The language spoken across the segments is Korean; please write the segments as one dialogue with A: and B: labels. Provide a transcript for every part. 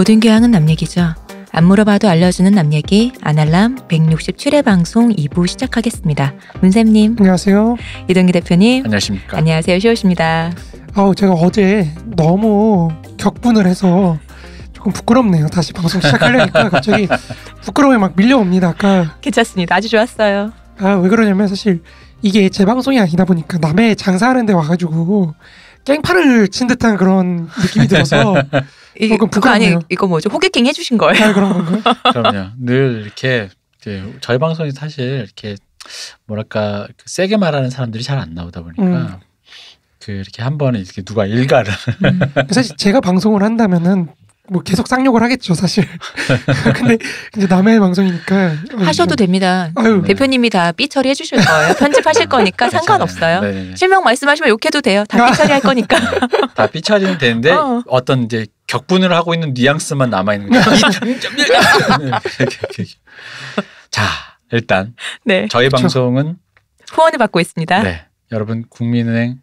A: 모든 교양은 남 얘기죠. 안 물어봐도 알려주는 남 얘기 아날람 167회 방송 2부 시작하겠습니다. 문쌤님.
B: 안녕하세요. 이동기 대표님. 안녕하십니까. 안녕하세요. 시호입니다 아우 제가 어제 너무 격분을 해서 조금 부끄럽네요. 다시 방송 시작하려니까 갑자기 부끄러움이 막 밀려옵니다. 아까. 괜찮습니다. 아주 좋았어요. 아왜 그러냐면 사실 이게 제 방송이 아니다 보니까 남의 장사하는데 와가지고 깽판을 친 듯한 그런
A: 느낌이
C: 들어서
B: 이 조금 거 부끄럽네요. 이거 뭐죠? 호객행 해주신 거예요? 아, 그런 건가요?
C: 그럼요. 늘 이렇게 이제 저희 방송이 사실 이렇게 뭐랄까 그 세게 말하는 사람들이 잘 안 나오다 보니까 음. 그 이렇게 한 번에 이렇게 누가 일가를
B: 음. 사실 제가 방송을 한다면은 뭐 계속 쌍욕을 하겠죠 사실. 근데 이제 남의 방송이니까 어, 하셔도
A: 됩니다. 아유. 대표님이 다삐 처리해 주실 거예요. 편집하실 거니까 상관없어요. 네, 네, 네 실명 말씀하시면 욕해도 돼요. 다삐 아. 처리할 거니까.
C: 다삐 처리는 되는데 어. 어떤 이제 격분을 하고 있는 뉘앙스만 남아 있는 거예요. 네, 자 일단 네. 저희 그쵸. 방송은
A: 후원을 받고 있습니다. 네.
C: 여러분 국민은행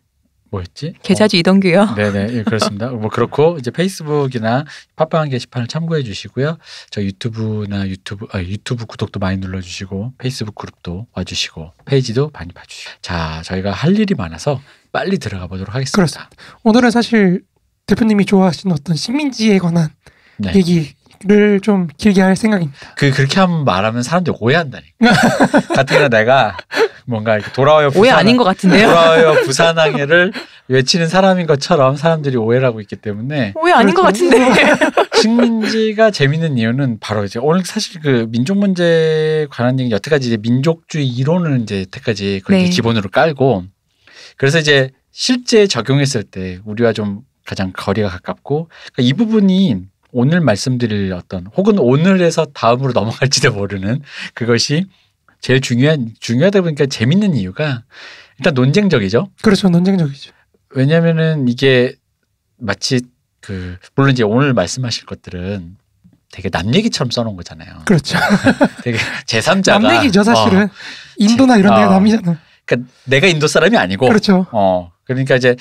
C: 뭐였지?
A: 계좌주 어. 이동규요. 네네 예,
C: 그렇습니다. 뭐 그렇고 이제 페이스북이나 팟빵 게시판을 참고해 주시고요. 저 유튜브나 유튜브 아, 유튜브 구독도 많이 눌러주시고 페이스북 그룹도 와주시고 페이지도 많이 봐주시고 자 저희가 할 일이 많아서 빨리 들어가 보도록 하겠습니다.
B: 그렇습니다. 오늘은 사실 대표님이 좋아하시는 어떤 식민지에 관한 네. 얘기 를좀 길게 할 생각입니다.
C: 그 그렇게 하 말하면 사람들이 오해한다니까. 같은 내가 뭔가 돌아와요 부산 오해 아닌 것 같은데요. 돌아와요 부산항해를 외치는 사람인 것처럼 사람들이 오해를 하고 있기 때문에 오해 아닌 것 같은데. 식민지가 재밌는 이유는 바로 이제 오늘 사실 그 민족 문제에 관한 얘기 여태까지 이제 민족주의 이론을 이제 여태까지 그 네. 기본으로 깔고 그래서 이제 실제 적용했을 때 우리와 좀 가장 거리가 가깝고 그러니까 이 부분이 오늘 말씀드릴 어떤 혹은 오늘에서 다음으로 넘어갈지도 모르는 그것이 제일 중요한 중요하다 보니까 재밌는 이유가 일단 논쟁적이죠. 그렇죠, 논쟁적이죠. 왜냐면은 이게 마치 그 물론 이제 오늘 말씀하실 것들은 되게 남 얘기처럼 써놓은 거잖아요. 그렇죠. 되게 제3자가 남 얘기죠 사실은 어,
B: 인도나 이런 어. 데가 남이잖아.
C: 그러니까 내가 인도 사람이 아니고. 그렇죠. 어 그러니까 이제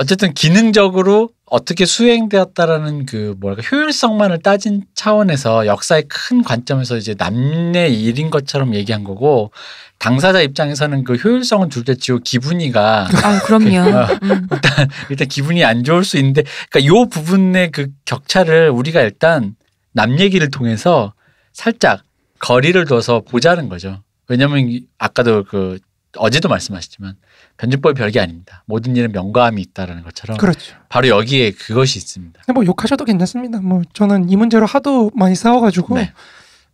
C: 어쨌든 기능적으로 어떻게 수행되었다라는 그 뭐랄까 효율성만을 따진 차원에서 역사의 큰 관점에서 이제 남의 일인 것처럼 얘기한 거고 당사자 입장에서는 그 효율성은 둘째치고 기분이가 아 그럼요 그, 음. 어, 일단 일단 기분이 안 좋을 수 있는데 그러니까 요 부분의 그 격차를 우리가 일단 남 얘기를 통해서 살짝 거리를 둬서 보자는 거죠 왜냐면 아까도 그 어제도 말씀하셨지만 변증법이 별게 아닙니다. 모든 일은 명과함이 있다라는 것처럼 그렇죠. 바로 여기에 그것이 있습니다.
B: 뭐 욕하셔도 괜찮습니다. 뭐 저는 이 문제로 하도 많이 싸워가지고 네.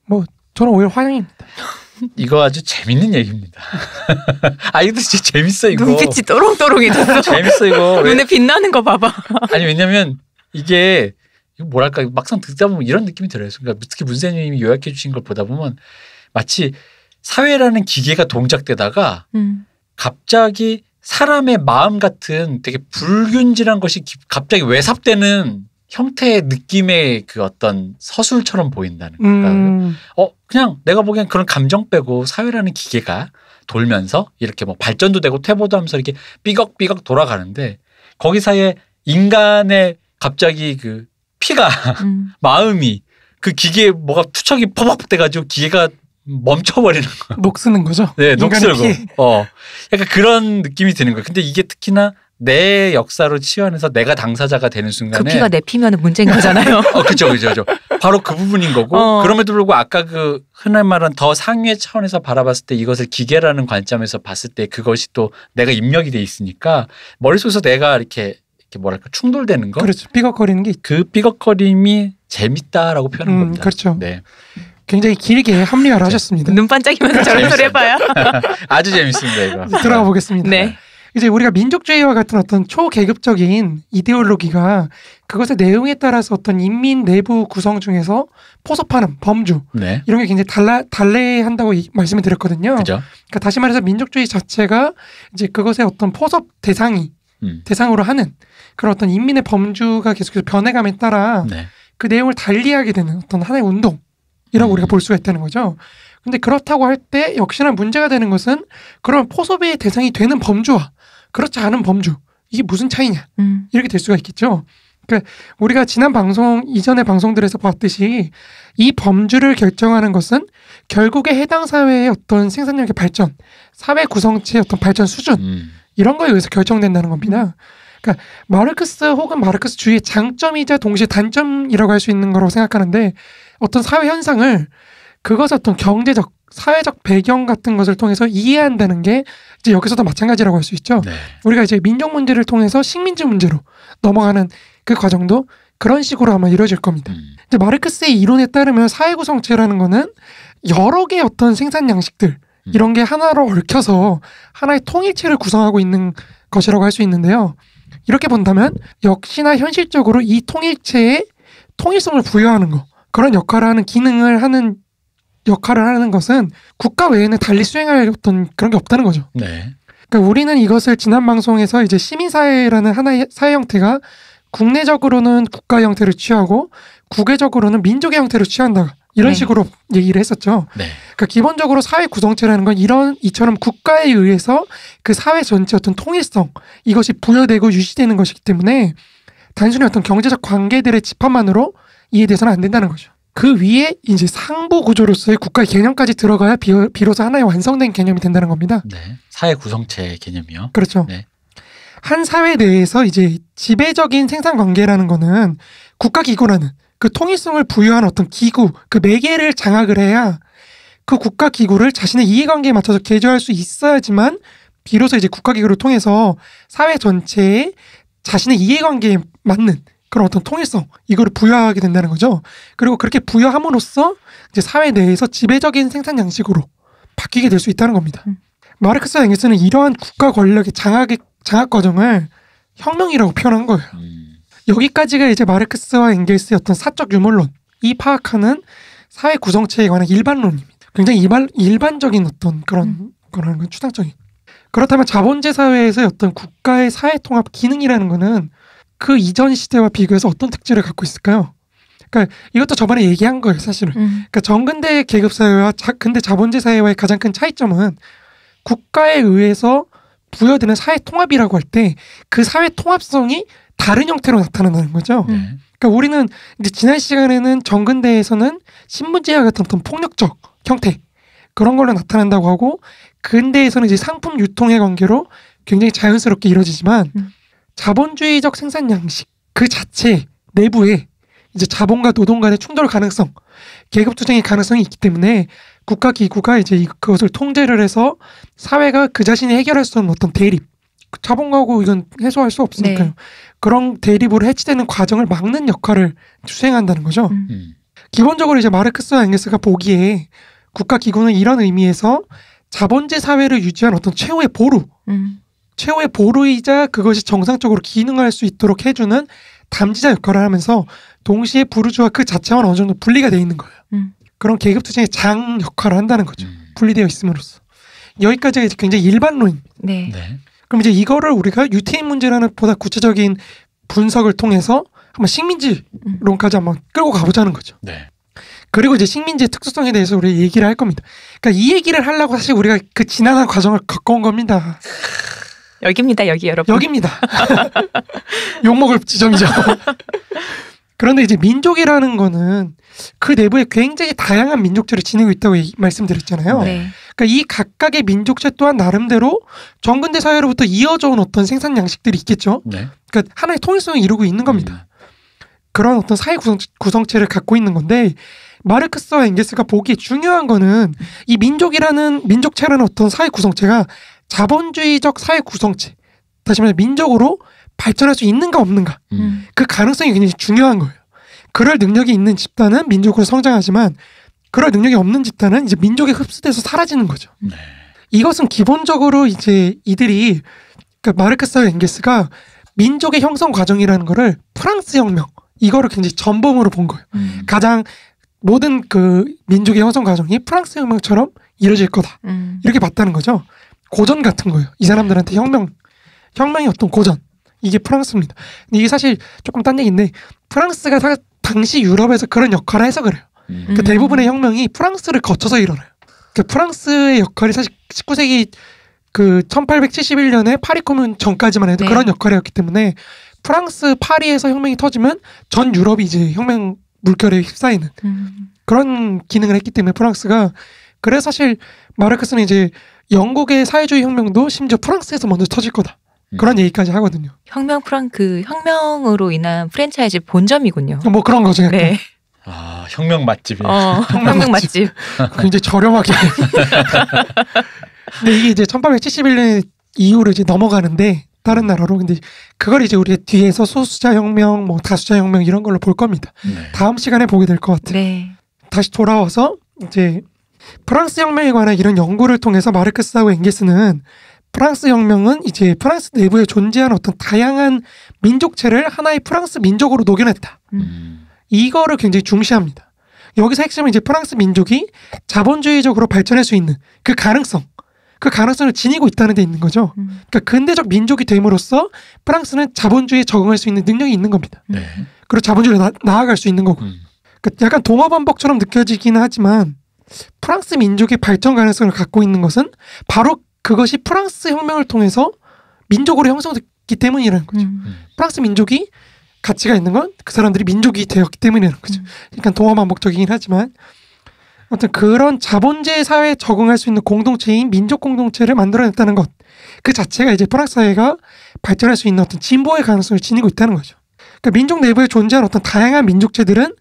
B: 뭐 저는 오히려 환영입니다.
C: 이거 아주 재밌는 얘기입니다. 아 이거 진짜 재밌어 이거. 눈빛이 또롱또롱해졌어. 재밌어 이거. 눈에
B: 빛나는 거 봐봐.
C: 아니 왜냐면 이게 뭐랄까 막상 듣다 보면 이런 느낌이 들어요. 그러니까 특히 문세님이 요약해 주신 걸 보다 보면 마치 사회라는 기계가 동작되다가 음. 갑자기 사람의 마음 같은 되게 불균질한 것이 갑자기 외삽되는 형태의 느낌의 그 어떤 서술처럼 보인다는 건가. 음. 어, 그냥 내가 보기엔 그런 감정 빼고 사회라는 기계가 돌면서 이렇게 뭐 발전도 되고 퇴보도 하면서 이렇게 삐걱삐걱 돌아가는데 거기 사이에 인간의 갑자기 그 피가 음. 마음이 그 기계에 뭐가 투척이 퍼벅 돼가지고 기계가 멈춰버리는 거
B: 녹쓰는 거죠? 네, 녹슬고. 피.
C: 어. 약간 그런 느낌이 드는 거예요 근데 이게 특히나 내 역사로 치환해서 내가 당사자가 되는 순간에 그 피가 내
A: 피면 문제인 거잖아요. 어,
C: 그죠, 그죠, 그죠. 바로 그 부분인 거고 어. 그럼에도 불구하고 아까 그 흔한 말은더 상위의 차원에서 바라봤을 때 이것을 기계라는 관점에서 봤을 때 그것이 또 내가 입력이 돼 있으니까 머릿속에서 내가 이렇게 이렇게 뭐랄까 충돌되는 거. 그렇죠. 삐걱거리는 게 그 삐걱거림이 재밌다라고 표현한 음, 겁니다. 그렇죠. 네.
B: 굉장히 길게 합리화를 자, 하셨습니다. 눈 반짝이면서 저런 소리 해봐요.
C: 아주 재밌습니다 이거. 들어가
B: 보겠습니다. 네. 이제 우리가 민족주의와 같은 어떤 초계급적인 이데올로기가 그것의 내용에 따라서 어떤 인민 내부 구성 중에서 포섭하는 범주 네. 이런 게 굉장히 달라 달래한다고 말씀을 드렸거든요. 그죠? 그러니까 다시 말해서 민족주의 자체가 이제 그것의 어떤 포섭 대상이 음. 대상으로 하는 그런 어떤 인민의 범주가 계속해서 변해감에 따라 네. 그 내용을 달리하게 되는 어떤 하나의 운동 이라고 우리가 음. 볼 수가 있다는 거죠. 근데 그렇다고 할 때 역시나 문제가 되는 것은 그런 포섭의 대상이 되는 범주와 그렇지 않은 범주 이게 무슨 차이냐 음. 이렇게 될 수가 있겠죠. 그러니까 우리가 지난 방송 이전의 방송들에서 봤듯이 이 범주를 결정하는 것은 결국에 해당 사회의 어떤 생산력의 발전, 사회 구성체의 어떤 발전 수준 음. 이런 거에 의해서 결정된다는 겁니다. 그러니까 마르크스 혹은 마르크스주의 장점이자 동시에 단점이라고 할 수 있는 거라고 생각하는데 어떤 사회 현상을 그것의 어떤 경제적 사회적 배경 같은 것을 통해서 이해한다는 게 이제 여기서도 마찬가지라고 할 수 있죠. 네. 우리가 이제 민족 문제를 통해서 식민지 문제로 넘어가는 그 과정도 그런 식으로 아마 이루어질 겁니다. 음. 이제 마르크스의 이론에 따르면 사회 구성체라는 거는 여러 개의 어떤 생산 양식들 음. 이런 게 하나로 얽혀서 하나의 통일체를 구성하고 있는 것이라고 할 수 있는데요. 이렇게 본다면 역시나 현실적으로 이 통일체에 통일성을 부여하는 것 그런 역할을 하는 기능을 하는 역할을 하는 것은 국가 외에는 달리 수행할 어떤 그런 게 없다는 거죠. 네. 그러니까 우리는 이것을 지난 방송에서 이제 시민사회라는 하나의 사회 형태가 국내적으로는 국가 형태를 취하고 국외적으로는 민족의 형태를 취한다. 이런 네. 식으로 얘기를 했었죠. 네. 그러니까 기본적으로 사회 구성체라는 건 이런 이처럼 국가에 의해서 그 사회 전체 어떤 통일성 이것이 부여되고 유지되는 것이기 때문에 단순히 어떤 경제적 관계들의 집합만으로 이해돼서는 안 된다는 거죠. 그 위에 이제 상부 구조로서의 국가 의 개념까지 들어가야 비, 비로소 하나의 완성된 개념이 된다는 겁니다. 네. 사회
C: 구성체 개념이요.
B: 그렇죠. 네. 한 사회 내에서 이제 지배적인 생산 관계라는 거는 국가 기구라는 그 통일성을 부여한 어떤 기구, 그 매개를 장악을 해야 그 국가 기구를 자신의 이해관계에 맞춰서 개조할 수 있어야지만 비로소 이제 국가 기구를 통해서 사회 전체에 자신의 이해관계에 맞는 그런 어떤 통일성 이거를 부여하게 된다는 거죠. 그리고 그렇게 부여함으로써 이제 사회 내에서 지배적인 생산 양식으로 바뀌게 될 수 있다는 겁니다. 음. 마르크스와 앵겔스는 이러한 국가 권력의 장악 장악 과정을 혁명이라고 표현한 거예요. 음. 여기까지가 이제 마르크스와 앵겔스의 어떤 사적 유물론 이 파악하는 사회 구성체에 관한 일반론입니다. 굉장히 일반 일반적인 어떤 그런 음. 거라는 건 추상적인. 그렇다면 자본제 사회에서 어떤 국가의 사회 통합 기능이라는 거는 그 이전 시대와 비교해서 어떤 특징을 갖고 있을까요? 그러니까 이것도 저번에 얘기한 거예요, 사실은. 음. 그러니까 정근대 계급 사회와 자, 근대 자본제 사회와의 가장 큰 차이점은 국가에 의해서 부여되는 사회 통합이라고 할 때 그 사회 통합성이 다른 형태로 나타난다는 거죠. 음. 그러니까 우리는 이제 지난 시간에는 정근대에서는 신문제와 같은 어떤 폭력적 형태 그런 걸로 나타난다고 하고 근대에서는 이제 상품 유통의 관계로 굉장히 자연스럽게 이루어지지만 음. 자본주의적 생산 양식 그 자체 내부에 이제 자본과 노동 간의 충돌 가능성, 계급 투쟁의 가능성이 있기 때문에 국가 기구가 이제 그것을 통제를 해서 사회가 그 자신이 해결할 수 없는 어떤 대립, 그 자본가고 이건 해소할 수 없으니까요. 네. 그런 대립으로 해치되는 과정을 막는 역할을 수행한다는 거죠. 음. 음. 기본적으로 이제 마르크스와 앵겔스가 보기에 국가 기구는 이런 의미에서 자본제 사회를 유지한 어떤 최후의 보루, 음. 최후의 보루이자 그것이 정상적으로 기능할 수 있도록 해주는 담지자 역할을 하면서 동시에 부르주아그자체와 어느 정도 분리가 돼 있는 거예요. 음. 그런 계급투쟁의 장 역할을 한다는 거죠. 음. 분리되어 있음으로써. 여기까지가 이제 굉장히 일반론입니다. 네. 네. 그럼 이제 이거를 우리가 유태인 문제라는 보다 구체적인 분석을 통해서 한번 식민지론까지 음. 한번 끌고 가보자는 거죠. 네. 그리고 이제 식민지의 특수성에 대해서 우리 얘기를 할 겁니다. 그러니까 이 얘기를 하려고 사실 우리가 그 지난한 과정을 겪어온 겁니다. 여기입니다, 여기 여러분. 여기입니다. 욕먹을 지점이죠. 그런데 이제 민족이라는 거는 그 내부에 굉장히 다양한 민족들을 지니고 있다고 말씀드렸잖아요. 네. 그러니까 이 각각의 민족체 또한 나름대로 전근대 사회로부터 이어져 온 어떤 생산 양식들이 있겠죠. 네. 그러니까 하나의 통일성을 이루고 있는 겁니다. 그런 어떤 사회 구성, 체를 갖고 있는 건데 마르크스와 엥겔스가 보기에 중요한 거는 이 민족이라는 민족체라는 어떤 사회 구성체가 자본주의적 사회 구성체 다시 말해 민족으로 발전할 수 있는가 없는가 음. 음. 그 가능성이 굉장히 중요한 거예요. 그럴 능력이 있는 집단은 민족으로 성장하지만 그럴 능력이 없는 집단은 이제 민족에 흡수돼서 사라지는 거죠. 네. 이것은 기본적으로 이제 이들이 그러니까 마르크스와 엥게스가 민족의 형성 과정이라는 거를 프랑스 혁명 이거를 굉장히 전범으로 본 거예요. 음. 가장 모든 그 민족의 형성 과정이 프랑스 혁명처럼 이루어질 거다 음. 이렇게 봤다는 거죠. 고전 같은 거예요. 이 사람들한테 혁명, 혁명이 어떤 고전. 이게 프랑스입니다. 근데 이게 사실 조금 딴 얘기인데 프랑스가 사, 당시 유럽에서 그런 역할을 해서 그래요. 음. 그러니까 대부분의 음. 혁명이 프랑스를 거쳐서 일어나요. 그러니까 프랑스의 역할이 사실 19세기 그 1871년에 파리 코문 전까지만 해도 네. 그런 역할이었기 때문에 프랑스 파리에서 혁명이 터지면 전 유럽이 이제 혁명 물결에 휩싸이는 음. 그런 기능을 했기 때문에 프랑스가 그래서 사실 마르크스는 이제 영국의 사회주의 혁명도 심지어 프랑스에서 먼저 터질 거다. 음. 그런 얘기까지 하거든요.
A: 혁명 프랑크 그 혁명으로 인한 프랜차이즈 본점이군요. 뭐 그런 거죠. 약간. 네.
C: 아 혁명 맛집이. 어, 혁명 맛집. 굉장히
B: 저렴하게. 근데 이게 이제 1871년 이후로 이제 넘어가는데 다른 나라로 근데 그걸 이제 우리 뒤에서 소수자 혁명, 뭐 다수자 혁명 이런 걸로 볼 겁니다. 네. 다음 시간에 보게 될 것 같아요. 네. 다시 돌아와서 이제 프랑스 혁명에 관한 이런 연구를 통해서 마르크스하고 앵게스는 프랑스 혁명은 이제 프랑스 내부에 존재한 어떤 다양한 민족체를 하나의 프랑스 민족으로 녹여냈다. 음. 이거를 굉장히 중시합니다. 여기서 핵심은 이제 프랑스 민족이 자본주의적으로 발전할 수 있는 그 가능성, 그 가능성을 지니고 있다는 데 있는 거죠. 음. 그러니까 근대적 민족이 됨으로써 프랑스는 자본주의에 적응할 수 있는 능력이 있는 겁니다. 음. 네. 그리고 자본주의로 나, 아갈수 있는 거고. 음. 그러니까 약간 동화반복처럼 느껴지기는 하지만 프랑스 민족의 발전 가능성을 갖고 있는 것은 바로 그것이 프랑스 혁명을 통해서 민족으로 형성됐기 때문이라는 거죠. 음. 음. 프랑스 민족이 가치가 있는 건 그 사람들이 민족이 되었기 때문이라는 거죠. 음. 그러니까 동화만복적이긴 하지만 아무튼 그런 자본제 사회에 적응할 수 있는 공동체인 민족 공동체를 만들어냈다는 것 그 자체가 이제 프랑스 사회가 발전할 수 있는 어떤 진보의 가능성을 지니고 있다는 거죠. 그러니까 민족 내부에 존재하는 어떤 다양한 민족체들은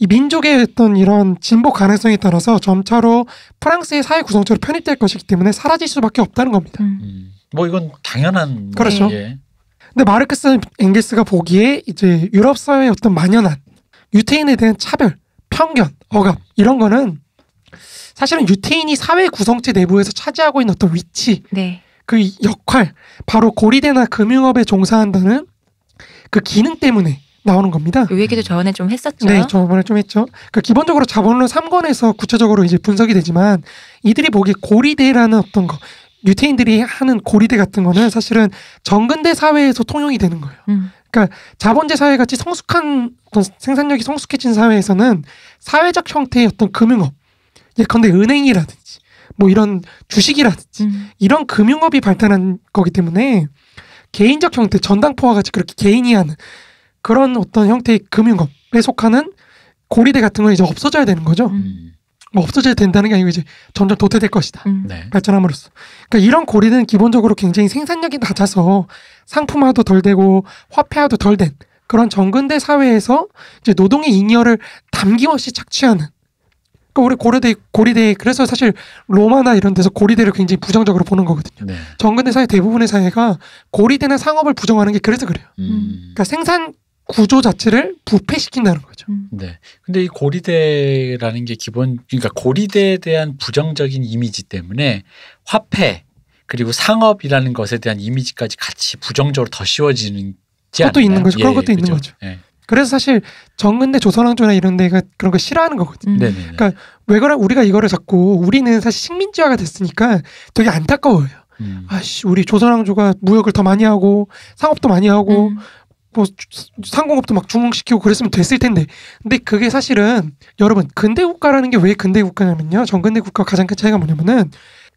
B: 이 민족의 어떤 이런 진보 가능성에 따라서 점차로 프랑스의 사회 구성체로 편입될 것이기 때문에 사라질 수밖에 없다는 겁니다. 음. 음.
C: 뭐 이건 당연한 그렇죠. 예.
B: 근데 마르크스 앵겔스가 보기에 이제 유럽 사회의 어떤 만연한 유태인에 대한 차별, 편견, 억압 이런 거는 사실은 유태인이 사회 구성체 내부에서 차지하고 있는 어떤 위치, 네. 그 역할, 바로 고리대나 금융업에 종사한다는 그 기능 때문에 나오는 겁니다. 이 그 얘기도 저에좀 했었죠. 네, 저번에 좀 했죠. 그러니까 기본적으로 자본론 3권에서 구체적으로 이제 분석이 되지만 이들이 보기 고리대라는 어떤 거 유태인들이 하는 고리대 같은 거는 사실은 정근대 사회에서 통용이 되는 거예요. 음. 그러니까 자본제 사회 같이 성숙한 어떤 생산력이 성숙해진 사회에서는 사회적 형태의 어떤 금융업 예컨대 은행이라든지 뭐 이런 주식이라든지 음. 이런 금융업이 발달한 거기 때문에 개인적 형태 전당포와 같이 그렇게 개인이 하는 그런 어떤 형태의 금융업에 속하는 고리대 같은 건 이제 없어져야 되는 거죠. 음. 뭐 없어져야 된다는 게 아니고 이제 점점 도태될 것이다. 음. 네. 발전함으로써. 그러니까 이런 고리는 대 기본적으로 굉장히 생산력이 낮아서 상품화도 덜 되고 화폐화도 덜 된 그런 정근대 사회에서 이제 노동의 잉여를 담김없이 착취하는 그러니까 우리 고려대 고리대 그래서 사실 로마나 이런 데서 고리대를 굉장히 부정적으로 보는 거거든요. 네. 정근대 사회 대부분의 사회가 고리대나 상업을 부정하는 게 그래서 그래요. 음. 그러니까 생산 구조 자체를 부패시킨다는 거죠.
C: 음. 네. 근데 이 고리대라는 게 기본 그러니까 고리대에 대한 부정적인 이미지 때문에 화폐 그리고 상업이라는 것에 대한 이미지까지 같이 부정적으로 더 씌워지는 것도 있는 거죠. 예, 예 그런 것도 있는 그죠? 거죠. 예.
B: 그래서 사실 정근대 조선왕조나 이런 데가 그런 걸 싫어하는 거거든요. 음. 그러니까 왜 그래 우리가 이거를 자꾸 우리는 사실 식민지화가 됐으니까 되게 안타까워요. 음. 아씨 우리 조선왕조가 무역을 더 많이 하고 상업도 많이 하고 음. 뭐 상공업도 막 중흥시키고 그랬으면 됐을 텐데 근데 그게 사실은 여러분 근대 국가라는 게 왜 근대 국가냐면요 전근대 국가와 가장 큰 차이가 뭐냐면은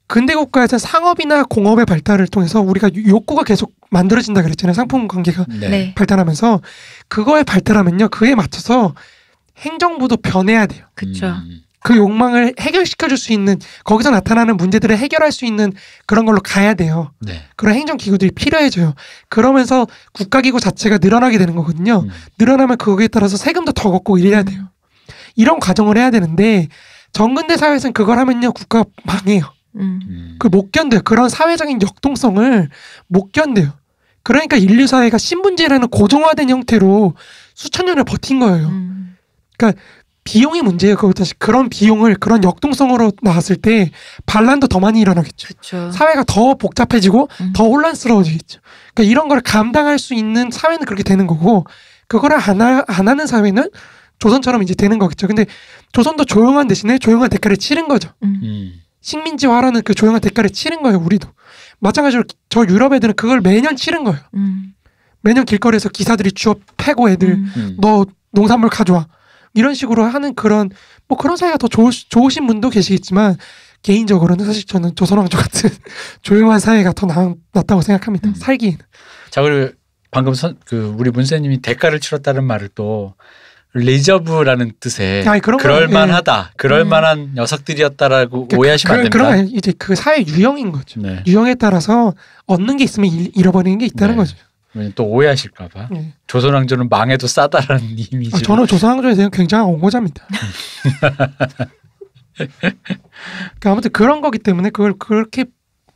B: 근대 국가에서 상업이나 공업의 발달을 통해서 우리가 욕구가 계속 만들어진다 그랬잖아요 상품 관계가 네. 네. 발달하면서 그거에 발달하면요 그에 맞춰서 행정부도 변해야 돼요 그렇죠 음. 그 욕망을 해결시켜 줄 수 있는 거기서 나타나는 문제들을 해결할 수 있는 그런 걸로 가야 돼요. 네. 그런 행정 기구들이 필요해져요. 그러면서 국가 기구 자체가 늘어나게 되는 거거든요. 음. 늘어나면 그거에 따라서 세금도 더 걷고 이래야 돼요. 이런 과정을 해야 되는데 정근대 사회에서는 그걸 하면요 국가가 망해요. 음. 음. 그못 견뎌요. 그런 사회적인 역동성을 못 견뎌요. 그러니까 인류 사회가 신분제라는 고정화된 형태로 수천 년을 버틴 거예요. 음. 그러니까 비용이 문제예요. 그것도 사실 그런 비용을 그런 역동성으로 나왔을 때 반란도 더 많이 일어나겠죠. 그쵸. 사회가 더 복잡해지고 음. 더 혼란스러워지겠죠. 그러니까 이런 걸 감당할 수 있는 사회는 그렇게 되는 거고 그거를 안, 하, 안 하는 사회는 조선처럼 이제 되는 거겠죠. 근데 조선도 조용한 대신에 조용한 대가를 치른 거죠. 음. 음. 식민지화라는 그 조용한 대가를 치른 거예요. 우리도 마찬가지로 저 유럽 애들은 그걸 매년 치른 거예요. 음. 매년 길거리에서 기사들이 취업 패고 애들 음. 음. 너 농산물 가져와. 이런 식으로 하는 그런 뭐 그런 사이가 더 좋으, 좋으신 분도 계시겠지만 개인적으로는 사실 저는 조선왕조 같은 조용한 사회가 더 나, 낫다고 생각합니다. 음. 살기에는.
C: 자 그리고 방금 선, 그 우리 문세님이 대가를
B: 치렀다는 말을
C: 또리저브라는뜻에 아, 예. 음. 그러니까 아니, 그럴만하다, 예. 그럴만한 음. 녀석들이었다라고 그 오해하시면 그, 안 됩니다. 그런
B: 이제 그 사회 유형인 거죠. 네. 유형에 따라서 얻는 게 있으면 잃어버리는 게 있다는 네. 거죠.
C: 또 오해하실까봐 네. 조선왕조는 망해도 싸다라는 이미지. 아, 저는
B: 조선왕조에 대한 굉장한 옹고자입니다 그러니까 아무튼 그런 거기 때문에 그걸 그렇게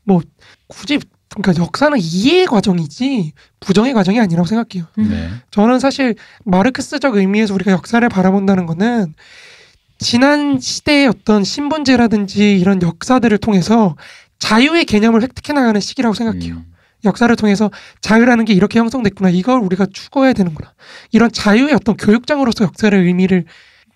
B: 뭐 굳이 그러니까 역사는 이해 과정이지 부정의 과정이 아니라고 생각해요. 네. 저는 사실 마르크스적 의미에서 우리가 역사를 바라본다는 거는 지난 시대의 어떤 신분제라든지 이런 역사들을 통해서 자유의 개념을 획득해 나가는 시기라고 생각해요. 음. 역사를 통해서 자유라는 게 이렇게 형성됐구나. 이걸 우리가 추구해야 되는구나. 이런 자유의 어떤 교육장으로서 역사의 의미를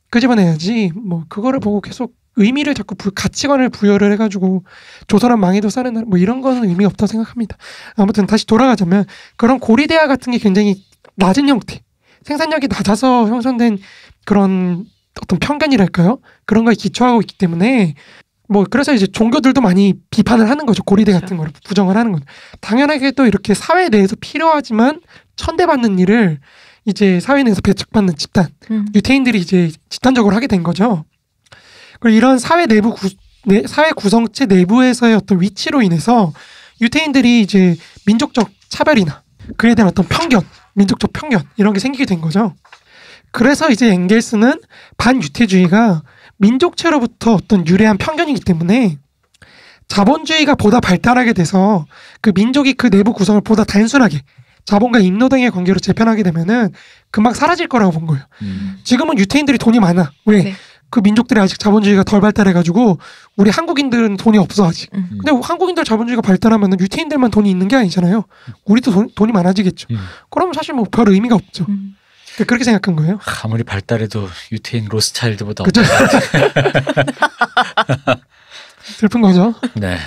B: 끄집어내야지. 뭐 그거를 보고 계속 의미를 자꾸 부, 가치관을 부여를 해가지고 조선한 망해도 사는 날뭐 이런 거는 의미 없다고 생각합니다. 아무튼 다시 돌아가자면 그런 고리대화 같은 게 굉장히 낮은 형태, 생산력이 낮아서 형성된 그런 어떤 편견이랄까요? 그런 걸 기초하고 있기 때문에 뭐 그래서 이제 종교들도 많이 비판을 하는 거죠 고리대 같은 그렇죠. 거를 부정을 하는 거죠 당연하게 또 이렇게 사회 내에서 필요하지만 천대받는 일을 이제 사회 내에서 배척받는 집단 음. 유태인들이 이제 집단적으로 하게 된 거죠 그리고 이런 사회 내부 구, 내, 사회 구성체 내부에서의 어떤 위치로 인해서 유태인들이 이제 민족적 차별이나 그에 대한 어떤 편견 민족적 편견 이런 게 생기게 된 거죠 그래서 이제 엥겔스는 반유태주의가 민족체로부터 어떤 유래한 편견이기 때문에 자본주의가 보다 발달하게 돼서 그 민족이 그 내부 구성을 보다 단순하게 자본과 인노 등의 관계로 재편하게 되면은 금방 사라질 거라고 본 거예요. 음. 지금은 유태인들이 돈이 많아. 왜? 네. 그 민족들이 아직 자본주의가 덜 발달해가지고 우리 한국인들은 돈이 없어 아직. 음. 음. 근데 한국인들 자본주의가 발달하면 은 유태인들만 돈이 있는 게 아니잖아요. 우리도 돈, 이 많아지겠죠. 음. 예. 그면 사실 뭐 별 의미가 없죠. 음. 그 그렇게 생각한 거예요?
C: 아무리 발달해도 유태인 로스차일드보다 그죠?
B: 슬픈 거죠. 네.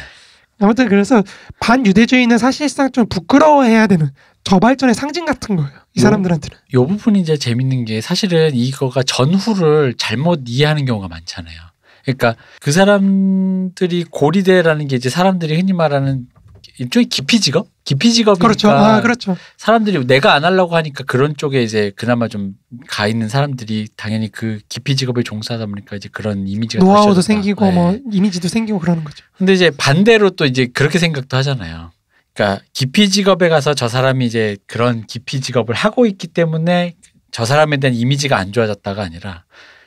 B: 아무튼 그래서 반유대주의는 사실상 좀 부끄러워해야 되는 저발전의 상징 같은 거예요. 이 사람들한테는.
C: 요, 요 부분이 이제 재밌는 게 사실은 이거가 전후를 잘못 이해하는 경우가 많잖아요. 그러니까 그 사람들이 고리대라는 게 이제 사람들이 흔히 말하는 일종의 기피 직업? 깊이 직업이니까 그렇죠. 아, 그렇죠. 사람들이 내가 안 하려고 하니까 그런 쪽에 이제 그나마 좀 가 있는 사람들이 당연히 그 깊이 직업에 종사하다 보니까 이제 그런 이미지가 노하우도
B: 생기고 뭐 네. 뭐 이미지도 생기고 그러는 거죠.
C: 근데 이제 반대로 또 이제 그렇게 생각도 하잖아요. 그러니까 깊이 직업에 가서 저 사람이 이제 그런 깊이 직업을 하고 있기 때문에 저 사람에 대한 이미지가 안 좋아졌다가 아니라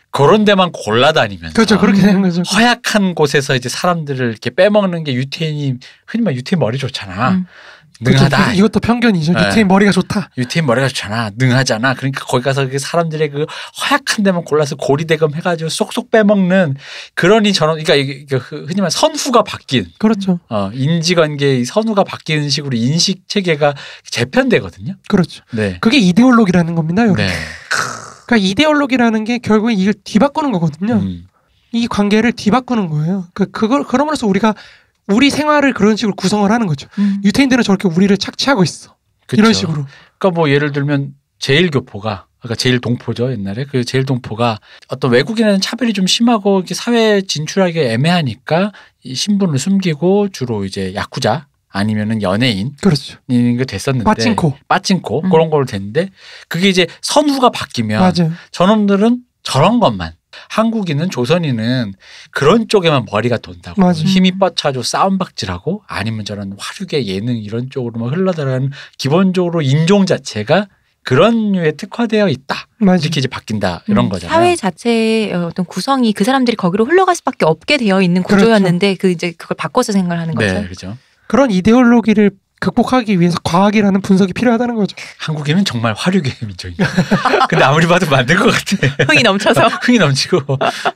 C: 그런 데만 골라다니면 그렇죠 그렇게 되는 거죠 허약한 곳에서 이제 사람들을 이렇게 빼먹는 게 유태인이 흔히 말 유태인 머리 좋잖아 음.
B: 능하다. 그 이것도 편견이죠. 네. 유태인 머리가
C: 좋다. 유태인 머리가 좋잖아. 능하잖아. 그러니까 거기 가서 그 사람들의 그 허약한 데만 골라서 고리대금 해가지고 쏙쏙 빼먹는 그러니 저런 그러니까 이게 그 흔히 말해 선후가 바뀐 그렇죠. 어, 인지관계의 선후가 바뀌는 식으로 인식 체계가 재편되거든요.
B: 그렇죠. 네. 그게 이데올로기라는 겁니다, 여러분. 네. 그러니까 이데올로기라는 게 결국엔 이걸 뒤바꾸는 거거든요. 음. 이 관계를 뒤바꾸는 거예요. 그 그걸 그러므로서 우리가 우리 생활을 그런 식으로 구성을 하는 거죠. 음. 유태인들은 저렇게 우리를 착취하고 있어. 그쵸. 이런 식으로.
C: 그러니까 뭐 예를 들면 제일 교포가 그까 제일 동포죠 옛날에 그 제일 동포가 어떤 외국인에는 차별이 좀 심하고 이게 사회 진출하기 애매하니까 이 신분을 숨기고 주로 이제 야쿠자 아니면은 연예인 그렇죠. 게 됐었는데 빠친코 빠친코 음. 그런 걸로 됐는데 그게 이제 선후가 바뀌면 맞아요. 저놈들은 저런 것만 한국인은 조선인은 그런 쪽에만 머리가 돈다고 맞아요. 힘이 뻗쳐져 싸움박질하고 아니면 저런 화류계 예능 이런 쪽으로만 흘러들어가는 기본적으로 인종 자체가 그런 류에 특화되어 있다. 맞아. 이렇게 이제 바뀐다 이런 음, 거잖아요. 사회
A: 자체의 어떤 구성이 그 사람들이 거기로 흘러갈 수밖에 없게 되어 있는 구조였는데 그렇죠. 그 이제 그걸 바꿔서 생각하는 네, 거죠. 네,
C: 그렇죠.
B: 그런 이데올로기를 극복하기 위해서 과학이라는 분석이 필요하다는 거죠. 한국에는 정말 화류계임이
C: 근데 아무리 봐도 만들 것 같아. 흥이 넘쳐서. 흥이 넘치고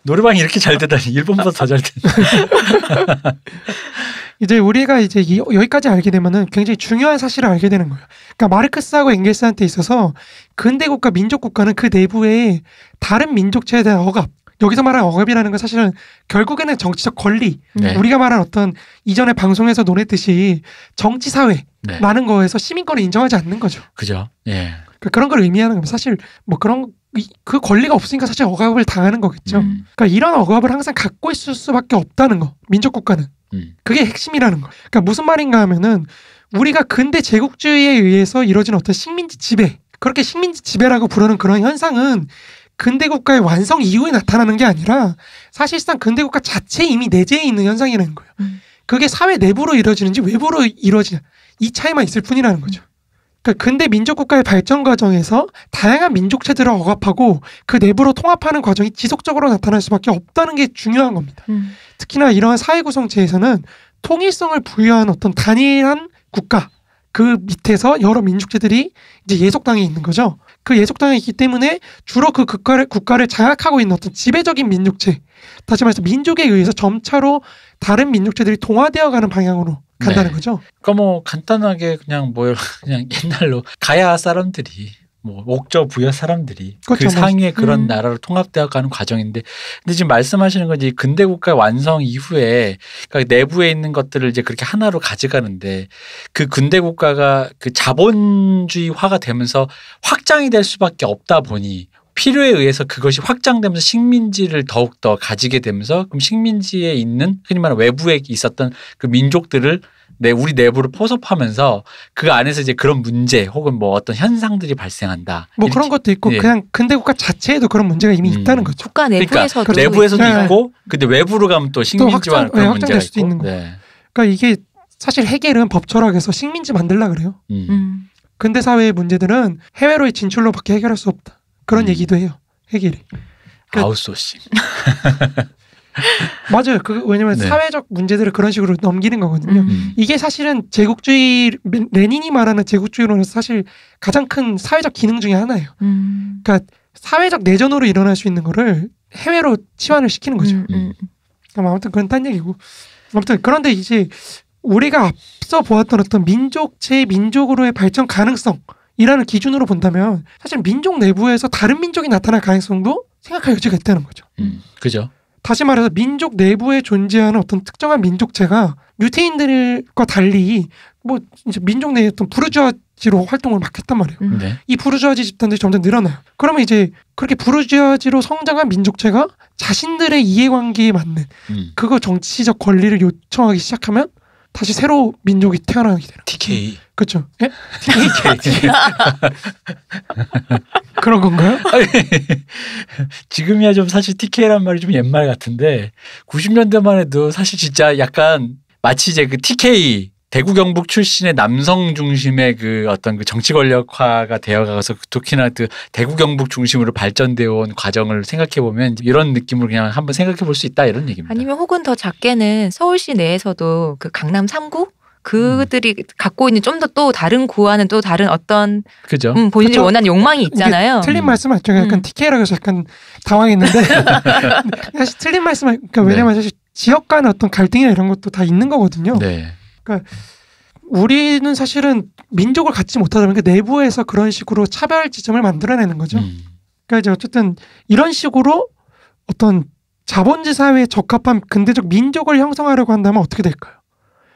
C: 노래방이 이렇게 잘 되다니 일본보다 더잘 된다.
B: 이제 우리가 이제 여기까지 알게 되면은 굉장히 중요한 사실을 알게 되는 거예요. 그러니까 마르크스하고 엥겔스한테 있어서 근대국가 민족국가는 그 내부에 다른 민족체에 대한 억압, 여기서 말한 억압이라는 건 사실은 결국에는 정치적 권리 네. 우리가 말한 어떤 이전에 방송에서 논했듯이 정치 사회라는 네. 거에서 시민권을 인정하지 않는 거죠.
C: 그죠. 예.
B: 그러니까 그런 걸 의미하는 거면 사실 뭐 그런 그 권리가 없으니까 사실 억압을 당하는 거겠죠. 음. 그러니까 이런 억압을 항상 갖고 있을 수밖에 없다는 거. 민족 국가는 음. 그게 핵심이라는 거. 그러니까 무슨 말인가 하면은 우리가 근대 제국주의에 의해서 이루어진 어떤 식민지 지배 그렇게 식민지 지배라고 부르는 그런 현상은 근대 국가의 완성 이후에 나타나는 게 아니라 사실상 근대 국가 자체 이미 내재해 있는 현상이라는 거예요. 음. 그게 사회 내부로 이루어지는지 외부로 이루어지냐 이 차이만 있을 뿐이라는 음. 거죠. 그러니까 근대 민족 국가의 발전 과정에서 다양한 민족체들을 억압하고 그 내부로 통합하는 과정이 지속적으로 나타날 수밖에 없다는 게 중요한 겁니다. 음. 특히나 이러한 사회 구성체에서는 통일성을 부여한 어떤 단일한 국가 그 밑에서 여러 민족체들이 이제 예속당해 있는 거죠. 그 예속당했기 때문에 주로 그 국가를, 국가를 장악하고 있는 어떤 지배적인 민족체, 다시 말해서 민족에 의해서 점차로 다른 민족체들이 동화되어가는 방향으로 간다는 네. 거죠. 그러니까 뭐
C: 간단하게 그냥 뭐 그냥 옛날로 가야 사람들이 뭐 옥저 부여 사람들이 그 그렇죠. 그 상위의 그런 음. 나라를 통합되어 가는 과정인데 근데 지금 말씀하시는 건 이제 근대 국가 완성 이후에 그러니까 내부에 있는 것들을 이제 그렇게 하나로 가져가는데 그 근대 국가가 그 자본주의화가 되면서 확장이 될 수밖에 없다 보니 필요에 의해서 그것이 확장되면서 식민지를 더욱 더 가지게 되면서 그럼 식민지에 있는 흔히 말하는 외부에 있었던 그 민족들을 내 우리 내부를 포섭하면서 그 안에서 이제 그런 문제 혹은 뭐 어떤 현상들이 발생한다.
B: 뭐 이렇게. 그런 것도 있고 예. 그냥 근대 국가 자체에도 그런 문제가 이미 음. 있다는 거죠. 국가 내부에서도 그러니까, 그러니까 내부에서도 있고, 네. 있고
C: 근데 외부로 가면 또 식민지와 또 확장, 그런 네, 문제가 있고. 있는 거. 네.
B: 그러니까 이게 사실 해겔은 법철학에서 식민지 만들라 그래요.
C: 음. 음.
B: 근대 사회의 문제들은 해외로의 진출로밖에 해결할 수 없다. 그런 음. 얘기도 해요. 해겔이.
C: 그러니까 아웃소싱.
B: 맞아요. 그 왜냐면 네. 사회적 문제들을 그런 식으로 넘기는 거거든요. 음. 이게 사실은 제국주의 레닌이 말하는 제국주의론은 사실 가장 큰 사회적 기능 중의 하나예요. 음. 그러니까 사회적 내전으로 일어날 수 있는 거를 해외로 치환을 시키는 거죠. 음. 음, 음. 아무튼 그런 딴 얘기고. 아무튼 그런데 이제 우리가 앞서 보았던 어떤 민족체 민족으로의 발전 가능성이라는 기준으로 본다면 사실 민족 내부에서 다른 민족이 나타날 가능성도 생각할 여지가 있다는 거죠.
C: 음, 그죠.
B: 다시 말해서 민족 내부에 존재하는 어떤 특정한 민족체가 유태인들과 달리 뭐 이제 민족 내에 어떤 부르주아지로 활동을 막 했단 말이에요. 음. 네. 이 부르주아지 집단들이 점점 늘어나요. 그러면 이제 그렇게 부르주아지로 성장한 민족체가 자신들의 이해관계에 맞는 음. 그거 정치적 권리를 요청하기 시작하면 다시 새로 민족이 태어나게 되는. TK. 그렇죠. 예? TK. TK. 그런
C: 건가요? 지금이야 좀 사실 TK란 말이 좀 옛말 같은데 90년대만 해도 사실 진짜 약간 마치 이제 그 TK 대구 경북 출신의 남성 중심의 그 어떤 그 정치 권력화가 되어가서 특히나 그 대구 경북 중심으로 발전되어 온 과정을 생각해 보면 이런 느낌으로 그냥 한번 생각해 볼 수 있다 이런 얘기입니다.
A: 아니면 혹은 더 작게는 서울시 내에서도 그 강남 3구 그들이 음. 갖고 있는 좀 더 또 다른 구하는또 다른 어떤
C: 그죠 음, 본인이 그렇죠. 원한 욕망이 있잖아요.
A: 틀린 음.
B: 말씀 맞죠? 약간 음. TK라고 해서 약간 당황했는데 사실 틀린 말씀 그러니까 왜냐면 네. 사실 지역 간 어떤 갈등이나 이런 것도 다 있는 거거든요. 네. 그러니까 우리는 사실은 민족을 갖지 못하다 보니까 그러니까 내부에서 그런 식으로 차별 지점을 만들어내는 거죠. 음. 그러니까 이제 어쨌든 이런 식으로 어떤 자본주의 사회에 적합한 근대적 민족을 형성하려고 한다면 어떻게 될까요?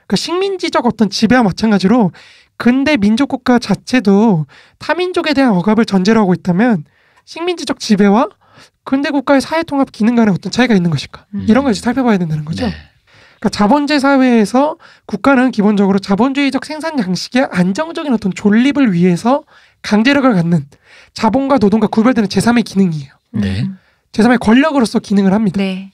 B: 그러니까 식민지적 어떤 지배와 마찬가지로 근대 민족 국가 자체도 타민족에 대한 억압을 전제로 하고 있다면 식민지적 지배와 근대 국가의 사회 통합 기능 간의 어떤 차이가 있는 것일까? 음. 이런 걸 이제 살펴봐야 된다는 거죠. 네. 그러니까 자본주 사회에서 국가는 기본적으로 자본주의적 생산 양식의 안정적인 어떤 존립을 위해서 강제력을 갖는 자본과 노동과 구별되는 제3의 기능이에요. 네. 음. 제3의 권력으로서 기능을 합니다. 네.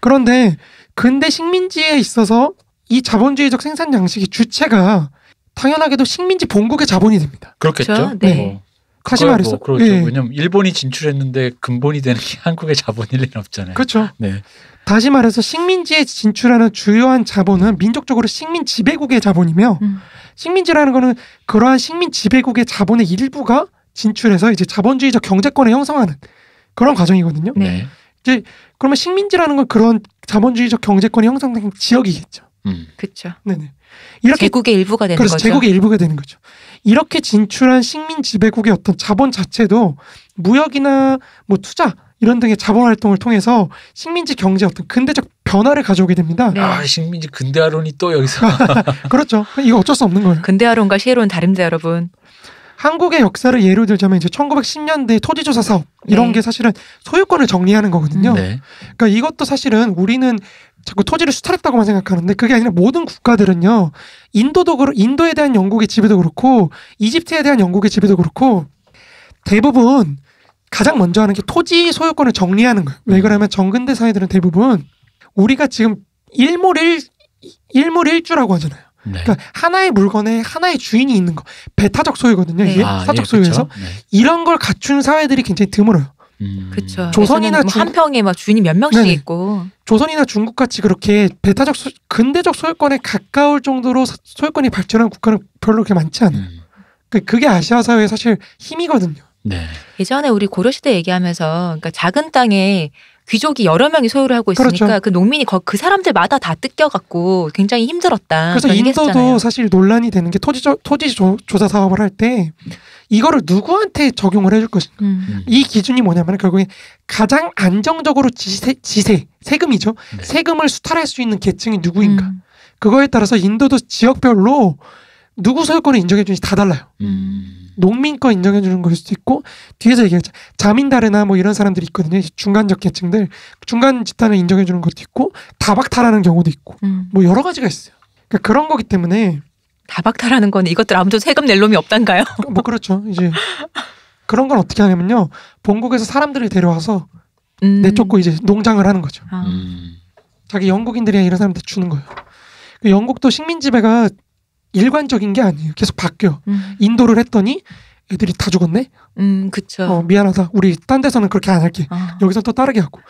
B: 그런데 근대 식민지에 있어서 이 자본주의적 생산 양식의 주체가 당연하게도 식민지 본국의 자본이 됩니다. 그렇겠죠. 그렇죠? 네. 네. 다시 말해서 뭐 그렇죠. 네. 왜냐면
C: 일본이 진출했는데 근본이 되는 게 한국의 자본일 리는 없잖아요. 그렇죠. 네.
B: 다시 말해서 식민지에 진출하는 주요한 자본은 민족적으로 식민 지배국의 자본이며 음. 식민지라는 거는 그러한 식민 지배국의 자본의 일부가 진출해서 이제 자본주의적 경제권을 형성하는 그런 과정이거든요. 네. 네. 이제 그러면 식민지라는 건 그런 자본주의적 경제권이 형성된 지역이겠죠. 음. 그렇죠. 네네. 이렇게 제국의 일부가 되는 그렇죠. 거죠. 제국의 일부가 되는 거죠. 이렇게 진출한 식민 지배국의 어떤 자본 자체도 무역이나 뭐 투자 이런 등의 자본 활동을 통해서 식민지 경제 어떤 근대적 변화를 가져오게 됩니다. 네. 아 식민지
C: 근대화론이 또 여기서
B: 그렇죠. 이거 어쩔 수 없는 거예요. 근대화론과 시혜론 다릅니다, 여러분. 한국의 역사를 예로 들자면 이제 1910년대 토지조사 사업 이런 네. 게 사실은 소유권을 정리하는 거거든요. 네. 그러니까 이것도 사실은 우리는 자꾸 토지를 수탈했다고만 생각하는데 그게 아니라 모든 국가들은요 인도도 그렇 인도에 대한 영국의 지배도 그렇고 이집트에 대한 영국의 지배도 그렇고 대부분 가장 먼저 하는 게 토지 소유권을 정리하는 거예요. 왜 음. 그러냐면 정근대 사회들은 대부분 우리가 지금 일몰일 일몰일주라고 하잖아요. 네. 그러니까 하나의 물건에 하나의 주인이 있는 거 배타적 소유거든요. 이게 아, 예, 사적 예, 소유에서 네. 이런 걸 갖춘 사회들이 굉장히 드물어요.
A: 음. 그렇죠.
B: 조선이나 뭐한 평에 막 주인이 몇 명씩 네네. 있고 조선이나 중국 같이 그렇게 배타적 소, 근대적 소유권에 가까울 정도로 소유권이 발전한 국가는 별로 그렇게 많지 않아요. 음. 그, 그게 아시아 사회의 사실 힘이거든요. 네. 예전에 우리
A: 고려시대 얘기하면서 그러니까 작은 땅에 귀족이 여러 명이 소유를 하고 있으니까 그렇죠. 그 농민이 그 사람들마다 다 뜯겨갖고 굉장히 힘들었다. 그래서 인도도
B: 사실 논란이 되는 게 토지 조, 토지 조, 사 사업을 할 때 이거를 누구한테 적용을 해줄 것인가. 음. 이 기준이 뭐냐면 결국에 가장 안정적으로 지세, 지세 세금이죠. 네. 세금을 수탈할 수 있는 계층이 누구인가. 음. 그거에 따라서 인도도 지역별로 누구 소유권을 인정해주는지 다 달라요. 음. 농민 권 인정해 주는 걸 수도 있고 뒤에서 얘기했죠 자민다르나 뭐 이런 사람들이 있거든요 중간적 계층들 중간 집단을 인정해 주는 것도 있고 다박탈하는 경우도 있고 음. 뭐 여러 가지가 있어요 그러니까 그런 거기 때문에 다박탈하는 건 이것들 아무도 세금 낼 놈이 없단가요? 그러니까 뭐 그렇죠 이제 그런 건 어떻게 하냐면요 본국에서 사람들을 데려와서 음. 내쫓고 이제 농장을 하는 거죠 아. 음. 자기 영국인들이랑 이런 사람들테 주는 거예요 그 영국도 식민 지배가 일관적인 게 아니에요. 계속 바뀌어. 음. 인도를 했더니 애들이 다 죽었네. 음, 그쵸. 어, 미안하다. 우리 딴 데서는 그렇게 안 할게. 아. 여기서 는또 다르게 하고.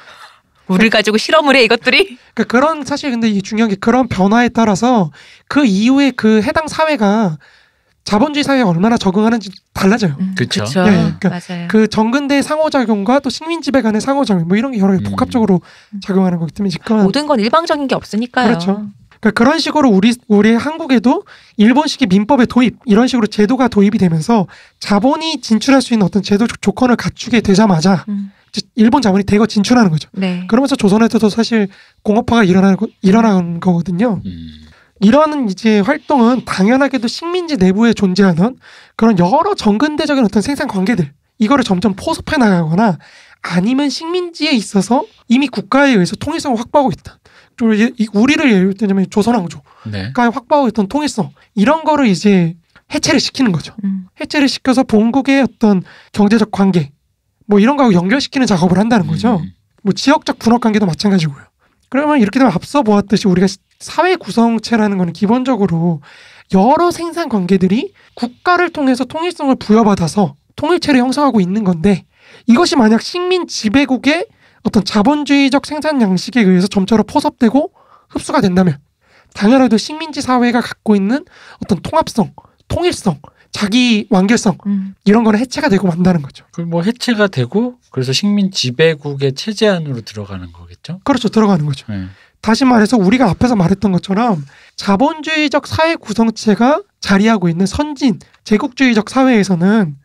A: 우리 그러니까 가지고 실험을 해 이것들이.
B: 그러니까 그런 사실 근데 이게 중요한 게 그런 변화에 따라서 그 이후에 그 해당 사회가 자본주의 사회에 얼마나 적응하는지 달라져요. 음, 그렇죠. 예, 그러니까 맞아요. 그 정근대 상호작용과 또 식민 지배 간의 상호작용 뭐 이런 게 여러 개 음. 복합적으로 음. 작용하는 거기 때문에 지금 모든
A: 건 일방적인 게
B: 없으니까요. 그렇죠. 그러니까 그런 식으로 우리 우리 한국에도 일본식의 민법의 도입 이런 식으로 제도가 도입이 되면서 자본이 진출할 수 있는 어떤 제도 조건을 갖추게 되자마자 음. 일본 자본이 대거 진출하는 거죠. 네. 그러면서 조선에서도 사실 공업화가 일어나고 일어난 거거든요. 음. 이런 이제 활동은 당연하게도 식민지 내부에 존재하는 그런 여러 정근대적인 어떤 생산 관계들 이거를 점점 포섭해 나가거나 아니면 식민지에 있어서 이미 국가에 의해서 통일성을 확보하고 있다. 우리를 예를 들면 조선왕조가 네. 그러니까 확보했던 통일성 이런 거를 이제 해체를 시키는 거죠. 음. 해체를 시켜서 본국의 어떤 경제적 관계 뭐 이런 거하고 연결시키는 작업을 한다는 거죠. 음. 뭐 지역적 분업 관계도 마찬가지고요. 그러면 이렇게 되면 앞서 보았듯이 우리가 사회 구성체라는 거는 기본적으로 여러 생산 관계들이 국가를 통해서 통일성을 부여받아서 통일체를 형성하고 있는 건데 이것이 만약 식민 지배국의 어떤 자본주의적 생산 양식에 의해서 점차로 포섭되고 흡수가 된다면 당연히도 식민지 사회가 갖고 있는 어떤 통합성, 통일성, 자기 완결성 음. 이런 거는 해체가 되고 만다는 거죠. 그럼 뭐 해체가
C: 되고 그래서 식민 지배국의 체제 안으로 들어가는 거겠죠? 그렇죠, 들어가는 거죠. 네.
B: 다시 말해서 우리가 앞에서 말했던 것처럼 자본주의적 사회 구성체가 자리하고 있는 선진 제국주의적 사회에서는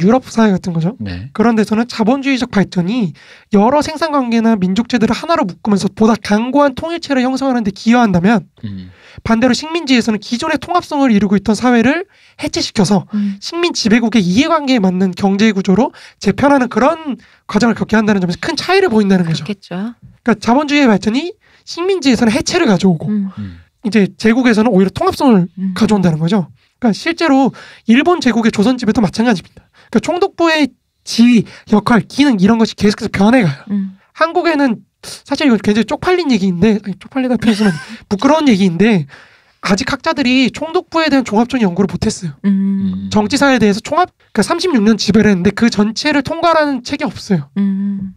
B: 유럽 사회 같은 거죠. 네. 그런 데서는 자본주의적 발전이 여러 생산 관계나 민족체들을 하나로 묶으면서 보다 강고한 통일체를 형성하는 데 기여한다면 음. 반대로 식민지에서는 기존의 통합성을 이루고 있던 사회를 해체시켜서 음. 식민 지배국의 이해관계에 맞는 경제 구조로 재편하는 그런 과정을 겪게 한다는 점에서 큰 차이를 보인다는 거죠. 그렇겠죠. 그러니까 자본주의의 발전이 식민지에서는 해체를 가져오고 음. 음. 이제 제국에서는 오히려 통합성을 음. 가져온다는 거죠. 그러니까 실제로 일본 제국의 조선 지배도 마찬가지입니다. 그러니까 총독부의 지위, 역할, 기능 이런 것이 계속해서 변해가요. 음. 한국에는 사실 이건 굉장히 쪽팔린 얘기인데 아니, 쪽팔리다 표현하면 부끄러운 얘기인데 아직 학자들이 총독부에 대한 종합적인 연구를 못했어요. 음. 음. 정치사에 대해서 총합 그러니까 36년 지배를 했는데 그 전체를 통과하는 책이 없어요. 음.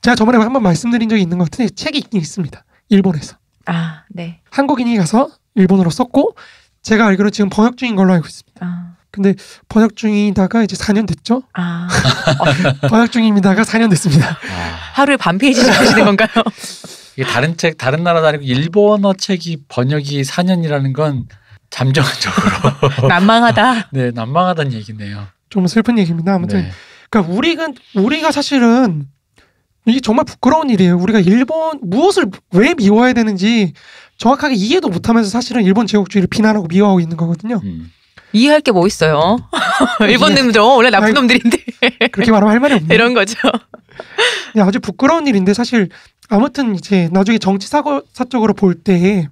B: 제가 저번에 한 번 말씀드린 적이 있는 것 같은데 책이 있긴 있습니다. 일본에서. 아, 네. 한국인이 가서 일본어로 썼고 제가 알기로 지금 번역 중인 걸로 알고 있습니다. 아. 근데 번역 중이다가 이제 4년 됐죠. 아. 번역 중입니다가 4년 됐습니다. 아. 하루에 반 페이지씩 하시는 건가요?
C: 이게 다른 책 다른 나라도 아니고 일본어 책이 번역이 4년이라는 건 잠정적으로
B: 난망하다.
C: 네, 난망하다는 얘기네요.
B: 좀 슬픈 얘기입니다. 아무튼 네. 그러니까 우리가 우리가 사실은 이게 정말 부끄러운 일이에요. 우리가 일본 무엇을 왜 미워해야 되는지 정확하게 이해도 못하면서 사실은 일본 제국주의를 비난하고 미워하고 있는 거거든요. 음. 이해할 게 뭐 있어요?
A: 일본 놈들 어, 원래 나쁜 아이, 놈들인데
B: 그렇게 말하면 할 말이 없네. 이런 거죠. 네, 아주 부끄러운 일인데 사실 아무튼 이제 나중에 정치 사고 사적으로 볼 때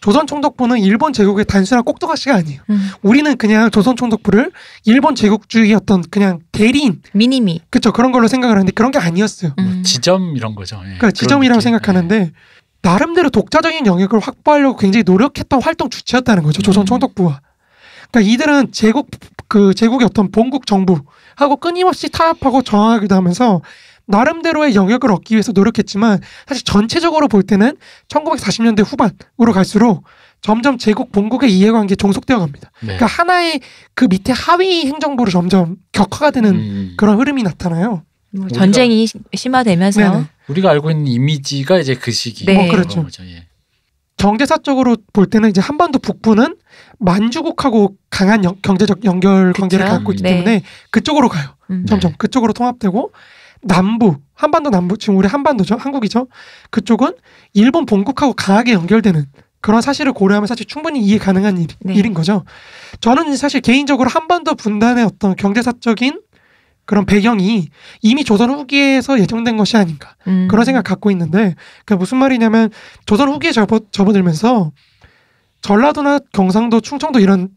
B: 조선 총독부는 일본 제국의 단순한 꼭두각시가 아니에요. 음. 우리는 그냥 조선 총독부를 일본 제국주의 어떤 그냥 대리인 미니미 그렇죠 그런 걸로 생각을 하는데 그런 게 아니었어요. 음. 뭐
C: 지점 이런 거죠. 예. 그러니까 지점이라고
B: 생각하는데 예. 나름대로 독자적인 영역을 확보하려고 굉장히 노력했던 활동 주체였다는 거죠. 조선 음. 총독부와. 그러니까 이들은 제국 그 제국의 어떤 본국 정부하고 끊임없이 타협하고 저항하기도 하면서 나름대로의 영역을 얻기 위해서 노력했지만 사실 전체적으로 볼 때는 1940년대 후반으로 갈수록 점점 제국 본국의 이해관계 종속되어 갑니다. 네. 그러니까 하나의 그 밑에 하위 행정부로 점점 격화가 되는 음. 그런 흐름이 나타나요. 뭐 전쟁이 심화되면서 네네.
C: 우리가 알고 있는 이미지가 이제 그 시기. 네. 어, 그렇죠. 예.
B: 경제사적으로 볼 때는 이제 한반도 북부는 만주국하고 강한 연, 경제적 연결 관계를 갖고 있기 네. 때문에 그쪽으로 가요. 음. 점점 네. 그쪽으로 통합되고 남부 한반도 남부 지금 우리 한반도죠 한국이죠 그쪽은 일본 본국하고 강하게 연결되는 그런 사실을 고려하면 사실 충분히 이해 가능한 일, 네. 인 거죠. 저는 사실 개인적으로 한반도 분단의 어떤 경제사적인 그런 배경이 이미 조선 후기에서 예정된 것이 아닌가 음. 그런 생각 갖고 있는데 그 무슨 말이냐면 조선 후기에 접어, 접어들면서 전라도나 경상도 충청도 이런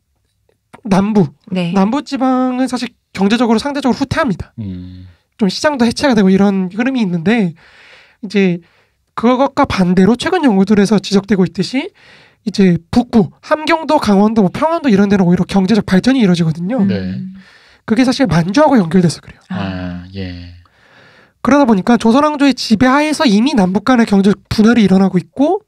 B: 남부 네. 남부 지방은 사실 경제적으로 상대적으로 후퇴합니다 음. 좀 시장도 해체가 되고 이런 흐름이 있는데 이제 그것과 반대로 최근 연구들에서 지적되고 있듯이 이제 북부 함경도 강원도 뭐 평안도 이런 데는 오히려 경제적 발전이 이루어지거든요 네. 음. 그게 사실 만주하고 연결돼서 그래요. 아, 아 예. 그러다 보니까 조선왕조의 지배하에서 이미 남북 간의 경제 분열이 일어나고 있고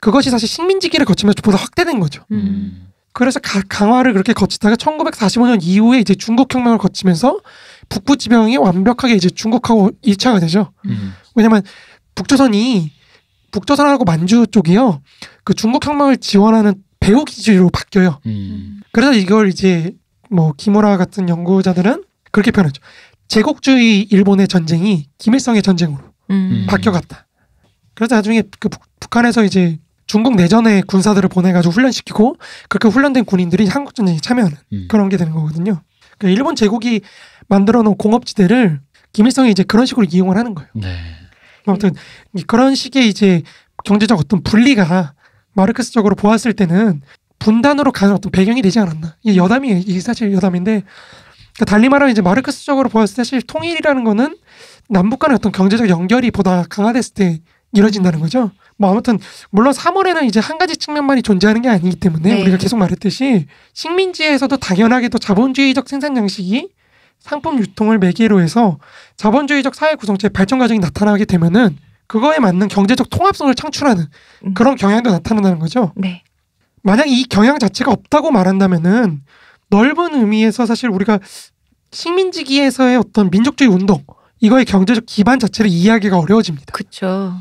B: 그것이 사실 식민지기를 거치면서 보다 확대된 거죠. 음. 그래서 가, 강화를 그렇게 거치다가 1945년 이후에 이제 중국 혁명을 거치면서 북부 지병이 완벽하게 이제 중국하고 일차가 되죠. 음. 왜냐면 북조선이 북조선하고 만주 쪽이요. 그 중국 혁명을 지원하는 배후 기지로 바뀌어요. 음. 그래서 이걸 이제 뭐 기무라 같은 연구자들은 그렇게 표현했죠. 제국주의 일본의 전쟁이 김일성의 전쟁으로 음. 음. 바뀌어갔다. 그래서 나중에 그 북한에서 이제 중국 내전에 군사들을 보내가지고 훈련시키고 그렇게 훈련된 군인들이 한국 전쟁에 참여하는 음. 그런 게 되는 거거든요. 그러니까 일본 제국이 만들어놓은 공업지대를 김일성이 이제 그런 식으로 이용을 하는 거예요. 네. 아무튼 그런 식의 이제 경제적 어떤 분리가 마르크스적으로 보았을 때는 분단으로 가는 어떤 배경이 되지 않았나. 이 여담이에요. 이 사실 여담인데 그러니까 달리 말하면 이제 마르크스적으로 보았을 때 사실 통일이라는 거는 남북 간의 어떤 경제적 연결이 보다 강화됐을 때 이뤄진다는 거죠. 뭐 아무튼 물론 3월에는 이제 한 가지 측면만이 존재하는 게 아니기 때문에 네. 우리가 계속 말했듯이 식민지에서도 당연하게도 자본주의적 생산 양식이 상품 유통을 매개로 해서 자본주의적 사회 구성체의 발전 과정이 나타나게 되면은 그거에 맞는 경제적 통합성을 창출하는 음. 그런 경향도 나타난다는 거죠. 네. 만약 이 경향 자체가 없다고 말한다면은 넓은 의미에서 사실 우리가 식민지기에서의 어떤 민족주의 운동 이거의 경제적 기반 자체를 이해하기가 어려워집니다. 그렇죠.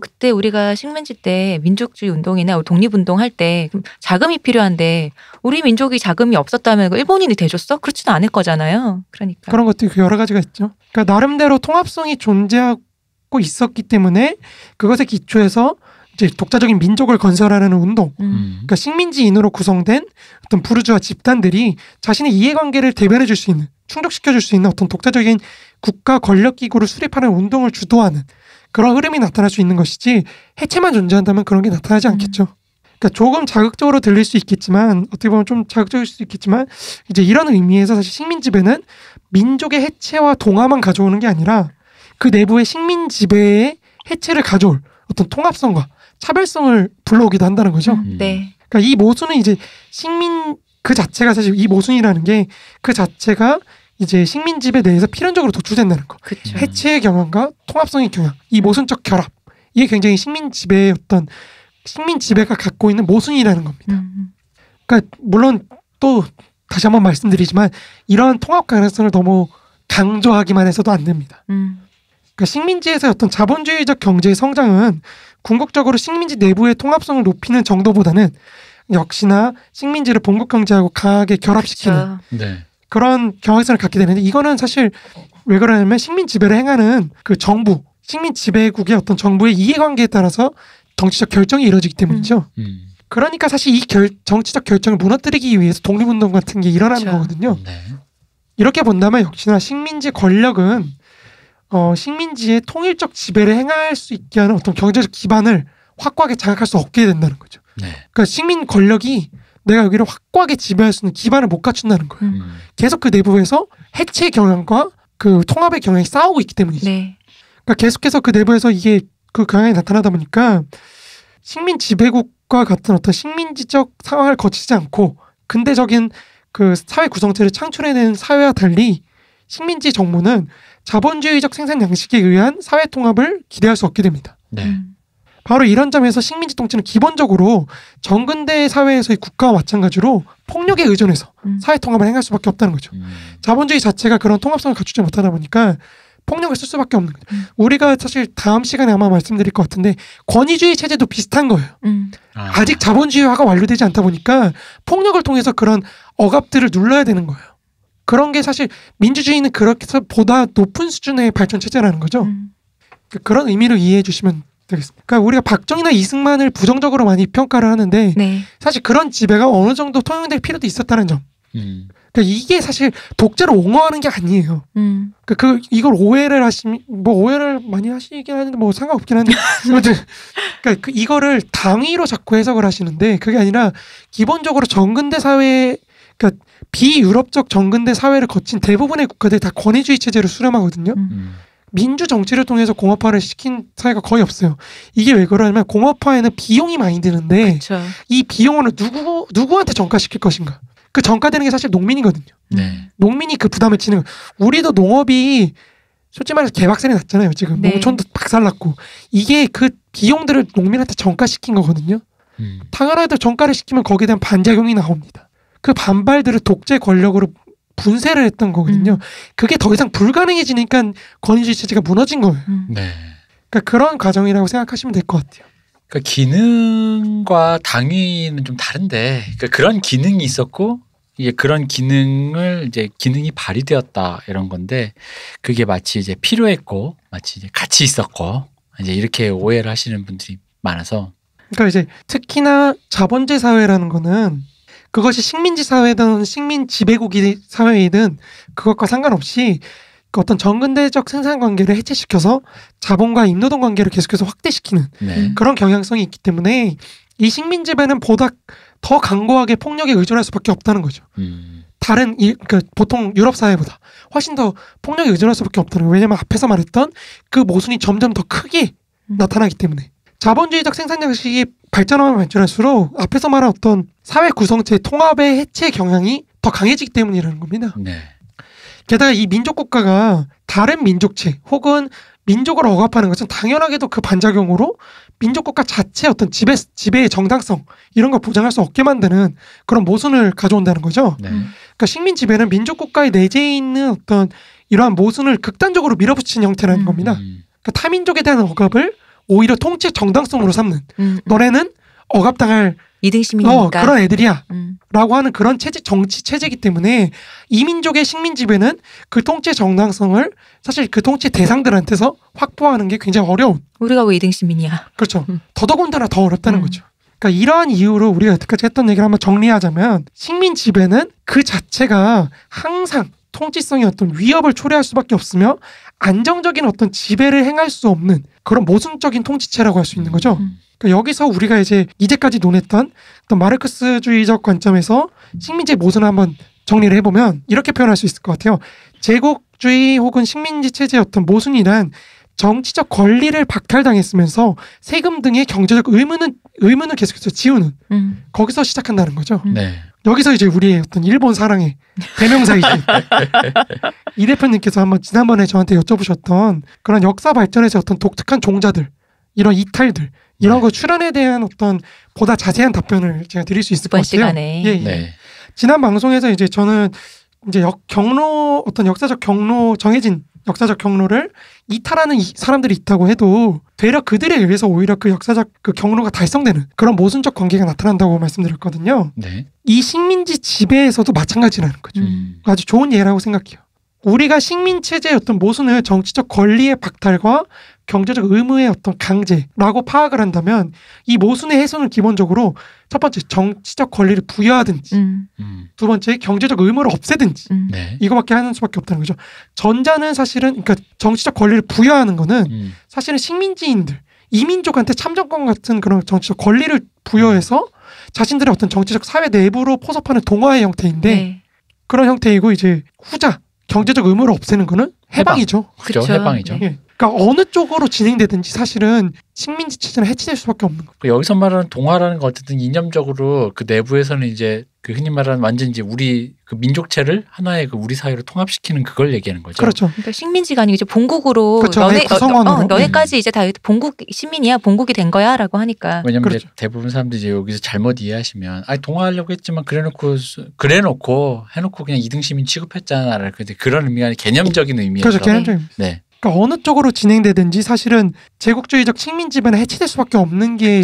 A: 그때 우리가 식민지 때 민족주의 운동이나 독립운동 할 때 자금이 필요한데 우리 민족이 자금이
B: 없었다면 일본인이 되줬어 그렇지도 않을 거잖아요. 그러니까 그런 것들이 그 여러 가지가 있죠. 그러니까 나름대로 통합성이 존재하고 있었기 때문에 그것에 기초해서 이제 독자적인 민족을 건설하려는 운동. 음. 그러니까 식민지인으로 구성된 어떤 부르주아 집단들이 자신의 이해관계를 대변해 줄 수 있는 충족시켜 줄 수 있는 어떤 독자적인 국가 권력 기구를 수립하는 운동을 주도하는 그런 흐름이 나타날 수 있는 것이지 해체만 존재한다면 그런 게 나타나지 음. 않겠죠. 음. 그러니까 조금 자극적으로 들릴 수 있겠지만 어떻게 보면 좀 자극적일 수 있겠지만 이제 이런 의미에서 사실 식민 지배는 민족의 해체와 동화만 가져오는 게 아니라 그 내부의 식민 지배의 해체를 가져올 어떤 통합성과 차별성을 불러오기도 한다는 거죠. 음. 네. 그러니까 이 모순은 이제 식민 그 자체가 사실 이 모순이라는 게 그 자체가 이제 식민 지배 내에서 필연적으로 도출된다는 거. 그쵸. 음. 해체의 경향과 통합성의 경향, 이 모순적 결합 이게 굉장히 식민 지배의 어떤 식민 지배가 갖고 있는 모순이라는 겁니다. 음. 그러니까 물론 또 다시 한번 말씀드리지만 이러한 통합 가능성을 너무 강조하기만 해서도 안 됩니다. 음. 그러니까 식민지에서 어떤 자본주의적 경제의 성장은 궁극적으로 식민지 내부의 통합성을 높이는 정도보다는 역시나 식민지를 본국 경제하고 강하게 결합시키는 그렇죠. 그런 경향성을 갖게 되는데 이거는 사실 왜 그러냐면 식민 지배를 행하는 그 정부 식민 지배국의 어떤 정부의 이해관계에 따라서 정치적 결정이 이루어지기 때문이죠. 음. 음. 그러니까 사실 이 결, 정치적 결정을 무너뜨리기 위해서 독립운동 같은 게 일어나는 그렇죠. 거거든요. 네. 이렇게 본다면 역시나 식민지 권력은 어, 식민지의 통일적 지배를 행할 수 있게 하는 어떤 경제적 기반을 확고하게 장악할 수 없게 된다는 거죠. 네. 그러니까 식민 권력이 내가 여기를 확고하게 지배할 수 있는 기반을 못 갖춘다는 거예요. 음. 계속 그 내부에서 해체 경향과 그 통합의 경향이 싸우고 있기 때문이죠. 네. 그러니까 계속해서 그 내부에서 이게 그 경향이 나타나다 보니까 식민 지배국과 같은 어떤 식민지적 상황을 거치지 않고 근대적인 그 사회 구성체를 창출해낸 사회와 달리 식민지 정부는 자본주의적 생산 양식에 의한 사회 통합을 기대할 수 없게 됩니다. 네. 음. 바로 이런 점에서 식민지 통치는 기본적으로 정근대 사회에서의 국가와 마찬가지로 폭력에 의존해서 음. 사회 통합을 행할 수밖에 없다는 거죠. 음. 자본주의 자체가 그런 통합성을 갖추지 못하다 보니까 폭력을 쓸 수밖에 없는 거죠. 음. 우리가 사실 다음 시간에 아마 말씀드릴 것 같은데 권위주의 체제도 비슷한 거예요. 음. 아. 아직 자본주의화가 완료되지 않다 보니까 폭력을 통해서 그런 억압들을 눌러야 되는 거예요. 그런 게 사실 민주주의는 그렇게 해서 보다 높은 수준의 발전 체제라는 거죠. 음. 그, 그런 의미로 이해해 주시면 되겠습니다. 그러니까 우리가 박정희나 이승만을 부정적으로 많이 평가를 하는데 네. 사실 그런 지배가 어느 정도 통용될 필요도 있었다는 점. 음. 그러니까 이게 사실 독재를 옹호하는 게 아니에요. 음. 그러니까 그 이걸 오해를 하시면 뭐 오해를 많이 하시긴 하는데 뭐 상관없긴 한데 그러니까 그 이거를 당위로 자꾸 해석을 하시는데 그게 아니라 기본적으로 정근대 사회의 그러니까 비유럽적 정근대 사회를 거친 대부분의 국가들이 다 권위주의 체제를 수렴하거든요. 음. 음. 민주 정치를 통해서 공업화를 시킨 사회가 거의 없어요. 이게 왜 그러냐면 공업화에는 비용이 많이 드는데 그쵸. 이 비용을 누구 누구한테 전가시킬 것인가? 그 전가되는 게 사실 농민이거든요. 네. 농민이 그 부담을 지는 우리도 농업이 솔직히 말해서 개박살이 났잖아요. 지금 네. 농촌도 박살났고 이게 그 비용들을 농민한테 전가시킨 거거든요. 음. 당연하게 전가를 시키면 거기에 대한 반작용이 나옵니다. 그 반발들을 독재 권력으로 분쇄를 했던 거거든요. 음. 그게 더 이상 불가능해지니까 권위주의 체제가 무너진 거예요. 음. 네. 그러니까 그런 과정이라고 생각하시면 될 것 같아요.
C: 그러니까 기능과 당위는 좀 다른데 그러니까 그런 기능이 있었고 이제 그런 기능을 이제 기능이 발휘되었다 이런 건데 그게 마치 이제 필요했고 마치 이제 같이 있었고 이제 이렇게 오해를 하시는 분들이 많아서
B: 그러니까 이제 특히나 자본제 사회라는 거는 그것이 식민지 사회든 식민 지배국이 사회이든 그것과 상관없이 어떤 정근대적 생산 관계를 해체시켜서 자본과 임노동 관계를 계속해서 확대시키는 네. 그런 경향성이 있기 때문에 이 식민 지배는 보다 더 강고하게 폭력에 의존할 수밖에 없다는 거죠. 음. 다른 이, 그 보통 유럽 사회보다 훨씬 더 폭력에 의존할 수밖에 없다는 거예요. 왜냐하면 앞에서 말했던 그 모순이 점점 더 크게 음. 나타나기 때문에. 자본주의적 생산 양식이 발전하면 발전할수록 앞에서 말한 어떤 사회 구성체 통합의 해체 경향이 더 강해지기 때문이라는 겁니다. 네. 게다가 이 민족 국가가 다른 민족체 혹은 민족을 억압하는 것은 당연하게도 그 반작용으로 민족 국가 자체 어떤 지배 지배의 정당성 이런 걸 보장할 수 없게 만드는 그런 모순을 가져온다는 거죠. 네. 음. 그러니까 식민 지배는 민족 국가의 내재에 있는 어떤 이러한 모순을 극단적으로 밀어붙인 형태라는 음. 겁니다. 그러니까 타민족에 대한 억압을 오히려 통치 정당성으로 삼는 음. 너네는 억압당할 이등 시민이니까 어, 그런 애들이야라고 음. 하는 그런 체제 정치 체제이기 때문에 이민족의 식민 지배는 그 통치 정당성을 사실 그 통치 대상들한테서 확보하는 게 굉장히 어려운 우리가 왜 이등 시민이야 그렇죠 음. 더더군다나 더 어렵다는 음. 거죠 그러니까 이러한 이유로 우리가 여태까지 했던 얘기를 한번 정리하자면 식민 지배는 그 자체가 항상 통치성의 어떤 위협을 초래할 수밖에 없으며 안정적인 어떤 지배를 행할 수 없는 그런 모순적인 통치체라고 할 수 있는 음, 거죠. 음. 그러니까 여기서 우리가 이제 이제까지 논했던 어떤 마르크스주의적 관점에서 식민지 모순을 한번 정리를 해보면 이렇게 표현할 수 있을 것 같아요. 제국주의 혹은 식민지 체제의 어떤 모순이란 정치적 권리를 박탈당했으면서 세금 등의 경제적 의무는 의무는 계속해서 지우는 음. 거기서 시작한다는 거죠. 음. 네. 여기서 이제 우리의 어떤 일본 사랑의 대명사이신이 대표님께서 한번 지난번에 저한테 여쭤보셨던 그런 역사 발전에서 어떤 독특한 종자들, 이런 이탈들, 이런 네. 거 출연에 대한 어떤 보다 자세한 답변을 제가 드릴 수 있을 것 같아요. 시간에. 예, 예. 네. 지난 방송에서 이제 저는 이제 역, 경로 어떤 역사적 경로 정해진 역사적 경로를 이탈하는 이, 사람들이 있다고 해도 되려 그들에 의해서 오히려 그 역사적 그 경로가 달성되는 그런 모순적 관계가 나타난다고 말씀드렸거든요. 네. 이 식민지 지배에서도 마찬가지라는 거죠. 음. 아주 좋은 예라고 생각해요. 우리가 식민체제의 어떤 모순을 정치적 권리의 박탈과 경제적 의무의 어떤 강제라고 파악을 한다면 이 모순의 해소는 기본적으로 첫 번째 정치적 권리를 부여하든지 음. 음. 두 번째 경제적 의무를 없애든지 음. 네. 이거밖에 하는 수밖에 없다는 거죠. 전자는 사실은 그러니까 정치적 권리를 부여하는 거는 음. 사실은 식민지인들 이민족한테 참정권 같은 그런 정치적 권리를 부여해서 자신들의 어떤 정치적 사회 내부로 포섭하는 동화의 형태인데 네. 그런 형태이고 이제 후자 경제적 의무를 없애는 거는 해방이죠. 그렇죠. 해방이죠. 네. 예. 그러니까 어느 쪽으로 진행되든지 사실은 식민지 체제는 해체될 수밖에 없는
C: 거예요. 여기서 말하는 동화라는 건 어쨌든 이념적으로 그 내부에서는 이제 그 흔히 말하는 완전 이제 우리 그 민족체를 하나의 그 우리 사회로 통합시키는 그걸 얘기하는 거죠. 그렇죠.
A: 그러니까 식민지가 아니고 이제 본국으로 그렇죠. 너네 네, 어, 구성원으로. 어, 너네까지 음. 이제 다 본국 시민이야, 본국이 된 거야라고 하니까.
C: 왜냐면 그렇죠. 대부분 사람들이 이제 여기서 잘못 이해하시면 아 동화하려고 했지만 그래놓고 그래놓고 해놓고 그냥 이등 시민 취급했잖아. 라는 그 그런 의미가 아니라 개념적인 의미에서. 그렇죠. 개념적인. 네.
B: 그러니까 어느 쪽으로 진행되든지 사실은 제국주의적 식민 지배는 해체될 수밖에 없는 게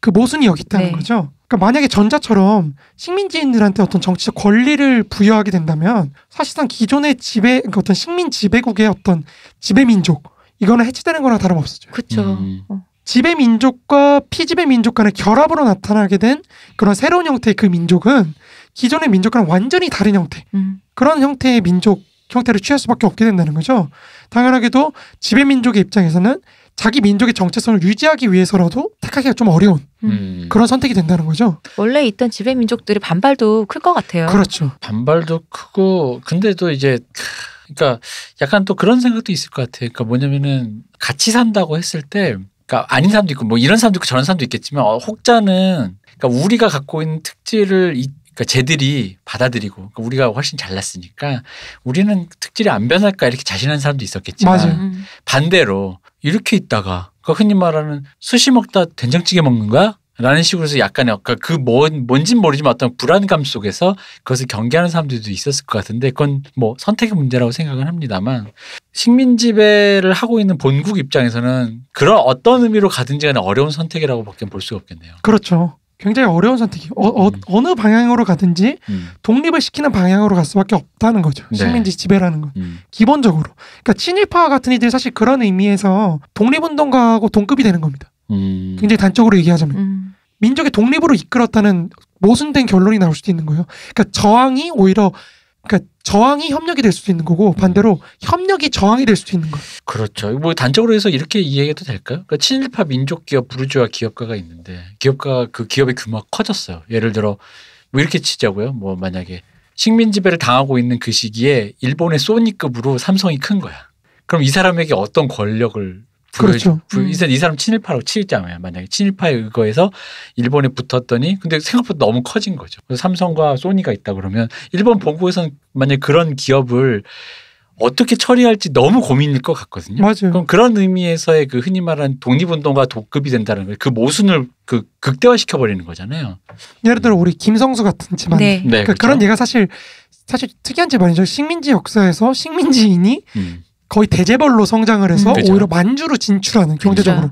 B: 그 모순이 여기 있다는 네. 거죠. 그러니까 만약에 전자처럼 식민지인들한테 어떤 정치적 권리를 부여하게 된다면 사실상 기존의 지배 그러니까 어떤 식민 지배국의 어떤 지배 민족 이거는 해체되는 거나 다름없어요. 그렇죠. 음. 어. 지배 민족과 피지배 민족 간의 결합으로 나타나게 된 그런 새로운 형태의 그 민족은 기존의 민족과는 완전히 다른 형태 음. 그런 형태의 민족 형태를 취할 수밖에 없게 된다는 거죠. 당연하게도 지배민족의 입장에서는 자기 민족의 정체성을 유지하기 위해서라도 택하기가 좀 어려운 음. 그런 선택이 된다는 거죠. 원래 있던 지배 민족들이 반발도 클 것 같아요. 그렇죠.
C: 반발도 크고 근데 또 이제 그러니까 약간 또 그런 생각도 있을 것 같아요. 그러니까 뭐냐면은 같이 산다고 했을 때 그러니까 아닌 사람도 있고 뭐 이런 사람도 있고 저런 사람도 있겠지만 어, 혹자는 그러니까 우리가 갖고 있는 특질을 그러니까 쟤들이 받아들이고 그러니까 우리가 훨씬 잘났으니까 우리는 특질이 안 변할까 이렇게 자신한 사람도 있었겠지만 맞아요. 음. 반대로 이렇게 있다가 그러니까 흔히 말하는 수시 먹다 된장찌개 먹는 거야? 라는 식으로 해서 약간의 아까 그러니까 그 뭔, 뭔진 모르지만 어떤 불안감 속에서 그것을 경계하는 사람들도 있었을 것 같은데 그건 뭐 선택의 문제라고 생각을 합니다만 식민지배를 하고 있는 본국 입장에서는 그런 어떤 의미로 가든지 간에 어려운 선택이라고 밖에 볼 수가
B: 없겠네요. 그렇죠. 굉장히 어려운 선택이 어, 어, 음. 어느 방향으로 가든지 음. 독립을 시키는 방향으로 갈 수밖에 없다는 거죠 네. 식민지 지배라는 건 음. 기본적으로 그러니까 친일파와 같은 이들이 사실 그런 의미에서 독립운동가하고 동급이 되는 겁니다 음. 굉장히 단적으로 얘기하자면 음. 민족의 독립으로 이끌었다는 모순된 결론이 나올 수도 있는 거예요 그러니까 저항이 오히려 그러니까 저항이 협력이 될 수도 있는 거고 음. 반대로 음. 협력이 저항이 될 수도 있는 거.
C: 그렇죠. 뭐 단적으로 해서 이렇게 이해해도 될까요? 그러니까 친일파 민족 기업 부르주아 기업가가 있는데 기업가 그 기업의 규모가 커졌어요. 예를 들어 뭐 이렇게 치자고요. 뭐 만약에 식민 지배를 당하고 있는 그 시기에 일본의 소니급으로 삼성이 큰 거야. 그럼 이 사람에게 어떤 권력을 그렇죠. 음. 이 사람 친일파라고 치잖아요. 만약에 친일파의의거에서 일본에 붙었더니 근데 생각보다 너무 커진 거죠. 그래서 삼성과 소니가 있다 그러면 일본 본국에서는 만약 에 그런 기업을 어떻게 처리할지 너무 고민일 것 같거든요. 맞아요. 그럼 그런 의미에서의 그 흔히 말하는 독립운동과 독급이 된다는 거그 모순을 그 극대화시켜 버리는 거잖아요.
B: 예를 들어 우리 김성수 같은 집안 네. 네 그러니까 그렇죠? 그런 얘가 사실 사실 특이한 집안이죠. 식민지 역사에서 식민지인이 음. 거의 대재벌로 성장을 해서 음. 오히려 만주로 진출하는 경제적으로.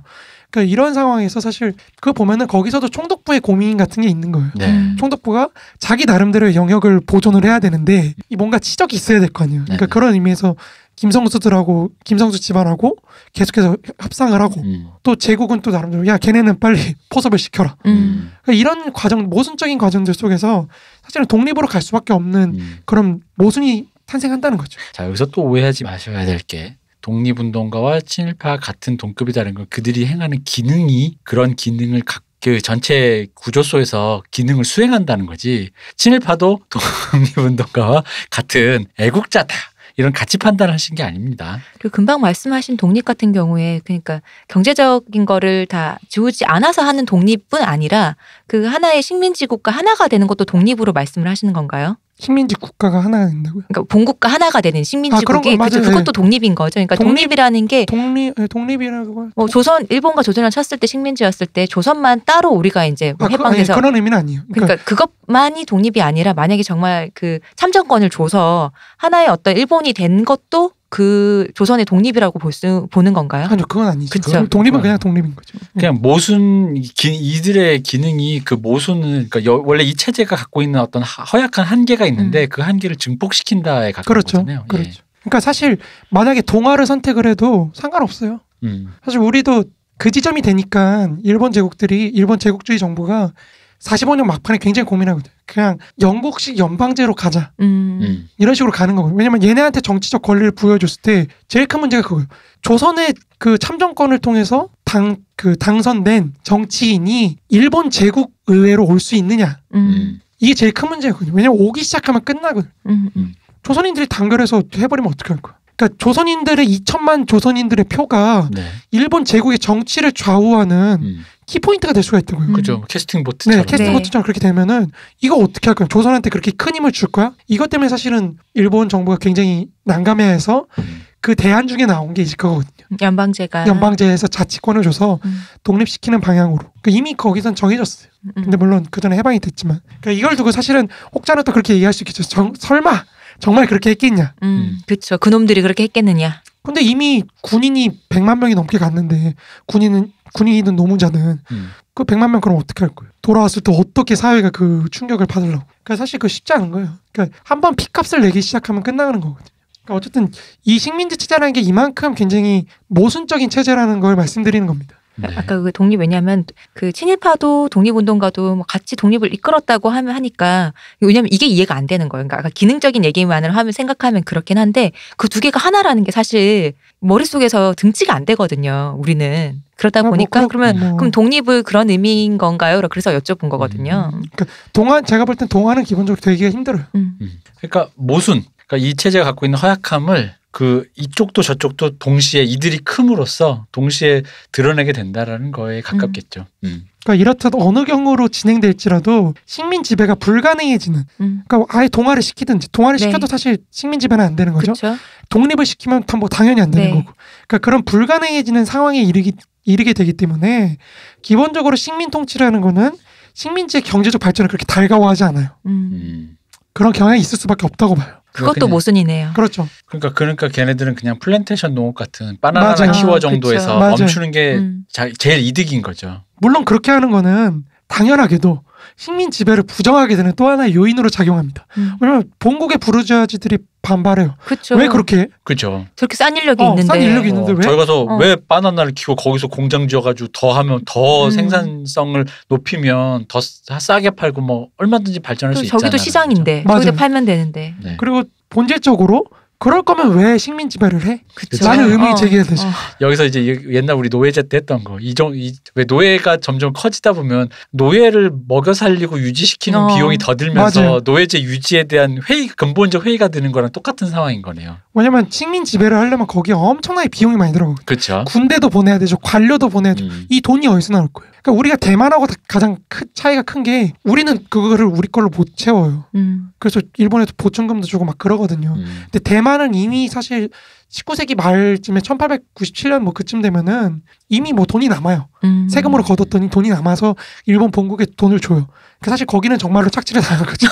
B: 그러니까 이런 상황에서 사실 그거 보면은 거기서도 총독부의 고민 같은 게 있는 거예요. 네. 음. 총독부가 자기 나름대로의 영역을 보존을 해야 되는데 뭔가 치적이 있어야 될 거 아니에요. 그러니까 네. 그런 의미에서 김성수들하고 김성수 집안하고 계속해서 협상을 하고 음. 또 제국은 또 나름대로 야 걔네는 빨리 포섭을 시켜라. 음. 그러니까 이런 과정 모순적인 과정들 속에서 사실은 독립으로 갈 수밖에 없는 음. 그런 모순이 탄생한다는 거죠.
C: 자 여기서 또 오해하지 마셔야 될 게 독립운동가와 친일파 같은 동급이다는 건 그들이 행하는 기능이 그런 기능을 갖고 그 전체 구조 속에서 기능을 수행한다는 거지. 친일파도 독립운동가와 같은 애국자다. 이런 가치 판단을 하신 게 아닙니다.
A: 그리고 금방 말씀하신 독립 같은 경우에 그러니까 경제적인 거를 다 지우지 않아서 하는 독립뿐 아니라 그 하나의 식민지 국과 하나가 되는 것도 독립으로 말씀을 하시는 건가요? 식민지 국가가 하나가 된다고요? 그러니까 본국가 하나가 되는 식민지국이 아, 그죠 그것도 예. 독립인 거죠. 그러니까 독립,
B: 이라는게 독립 예, 독립이라고
A: 뭐 조선 일본과 조선을 쳤을 때 식민지였을 때 조선만 따로 우리가 이제 뭐 아, 해방돼서 그, 예, 런 의미는 아니에요. 그러니까, 그러니까, 그것만이 독립이 아니라 만약에 정말 그 참정권을 줘서 하나의 어떤 일본이 된 것도 그 조선의 독립이라고 볼 수, 보는 건가요? 아니요, 그건 아니죠. 그쵸? 독립은 그냥
C: 독립인 거죠. 그냥 모순 기, 이들의 기능이 그모순을 그러니까 여, 원래 이 체제가 갖고 있는 어떤 허약한 한계가 있는데 음.
B: 그 한계를 증폭시킨다에 가까운 그렇죠. 거잖아요. 예. 그렇죠. 예. 그러니까 사실 만약에 동화를 선택을 해도 상관없어요. 음. 사실 우리도 그 지점이 되니까 일본 제국들이 일본 제국주의 정부가 45년 막판에 굉장히 고민하거든. 그냥 영국식 연방제로 가자. 음. 음. 이런 식으로 가는 거거든요. 왜냐면 얘네한테 정치적 권리를 부여줬을 때 제일 큰 문제가 그거예요. 조선의 그 참정권을 통해서 당, 그 당선된 정치인이 일본 제국 의회로 올 수 있느냐. 음. 음. 이게 제일 큰 문제거든요. 왜냐면 오기 시작하면 끝나거든. 음. 음. 조선인들이 단결해서 해버리면 어떻게 할 거야. 그러니까 조선인들의 2천만 조선인들의 표가 네. 일본 제국의 정치를 좌우하는 키포인트가 될 수가 있다고요. 그죠. 음. 캐스팅 보트 네, 캐스팅 보트처럼 네. 그렇게 되면은 이거 어떻게 할 거야? 조선한테 그렇게 큰 힘을 줄 거야? 이것 때문에 사실은 일본 정부가 굉장히 난감해해서 음. 그 대안 중에 나온 게 있을 거거든요.
A: 연방제가
B: 연방제에서 자치권을 줘서 음. 독립시키는 방향으로. 그러니까 이미 거기선 정해졌어요. 음. 음. 근데 물론 그 전에 해방이 됐지만 그러니까 이걸 두고 사실은 혹자는 또 그렇게 이해할 수 있겠죠. 정, 설마 정말 그렇게 했겠냐?
A: 음, 그렇죠. 그놈들이 그렇게 했겠느냐?
B: 근데 이미 군인이 100만 명이 넘게 갔는데 군인은 군인이든 노무자는 음. 그 100만 명 그럼 어떻게 할 거예요? 돌아왔을 때 어떻게 사회가 그 충격을 받으려고. 그러니까 사실 그 쉽지 않은 거예요. 그러니까 한번 핏값을 내기 시작하면 끝나는 거거든요. 그러니까 어쨌든 이 식민지 체제라는 게 이만큼 굉장히 모순적인 체제라는 걸 말씀드리는 겁니다. 네. 아까 그 독립 왜냐하면 그 친일파도
A: 독립운동가도 뭐 같이 독립을 이끌었다고 하면 하니까 왜냐면 이게 이해가 안 되는 거예요. 그러니까 아까 기능적인 얘기만을 하면 생각하면 그렇긴 한데 그 두 개가 하나라는 게 사실 머릿속에서 등치가 안 되거든요. 우리는 그러다 아, 뭐 보니까 뭐, 그러면 뭐. 그럼 독립을 그런 의미인 건가요? 그래서 여쭤본 거거든요. 음. 그러니까
B: 동안 제가 볼 땐 동안은 기본적으로 되기가 힘들어요. 음. 음.
C: 그러니까 모순, 그러니까 이 체제가 갖고 있는 허약함을 그 이쪽도 저쪽도 동시에 이들이 큼으로써 동시에 드러내게 된다라는 거에 가깝겠죠.
B: 음. 그러니까 이렇듯 어느 경우로 진행될지라도 식민 지배가 불가능해지는. 음. 그러니까 아예 동화를 시키든지 동화를 네. 시켜도 사실 식민 지배는 안 되는 거죠. 그쵸? 독립을 시키면 뭐 당연히 안 되는 네. 거고. 그러니까 그런 불가능해지는 상황에 이르기 이르게 되기 때문에 기본적으로 식민 통치라는 거는 식민지의 경제적 발전을 그렇게 달가워하지 않아요. 음. 음. 그런 경향이 있을 수밖에 없다고 봐요. 그것도 모순이네요. 그렇죠.
C: 그러니까 그러니까 걔네들은 그냥 플랜테이션 농업 같은 바나나 맞 키워 아, 정도에서 아, 멈추는 게 음. 제일 이득인 거죠.
B: 물론 그렇게 하는 거는 당연하게도 식민 지배를 부정하게 되는 또 하나의 요인으로 작용합니다. 음. 왜냐면 본국의 부르주아지들이 반발해요. 그쵸. 왜 그렇게? 그렇죠. 저렇게 싼 인력이 어, 있는데. 싼 인력이 있는데 어, 왜? 저희 가서 어. 왜
C: 바나나를 키고 거기서 공장 지어가지고 더 하면 더 음. 생산성을 높이면 더 싸게 팔고 뭐 얼마든지 발전할 수 있잖아요. 저기도 시장인데. 맞기도
B: 팔면 되는데. 네. 그리고 본질적으로 그럴 거면 왜 식민 지배를 해? 그쵸. 라는 어, 의미 어. 제기가 되죠. 어.
C: 여기서 이제 옛날 우리 노예제 때 했던 거. 이정 이왜 노예가 점점 커지다 보면 노예를 먹여 살리고 유지시키는 어. 비용이 더 들면서 맞아요. 노예제 유지에 대한 회의 근본적 회의가 되는 거랑 똑같은 상황인 거네요.
B: 왜냐면 식민 지배를 하려면 거기에 엄청나게 비용이 많이 들어가고. 그렇죠. 군대도 보내야 되죠. 관료도 보내야 돼. 음. 이 돈이 어디서 나올 거예요? 그러니까 우리가 대만하고 가장 큰 차이가 큰 게 우리는 그거를 우리 걸로 못 채워요. 음. 그래서 일본에도 보충금도 주고 막 그러거든요. 음. 근데 대만 대만은 이미 사실 19세기 말쯤에 1897년 뭐 그쯤 되면은 이미 뭐 돈이 남아요. 음. 세금으로 거뒀더니 돈이 남아서 일본 본국에 돈을 줘요. 그러니까 사실 거기는 정말로 착취를 당한 거죠.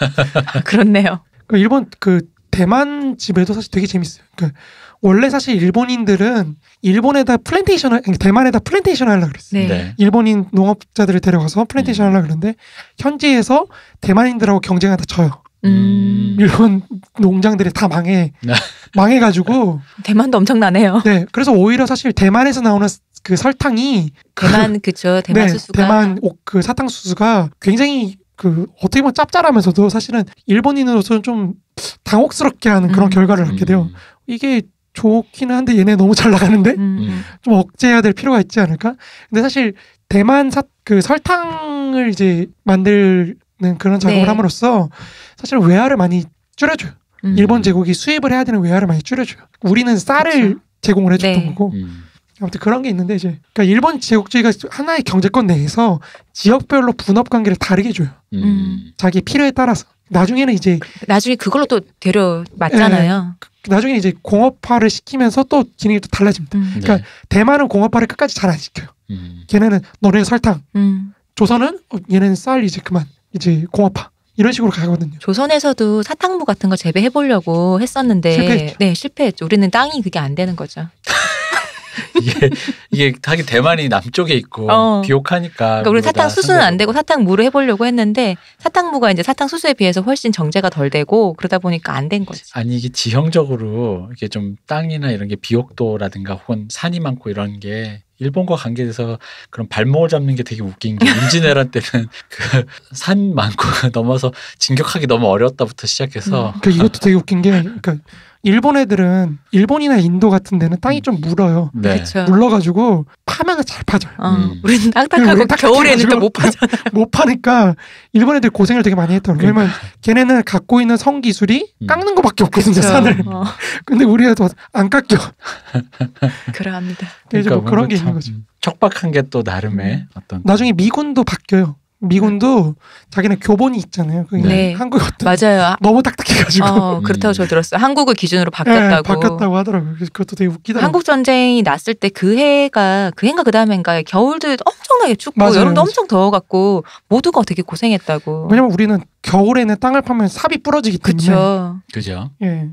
B: 그렇네요. 그러니까 일본 그 대만 집에도 사실 되게 재밌어요. 그러니까 원래 사실 일본인들은 일본에다 플랜테이션을 대만에다 플랜테이션을 하려 고 그랬어요. 네. 네. 일본인 농업자들을 데려가서 플랜테이션 을 음. 하려 고 그러는데 현지에서 대만인들하고 경쟁하다 쳐요 음. 일본 농장들이 다 망해 네. 망해가지고 대만도 엄청나네요. 네, 그래서 오히려 사실 대만에서 나오는 그 설탕이 그 대만 그, 쵸 대만 네, 수수가 대만 그 사탕 수수가 굉장히 그 어떻게 보면 짭짤하면서도 사실은 일본인으로서는 좀 당혹스럽게 하는 그런 음. 결과를 얻게 돼요. 음. 이게 좋기는 한데 얘네 너무 잘 나가는데 음. 음. 좀 억제해야 될 필요가 있지 않을까? 근데 사실 대만 사, 그 설탕을 이제 만들는 그런 작업을 네. 함으로써 사실 외화를 많이 줄여줘요. 음. 일본 제국이 수입을 해야 되는 외화를 많이 줄여줘요. 우리는 쌀을 그쵸? 그렇죠. 제공을 해줬던 네. 거고. 음. 아무튼 그런 게 있는데 이제 그러니까 일본 제국주의가 하나의 경제권 내에서 지역별로 분업 관계를 다르게 줘요. 음. 음. 자기 필요에 따라서. 나중에는 이제 나중에 그걸로 또 데려 맞잖아요. 에, 네. 그 나중에 이제 공업화를 시키면서 또 기능이 또 달라집니다. 음. 그러니까 네. 그러니까 대만은 공업화를 끝까지 잘 안 시켜요. 음. 걔네는 너네 설탕. 조선은 어, 얘네는 쌀 이제 그만 이제 공업화. 이런 식으로 가거든요.
A: 조선에서도 사탕무 같은 거 재배해 보려고 했었는데 실패했죠. 네, 실패했죠. 우리는 땅이 그게 안 되는 거죠.
C: 이게 이게 하긴 대만이 남쪽에 있고 어. 비옥하니까 그러니까 우리 사탕 수수는 안
A: 되고 사탕무로 해보려고 했는데 사탕무가 이제 사탕 수수에 비해서 훨씬 정제가 덜 되고 그러다 보니까 안 된거죠
C: 아니 이게 지형적으로 이게 좀 땅이나 이런 게 비옥도라든가 혹은 산이 많고 이런 게 일본과 관계돼서 그런 발목을 잡는 게 되게 웃긴 게 임진왜란 때는 그산 많고 넘어서 진격하기 너무 어려웠다부터 시작해서 음,
B: 그 이것도 되게 웃긴 게 그러니까 일본 애들은 일본이나 인도 같은 데는 땅이 음. 좀 물어요. 네. 물러가지고 파면 잘 파져요. 어, 음. 우리는
A: 딱딱하고 겨울에는 또못
B: 파져. 못 파니까 일본 애들 고생을 되게 많이 했던. 그러 그러니까. 왜냐면 걔네는 갖고 있는 성 기술이 음. 깎는 거밖에 없거든요 산을. 어. 근데 우리 도안 깎여. 그러합니다. 네, 뭐 그러니까 뭐 그런 게 있는 거죠.
C: 척박한 게 또 나름의 음. 어떤.
B: 나중에 미군도 바뀌어요. 미군도 자기네 교본이 있잖아요. 그게 네. 한국 어떤 맞아요. 아, 너무
A: 딱딱해가지고 어, 그렇다고 저 들었어요. 한국을 기준으로 네, 바뀌었다고. 네, 바뀌었다고 하더라고요. 그래서 그것도 되게 웃기다. 한국 전쟁이 났을 때 그 해가 그 해인가 그 다음 인가 겨울도 엄청나게 춥고 맞아요. 여름도 엄청
B: 더워갖고 모두가 되게 고생했다고. 왜냐면 우리는 겨울에는 땅을 파면 삽이 부러지기 때문에. 그렇죠. 그죠. 예.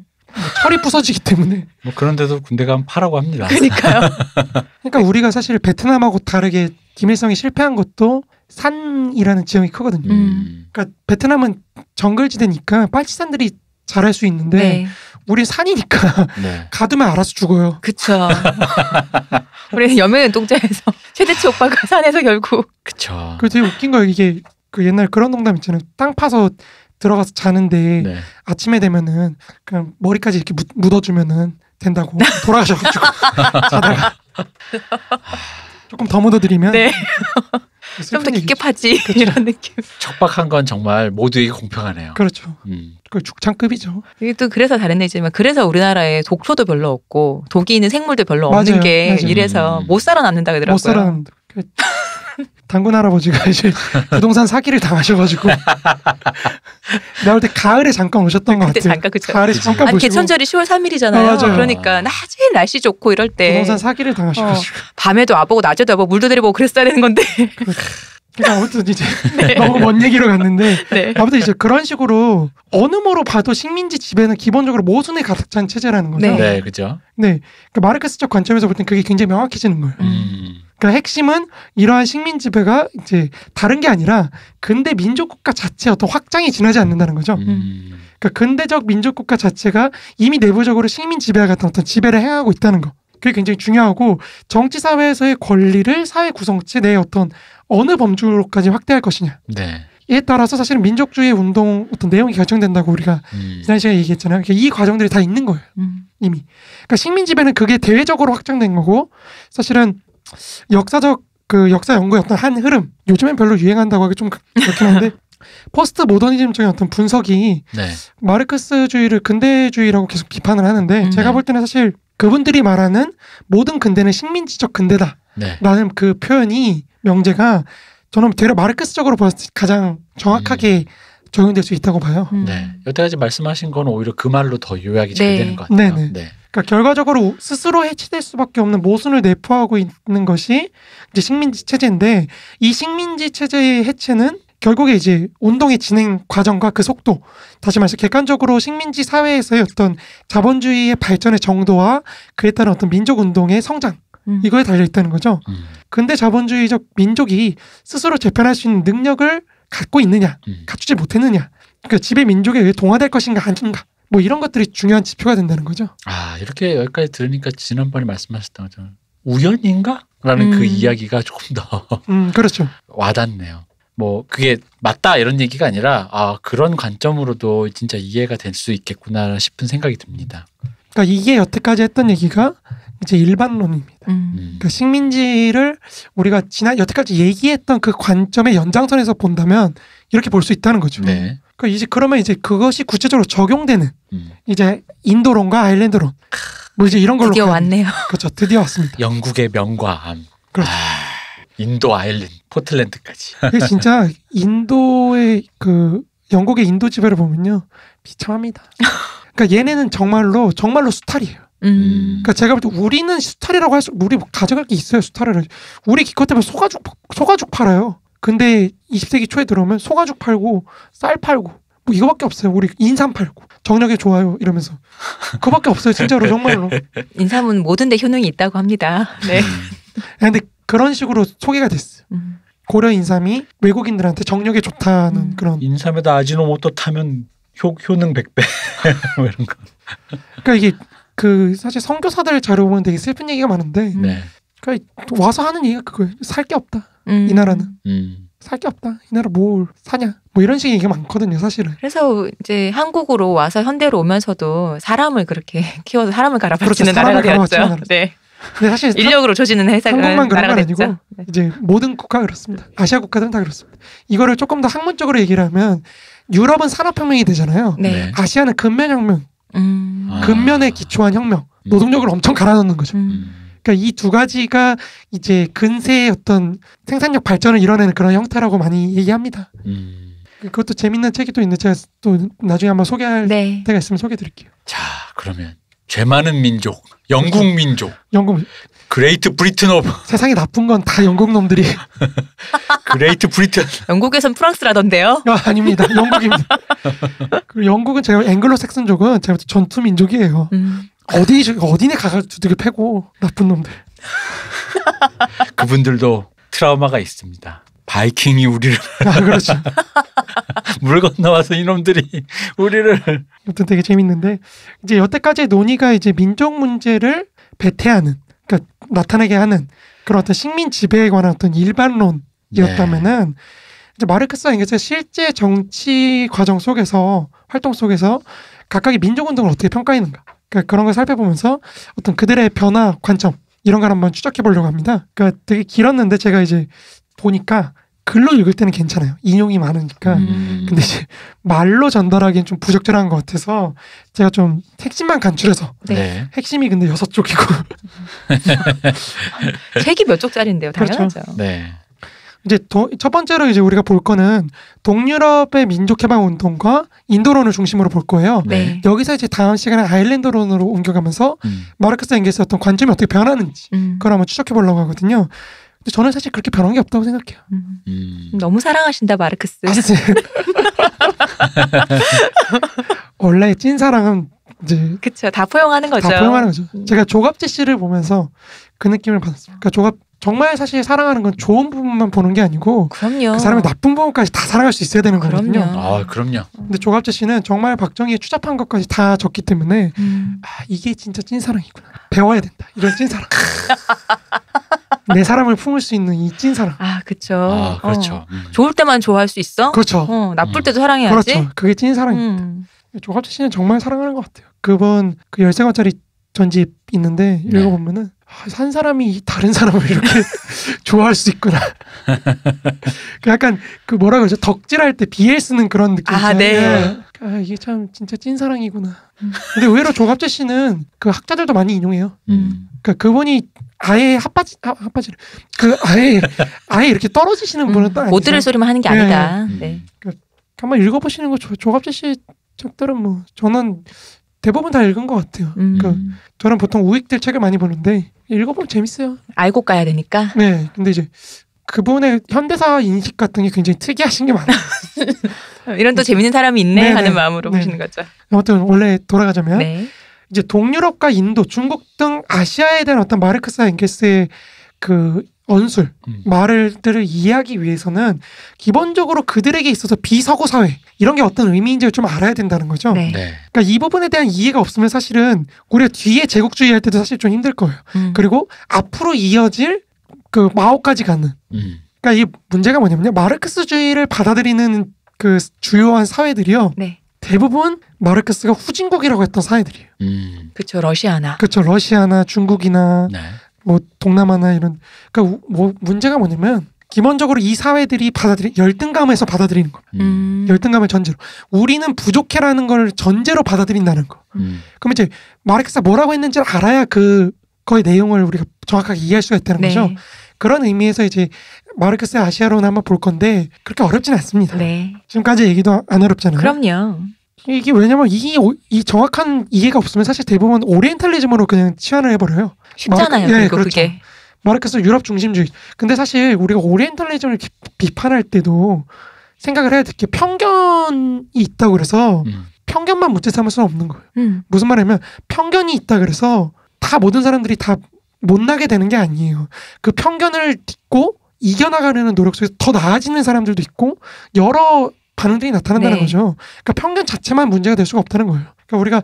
B: 철이 부서지기 때문에.
C: 뭐 그런데도 군대 가 파라고 합니다.
B: 그러니까요. 그러니까 우리가 사실 베트남하고 다르게 김일성이 실패한 것도 산이라는 지형이 크거든요. 음. 그러니까 베트남은 정글지대니까 빨치산들이 잘할 수 있는데 네. 우린 산이니까 네. 가두면 알아서 죽어요. 그쵸. 우리는 여면은 동자에서 최대치 오빠가 산에서 결국. 그쵸. 그 되게 웃긴 거예요. 이게 그 옛날 그런 농담 있잖아요. 땅 파서 들어가서 자는데 네. 아침에 되면은 그냥 머리까지 이렇게 묻, 어주면은 된다고 돌아가셔가지고 자다가 조금 더 묻어드리면. 네. 좀더
A: 깊게 파지 그렇죠. 이런 느낌.
C: 척박한 건 정말 모두에게 공평하네요.
A: 그렇죠. 음. 그 죽창급이죠. 이게 또 그래서 다른 얘기지만 그래서 우리나라에 독초도 별로 없고 독이 있는 생물도 별로 맞아요. 없는 게 맞아요. 이래서 음. 못 살아남는다 그러더라고요. 못살아남는
B: 당군 할아버지가 이제 부동산 사기를 당하셔가지고 나올 때 가을에 잠깐 오셨던 것 같아요. 잠깐 그쵸. 가을에 잠깐 아니, 보시고. 개천절이
A: 10월 3일이잖아요. 아, 맞아요. 그러니까 낮에 날씨 좋고 이럴 때 부동산 사기를 당하셔가지고 어, 밤에도 와보고 낮에도 와보고 물도 내리고 그랬어야 되는 건데. 그러 그러니까
B: 그러니까 아무튼 이제 네. 너무 먼 얘기로 갔는데 네. 아무튼 이제 그런 식으로 어느 모로 봐도 식민지 지배는 기본적으로 모순에 가득 찬 체제라는 거죠. 네, 네 그죠. 네, 그 마르크스적 관점에서 볼 땐 그게 굉장히 명확해지는 거예요. 음. 음. 그러니까 핵심은 이러한 식민 지배가 이제 다른 게 아니라 근대 민족 국가 자체의 어떤 확장이 지나지 않는다는 거죠. 음. 그러니까 근대적 민족 국가 자체가 이미 내부적으로 식민 지배와 같은 어떤 지배를 행하고 있다는 거. 그게 굉장히 중요하고 정치 사회에서의 권리를 사회 구성체 내 어떤 어느 범주로까지 확대할 것이냐. 네. 이에 따라서 사실은 민족주의 운동 어떤 내용이 결정된다고 우리가 음. 지난 시간에 얘기했잖아요. 그러니까 이 과정들이 다 있는 거예요. 음. 이미. 그러니까 식민 지배는 그게 대외적으로 확장된 거고 사실은 역사적 그 역사 연구의 어떤 한 흐름 요즘엔 별로 유행한다고 하기 좀 그, 그렇긴 한데 포스트 모더니즘적인 어떤 분석이 네. 마르크스주의를 근대주의라고 계속 비판을 하는데 음, 제가 네. 볼 때는 사실 그분들이 말하는 모든 근대는 식민지적 근대다 라는 네. 그 표현이 명제가 저는 대략 마르크스적으로 봤을 때 가장 정확하게 음. 적용될 수 있다고 봐요. 음. 네.
C: 여태까지 말씀하신 건 오히려 그 말로 더 요약이 잘 네. 되는 것 같아요. 네네. 네.
B: 그러니까 결과적으로 스스로 해체될 수밖에 없는 모순을 내포하고 있는 것이 이제 식민지 체제인데 이 식민지 체제의 해체는 결국에 이제 운동의 진행 과정과 그 속도 다시 말해서 객관적으로 식민지 사회에서의 어떤 자본주의의 발전의 정도와 그에 따른 어떤 민족 운동의 성장 음. 이거에 달려 있다는 거죠. 음. 근데 자본주의적 민족이 스스로 재편할 수 있는 능력을 갖고 있느냐, 음. 갖추지 못했느냐, 그 그러니까 지배 민족에 의해 동화될 것인가 아닌가 뭐 이런 것들이 중요한 지표가 된다는 거죠.
C: 아 이렇게 여기까지 들으니까 지난번에 말씀하셨던 것처럼
B: 우연인가? 라는 그 음. 그 이야기가
C: 조금 더
B: 음, 그렇죠.
C: 와닿네요. 뭐 그게 맞다 이런 얘기가 아니라 아 그런 관점으로도 진짜 이해가 될 수 있겠구나 싶은 생각이 듭니다.
B: 그러니까 이게 여태까지 했던 얘기가 이제 일반론입니다. 음. 음. 그러니까 식민지를 우리가 지난 여태까지 얘기했던 그 관점의 연장선에서 본다면 이렇게 볼 수 있다는 거죠. 네. 그 이제 그러면 이제 그것이 구체적으로 적용되는 음. 이제 인도론과 아일랜드론 뭐 이제 이런 걸로 드디어 왔네요. 그렇죠. 드디어 왔습니다.
C: 영국의 명과함. 그렇죠. 아, 인도 아일랜드 포틀랜드까지. 그 진짜
B: 인도의 그 영국의 인도 지배를 보면요 비참합니다. 그러니까 얘네는 정말로 정말로 수탈이에요. 음. 그니까 제가 볼 때 우리는 수탈이라고 할 수, 우리 뭐 가져갈 게 있어요 수탈을. 우리 기껏 해면 소가죽 소가죽 팔아요. 근데 20세기 초에 들어오면 소가죽 팔고 쌀 팔고 뭐 이거밖에 없어요. 우리 인삼 팔고 정력에 좋아요 이러면서 그밖에 없어요. 진짜로 정말로 인삼은 모든데 효능이
A: 있다고 합니다. 네. 음.
B: 근데 그런 식으로 소개가 됐어요. 음. 고려 인삼이 외국인들한테 정력에 좋다는 음. 그런 인삼에다 아지노모토 타면 효, 효능 100배 뭐 이런 거. 그러니까 이게 그 사실 선교사들 자료 보면 되게 슬픈 얘기가 많은데 네. 그러니까 와서 하는 얘기가 그거예요. 살 게 없다. 음. 이 나라는 음. 살게 없다. 이 나라 뭘 사냐. 뭐 이런 식의 얘기가 많거든요, 사실은.
A: 그래서 이제 한국으로 와서 현대로 오면서도 사람을 그렇게 키워서 사람을 갈아바치는 그렇죠, 나라가 되었죠. 네. 근데 사실 인력으로 조지는 회사가 한국만 그런 건 아니고
B: 네. 이제 모든 국가가 그렇습니다. 아시아 국가들은 다 그렇습니다. 이거를 조금 더 학문적으로 얘기를 하면 유럽은 산업혁명이 되잖아요. 네. 네. 아시아는 근면혁명, 음. 아. 근면에 기초한 혁명, 노동력을 엄청 갈아넣는 거죠. 음. 음. 그러니까 이 두 가지가 이제 근세의 어떤 생산력 발전을 이뤄내는 그런 형태라고 많이 얘기합니다. 음. 그것도 재밌는 책이 또 있는데 제가 또 나중에 한번 소개할 네. 때가 있으면 소개해드릴게요. 자,
C: 그러면 죄 많은 민족, 영국 민족, 영국 그레이트 브리튼 오브
B: 세상에 나쁜 건 다 영국 놈들이
C: 그레이트 브리튼
B: 영국에선 프랑스라던데요? 아, 아닙니다 영국입니다. 그리고 영국은 제가 앵글로색슨족은 제가 전투 민족이에요. 음. 어디 어디네 가서 두들겨 패고 나쁜 놈들.
C: 그분들도 트라우마가 있습니다. 바이킹이 우리를 아, 그렇죠. 물 건너와서 이놈들이 우리를
B: 아무튼 되게 재밌는데 이제 여태까지의 논의가 이제 민족 문제를 배태하는 그러니까 나타나게 하는 그런 어떤 식민 지배에 관한 어떤 일반론이었다면은 네. 이제 마르크스와 앵겔스 실제 정치 과정 속에서 활동 속에서 각각의 민족 운동을 어떻게 평가했는가 그러니까 그런 걸 살펴보면서 어떤 그들의 변화 관점 이런 걸 한번 추적해 보려고 합니다. 그러니까 되게 길었는데 제가 이제 보니까 글로 읽을 때는 괜찮아요. 인용이 많으니까. 음. 근데 이제 말로 전달하기엔 좀 부적절한 것 같아서 제가 좀 핵심만 간추려서. 네. 핵심이 근데 여섯 쪽이고. 책이 몇 쪽짜리인데요, 그렇죠. 당연하죠. 그렇죠. 네. 이제 도, 첫 번째로 이제 우리가 볼 거는 동유럽의 민족 해방 운동과 인도론을 중심으로 볼 거예요. 네. 여기서 이제 다음 시간에 아일랜드론으로 옮겨가면서 음. 마르크스 앵겔스의 어떤 관점이 어떻게 변하는지 음. 그걸 한번 추적해 보려고 하거든요. 근데 저는 사실 그렇게 변한 게 없다고 생각해요. 음. 음. 너무 사랑하신다 마르크스. 아, 네. 원래 찐 사랑은 이제 그쵸 다 포용하는 거죠. 다 포용하는 거죠. 제가 조갑제 씨를 보면서 그 느낌을 받았어요. 그러니까 조갑 정말 사실 사랑하는 건 좋은 부분만 보는 게 아니고 그럼요. 그 사람의 나쁜 부분까지 다 사랑할 수 있어야 되는 거거든요.
C: 아 그럼요.
B: 근데 조갑재 씨는 정말 박정희의 추잡한 것까지 다 적기 때문에 음. 아 이게 진짜 찐사랑이구나 배워야 된다 이런 찐사랑 내 사람을 품을 수 있는 이 찐사랑 아 그쵸 아, 어. 그렇죠 어. 음. 좋을 때만 좋아할 수 있어 그렇죠 어, 나쁠 때도 음. 사랑해야지 그렇죠 그게 찐사랑입니다 음. 조갑재 씨는 정말 사랑하는 것 같아요 그분 그 열세 권짜리 전집 있는데 읽어보면은 한 사람이 다른 사람을 이렇게 좋아할 수 있구나. 그 약간 그 뭐라 그러죠? 덕질할 때비에 쓰는 그런 느낌. 아, 네. 아, 이게 참 진짜 찐사랑이구나. 근데 의외로 조갑재 씨는 그 학자들도 많이 인용해요. 음. 그 그분이 아예 합바지합 아, 핫바지를 그 아예 아예 이렇게 떨어지시는 분은 음, 못 들을 소리만 하는 게 네. 아니다. 음. 네. 그 한번 읽어보시는 거 조, 조갑재 씨 책들은 뭐 저는 대부분 다 읽은 것 같아요. 음. 그러니까 음. 저는 보통 우익들 책을 많이 보는데 읽어보면 재밌어요. 알고 가야 되니까. 네. 근데 이제 그분의 현대사 인식 같은 게 굉장히 특이하신 게 많아요.
A: 이런 또 재밌는 사람이 있네 네네. 네. 하는 마음으로 네네. 보시는 거죠.
B: 아무튼 원래 돌아가자면 네. 이제 동유럽과 인도, 중국 등 아시아에 대한 어떤 마르크스와 엥겔스의 그 언술, 음. 말들을 이해하기 위해서는 기본적으로 그들에게 있어서 비서구 사회 이런 게 어떤 의미인지를 좀 알아야 된다는 거죠. 네. 네. 그러니까 이 부분에 대한 이해가 없으면 사실은 우리가 뒤에 제국주의 할 때도 사실 좀 힘들 거예요. 음. 그리고 앞으로 이어질 그 마오까지 가는. 음. 그러니까 이 문제가 뭐냐면요. 마르크스주의를 받아들이는 그 주요한 사회들이요. 네. 대부분 마르크스가 후진국이라고 했던 사회들이에요. 그렇죠. 러시아나. 그렇죠. 러시아나 중국이나 네. 뭐 동남아나 이런 그러니까 뭐 문제가 뭐냐면 기본적으로 이 사회들이 받아들이 열등감에서 받아들이는 거. 음. 음. 열등감을 전제로. 우리는 부족해라는 걸 전제로 받아들인다는 거. 음. 그럼 이제 마르크스가 뭐라고 했는지를 알아야 그 거의 내용을 우리가 정확하게 이해할 수가 있다는 네. 거죠. 그런 의미에서 이제 마르크스의 아시아론 을 한번 볼 건데 그렇게 어렵진 않습니다. 네. 지금까지 얘기도 안 어렵잖아요. 그럼요. 이게 왜냐면 이, 이 정확한 이해가 없으면 사실 대부분 오리엔탈리즘으로 그냥 치환을 해버려요. 쉽잖아요. 마르크, 예, 그렇죠. 그게 마르크스 유럽 중심주의. 근데 사실 우리가 오리엔탈리즘을 비, 판할 때도 생각을 해야 될 게 편견이 있다고 그래서 음. 편견만 문제 삼을 수는 없는 거예요. 음. 무슨 말이냐면 편견이 있다 그래서 다 모든 사람들이 다 못나게 되는 게 아니에요. 그 편견을 딛고 이겨나가려는 노력 속에서 더 나아지는 사람들도 있고 여러 반응들이 나타난다는 네. 거죠. 그러니까 편견 자체만 문제가 될 수가 없다는 거예요. 그러니까 우리가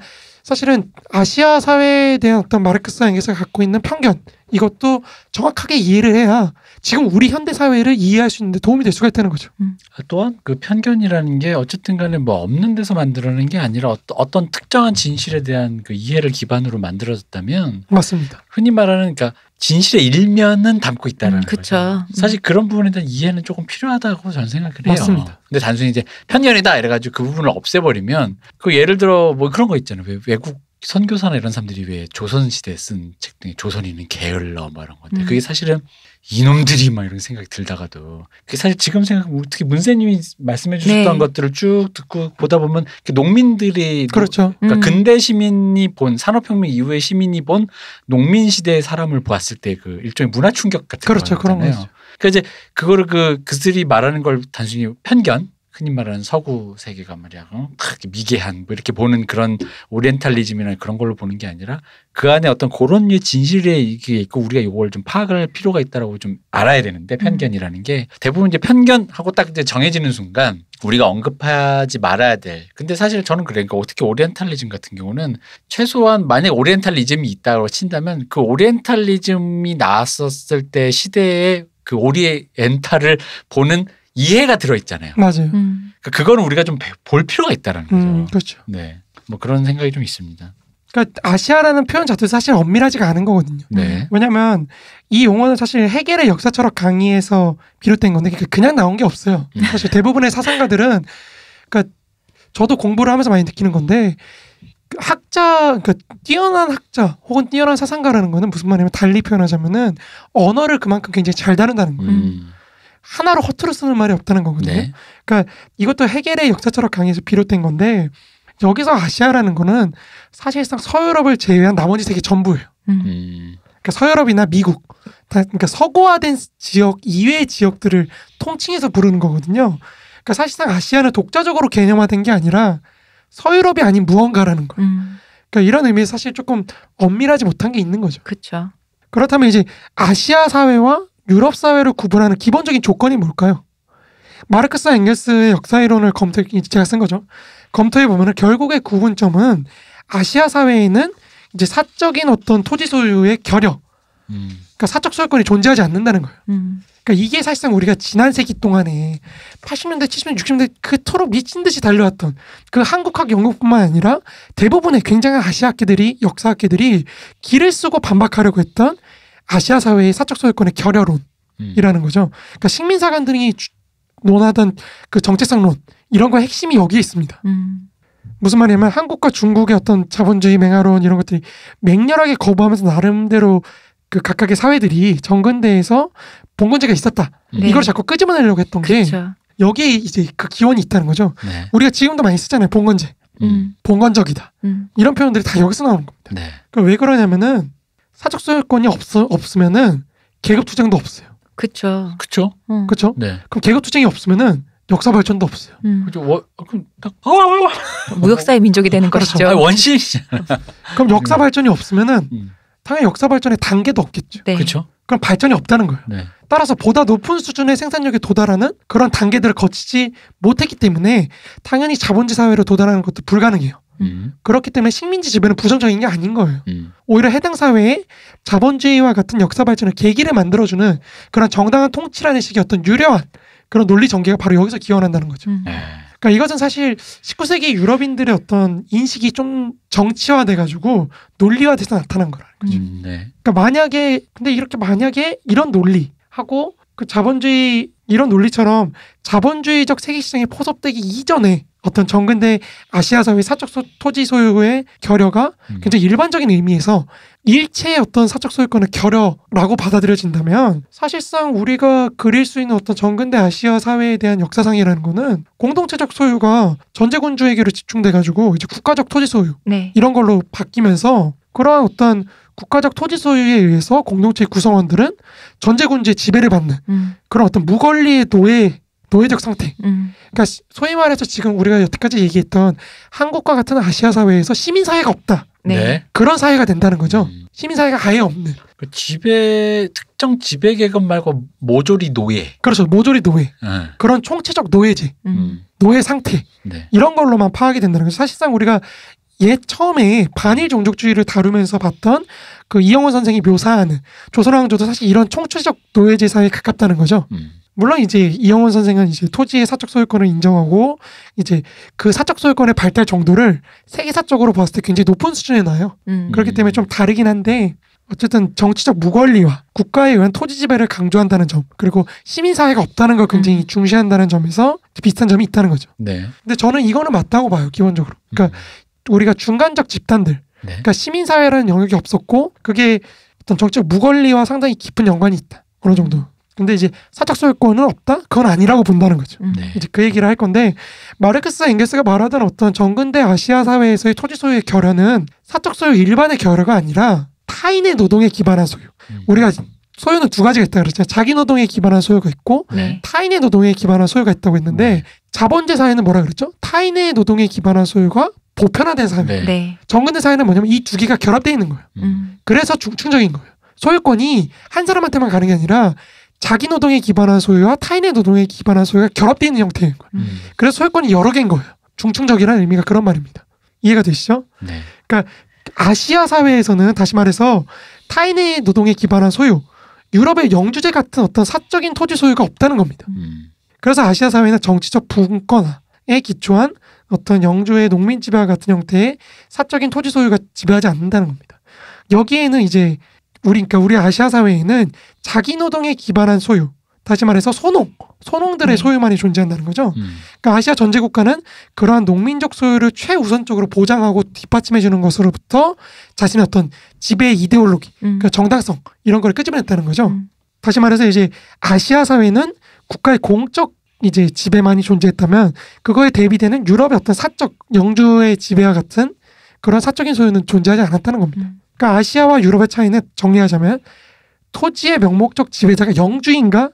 B: 사실은 아시아 사회에 대한 어떤 마르크스 에서 갖고 있는 편견 이것도 정확하게 이해를 해야 지금 우리 현대 사회를 이해할 수 있는데 도움이 될 수가 있다는 거죠. 음.
C: 아, 또한 그 편견이라는 게 어쨌든간에 뭐 없는 데서 만들어낸 게 아니라 어떤 특정한 진실에 대한 그 이해를 기반으로 만들어졌다면 맞습니다. 흔히 말하는 그러니까 진실의 일면은 담고 있다는 음, 거죠. 음. 사실 그런 부분에 대한 이해는 조금 필요하다고 저는 생각을 해요. 맞습니다. 근데 단순히 이제 편견이다 이래가지고 그 부분을 없애버리면 그 예를 들어 뭐 그런 거 있잖아요. 외국 선교사나 이런 사람들이 왜 조선 시대에 쓴 책 중에 조선인은 게을러 뭐 이런 건데 음. 그게 사실은 이놈들이 막 이런 생각이 들다가도 그 사실 지금 생각 하면 뭐 어떻게 문세님이 말씀해 주셨던 네. 것들을 쭉 듣고 보다 보면 농민들이 그렇죠. 그러니까 음. 근대 시민이 본 산업혁명 이후의 시민이 본 농민 시대의 사람을 보았을 때 그 일종의 문화 충격 같은 그렇죠. 거잖아요. 그런 거죠. 그러니까 이제 그거를 그 그들이 말하는 걸 단순히 편견 흔히 말하는 서구 세계가 말이야 어? 미개한 뭐 이렇게 보는 그런 오리엔탈리즘이나 그런 걸로 보는 게 아니라 그 안에 어떤 그런 진실에 이게 있고 우리가 이걸 좀 파악을 할 필요가 있다라고 좀 알아야 되는데 음. 편견이라는 게 대부분 이제 편견하고 딱 이제 정해지는 순간 우리가 언급하지 말아야 될. 근데 사실 저는 그러니까 어떻게 오리엔탈리즘 같은 경우는 최소한 만약 오리엔탈리즘이 있다고 친다면 그 오리엔탈리즘이 나왔었을 때 시대에 그 오리엔탈을 보는 이해가 들어있잖아요.
B: 맞아요. 음.
C: 그러니까 그거는 우리가 좀 볼 필요가 있다는 음,
B: 거죠. 음, 그렇죠.
C: 네, 뭐 그런 생각이 좀 있습니다.
B: 그러니까 아시아라는 표현 자체도 사실 엄밀하지가 않은 거거든요. 네. 왜냐하면 이 용어는 사실 해겔의 역사철학 강의에서 비롯된 건데 그 그냥 나온 게 없어요. 예. 사실 대부분의 사상가들은 그러니까 저도 공부를 하면서 많이 느끼는 건데 그 학자 그러니까 뛰어난 학자 혹은 뛰어난 사상가라는 거는 무슨 말이냐면 달리 표현하자면은 언어를 그만큼 굉장히 잘 다룬다는 거예요. 음. 하나로 허투루 쓰는 말이 없다는 거거든요. 네. 그러니까 이것도 해겔의 역사철학 강의에서 비롯된 건데 여기서 아시아라는 거는 사실상 서유럽을 제외한 나머지 세계 전부예요. 음. 음. 그러니까 서유럽이나 미국, 그러니까 서구화된 지역 이외의 지역들을 통칭해서 부르는 거거든요. 그러니까 사실상 아시아는 독자적으로 개념화된 게 아니라 서유럽이 아닌 무언가라는 거예요. 음. 그러니까 이런 의미에서 사실 조금 엄밀하지 못한 게 있는 거죠. 그렇죠. 그렇다면 이제 아시아 사회와 유럽 사회를 구분하는 기본적인 조건이 뭘까요? 마르크스와 앵겔스의 역사 이론을 검토 제가 쓴 거죠. 검토해 보면은 결국의 구분점은 아시아 사회에는 이제 사적인 어떤 토지 소유의 결여, 음. 그러니까 사적 소유권이 존재하지 않는다는 거예요. 음. 그러니까 이게 사실상 우리가 지난 세기 동안에 80년대, 70년대, 60년대 그토록 미친 듯이 달려왔던 그 한국학, 영국뿐만 아니라 대부분의 굉장한 아시아 학계들이 역사 학계들이 길을 쓰고 반박하려고 했던 아시아 사회의 사적 소유권의 결여론이라는 음. 거죠. 그러니까 식민사관들이 논하던 그 정체성론 이런 거 핵심이 여기에 있습니다. 음. 무슨 말이냐면 한국과 중국의 어떤 자본주의 맹아론 이런 것들이 맹렬하게 거부하면서 나름대로 그 각각의 사회들이 정근대에서 봉건제가 있었다. 네. 이걸 자꾸 끄집어내려고 했던 그쵸. 게 여기에 이제 그 기원이 있다는 거죠. 네. 우리가 지금도 많이 쓰잖아요. 봉건제. 음. 봉건적이다. 음. 이런 표현들이 다 여기서 나오는 겁니다. 네. 그왜 그러니까 그러냐면은 사적 소유권이 없 없으면은 계급 투쟁도 없어요. 그렇죠. 그렇죠. 응. 그렇죠. 네. 그럼 계급 투쟁이 없으면은 역사 발전도 없어요. 음. 그죠. 워, 그럼 딱 어, 어, 어, 무역사의 민족이 되는 그렇죠. 것이죠. 원시이 그럼 역사 음. 발전이 없으면은 음. 당연히 역사 발전의 단계도 없겠죠. 네. 그렇죠. 그럼 발전이 없다는 거예요. 네. 따라서 보다 높은 수준의 생산력에 도달하는 그런 단계들을 거치지 못했기 때문에 당연히 자본주의 사회로 도달하는 것도 불가능해요. 음. 그렇기 때문에 식민지 지배는 부정적인 게 아닌 거예요. 음. 오히려 해당 사회에 자본주의와 같은 역사 발전의 계기를 만들어주는 그런 정당한 통치라는 식의 어떤 유려한 그런 논리 전개가 바로 여기서 기원한다는 거죠. 음. 네. 그러니까 이것은 사실 19세기 유럽인들의 어떤 인식이 좀 정치화돼 가지고 논리화돼서 나타난 거라는
D: 거죠. 음, 네.
B: 그러니까 만약에 근데 이렇게 만약에 이런 논리하고 그 자본주의 이런 논리처럼 자본주의적 세계 시장에 포섭되기 이전에 어떤 정근대 아시아 사회 사적 소, 토지 소유의 결여가 음. 굉장히 일반적인 의미에서 일체의 어떤 사적 소유권을 결여라고 받아들여진다면 사실상 우리가 그릴 수 있는 어떤 정근대 아시아 사회에 대한 역사상이라는 거는 공동체적 소유가 전제군주에게로 집중돼 가지고 이제 국가적 토지 소유 네. 이런 걸로 바뀌면서 그러한 어떤 국가적 토지 소유에 의해서 공동체 구성원들은 전제군주의 지배를 받는 음. 그런 어떤 무권리의 노예 노예적 상태. 음. 그러니까 소위 말해서 지금 우리가 여태까지 얘기했던 한국과 같은 아시아 사회에서 시민 사회가 없다. 네. 네. 그런 사회가 된다는 거죠. 음. 시민 사회가 아예 없는. 그 지배 특정 지배 계급 말고 모조리 노예. 그렇죠. 모조리 노예. 음. 그런 총체적 노예제, 음. 음. 노예 상태 네. 이런 걸로만 파악이 된다는 거죠. 사실상 우리가 옛 처음에 반일 종족주의를 다루면서 봤던 그 이영호 선생이 묘사하는 조선왕조도 사실 이런 총체적 노예제 사회에 가깝다는 거죠. 음. 물론 이제 이영훈 선생은 이제 토지의 사적 소유권을 인정하고 이제 그 사적 소유권의 발달 정도를 세계사적으로 봤을 때 굉장히 높은 수준에 놔요. 음. 그렇기 때문에 좀 다르긴 한데 어쨌든 정치적 무권리와 국가에 의한 토지 지배를 강조한다는 점 그리고 시민사회가 없다는 걸 굉장히 음. 중시한다는 점에서 비슷한 점이 있다는 거죠. 네. 근데 저는 이거는 맞다고 봐요 기본적으로. 그러니까 음. 우리가 중간적 집단들, 네. 그러니까 시민사회라는 영역이 없었고 그게 어떤 정치적 무권리와 상당히 깊은 연관이 있다 어느 정도. 근데 이제 사적 소유권은 없다? 그건 아니라고 본다는 거죠. 음. 네. 이제 그 얘기를 할 건데 마르크스와 엥겔스가 말하던 어떤 정근대 아시아 사회에서의 토지 소유의 결여는 사적 소유 일반의 결여가 아니라 타인의 노동에 기반한 소유. 음. 우리가 소유는 두 가지가 있다 그랬잖아요. 자기 노동에 기반한 소유가 있고 네. 타인의 노동에 기반한 소유가 있다고 했는데 네. 자본제 사회는 뭐라 그랬죠? 타인의 노동에 기반한 소유가 보편화된 사회 네. 네. 정근대 사회는 뭐냐면 이 두 개가 결합되어 있는 거예요. 음. 그래서 중층적인 거예요. 소유권이 한 사람한테만 가는 게 아니라 자기 노동에 기반한 소유와 타인의 노동에 기반한 소유가 결합되어 있는 형태인 거예요. 음. 그래서 소유권이 여러 개인 거예요. 중충적이라는 의미가 그런 말입니다. 이해가 되시죠? 네. 그러니까 아시아 사회에서는 다시 말해서 타인의 노동에 기반한 소유, 유럽의 영주제 같은 어떤 사적인 토지 소유가 없다는 겁니다. 음. 그래서 아시아 사회는 정치적 분권화에 기초한 어떤 영주의 농민 지배와 같은 형태의 사적인 토지 소유가 지배하지 않는다는 겁니다. 여기에는 이제 우리 그러니까 우리 아시아 사회에는 자기 노동에 기반한 소유, 다시 말해서 소농, 소농들의 음. 소유만이 존재한다는 거죠. 음. 그러니까 아시아 전제 국가는 그러한 농민적 소유를 최우선적으로 보장하고 뒷받침해 주는 것으로부터 자신의 어떤 지배 이데올로기, 음. 그러니까 정당성 이런 걸 끄집어냈다는 거죠. 음. 다시 말해서 이제 아시아 사회는 국가의 공적 이제 지배만이 존재했다면 그거에 대비되는 유럽의 어떤 사적 영주의 지배와 같은 그런 사적인 소유는 존재하지 않았다는 겁니다. 음. 그러니까 아시아와 유럽의 차이는 정리하자면 토지의 명목적 지배자가 영주인가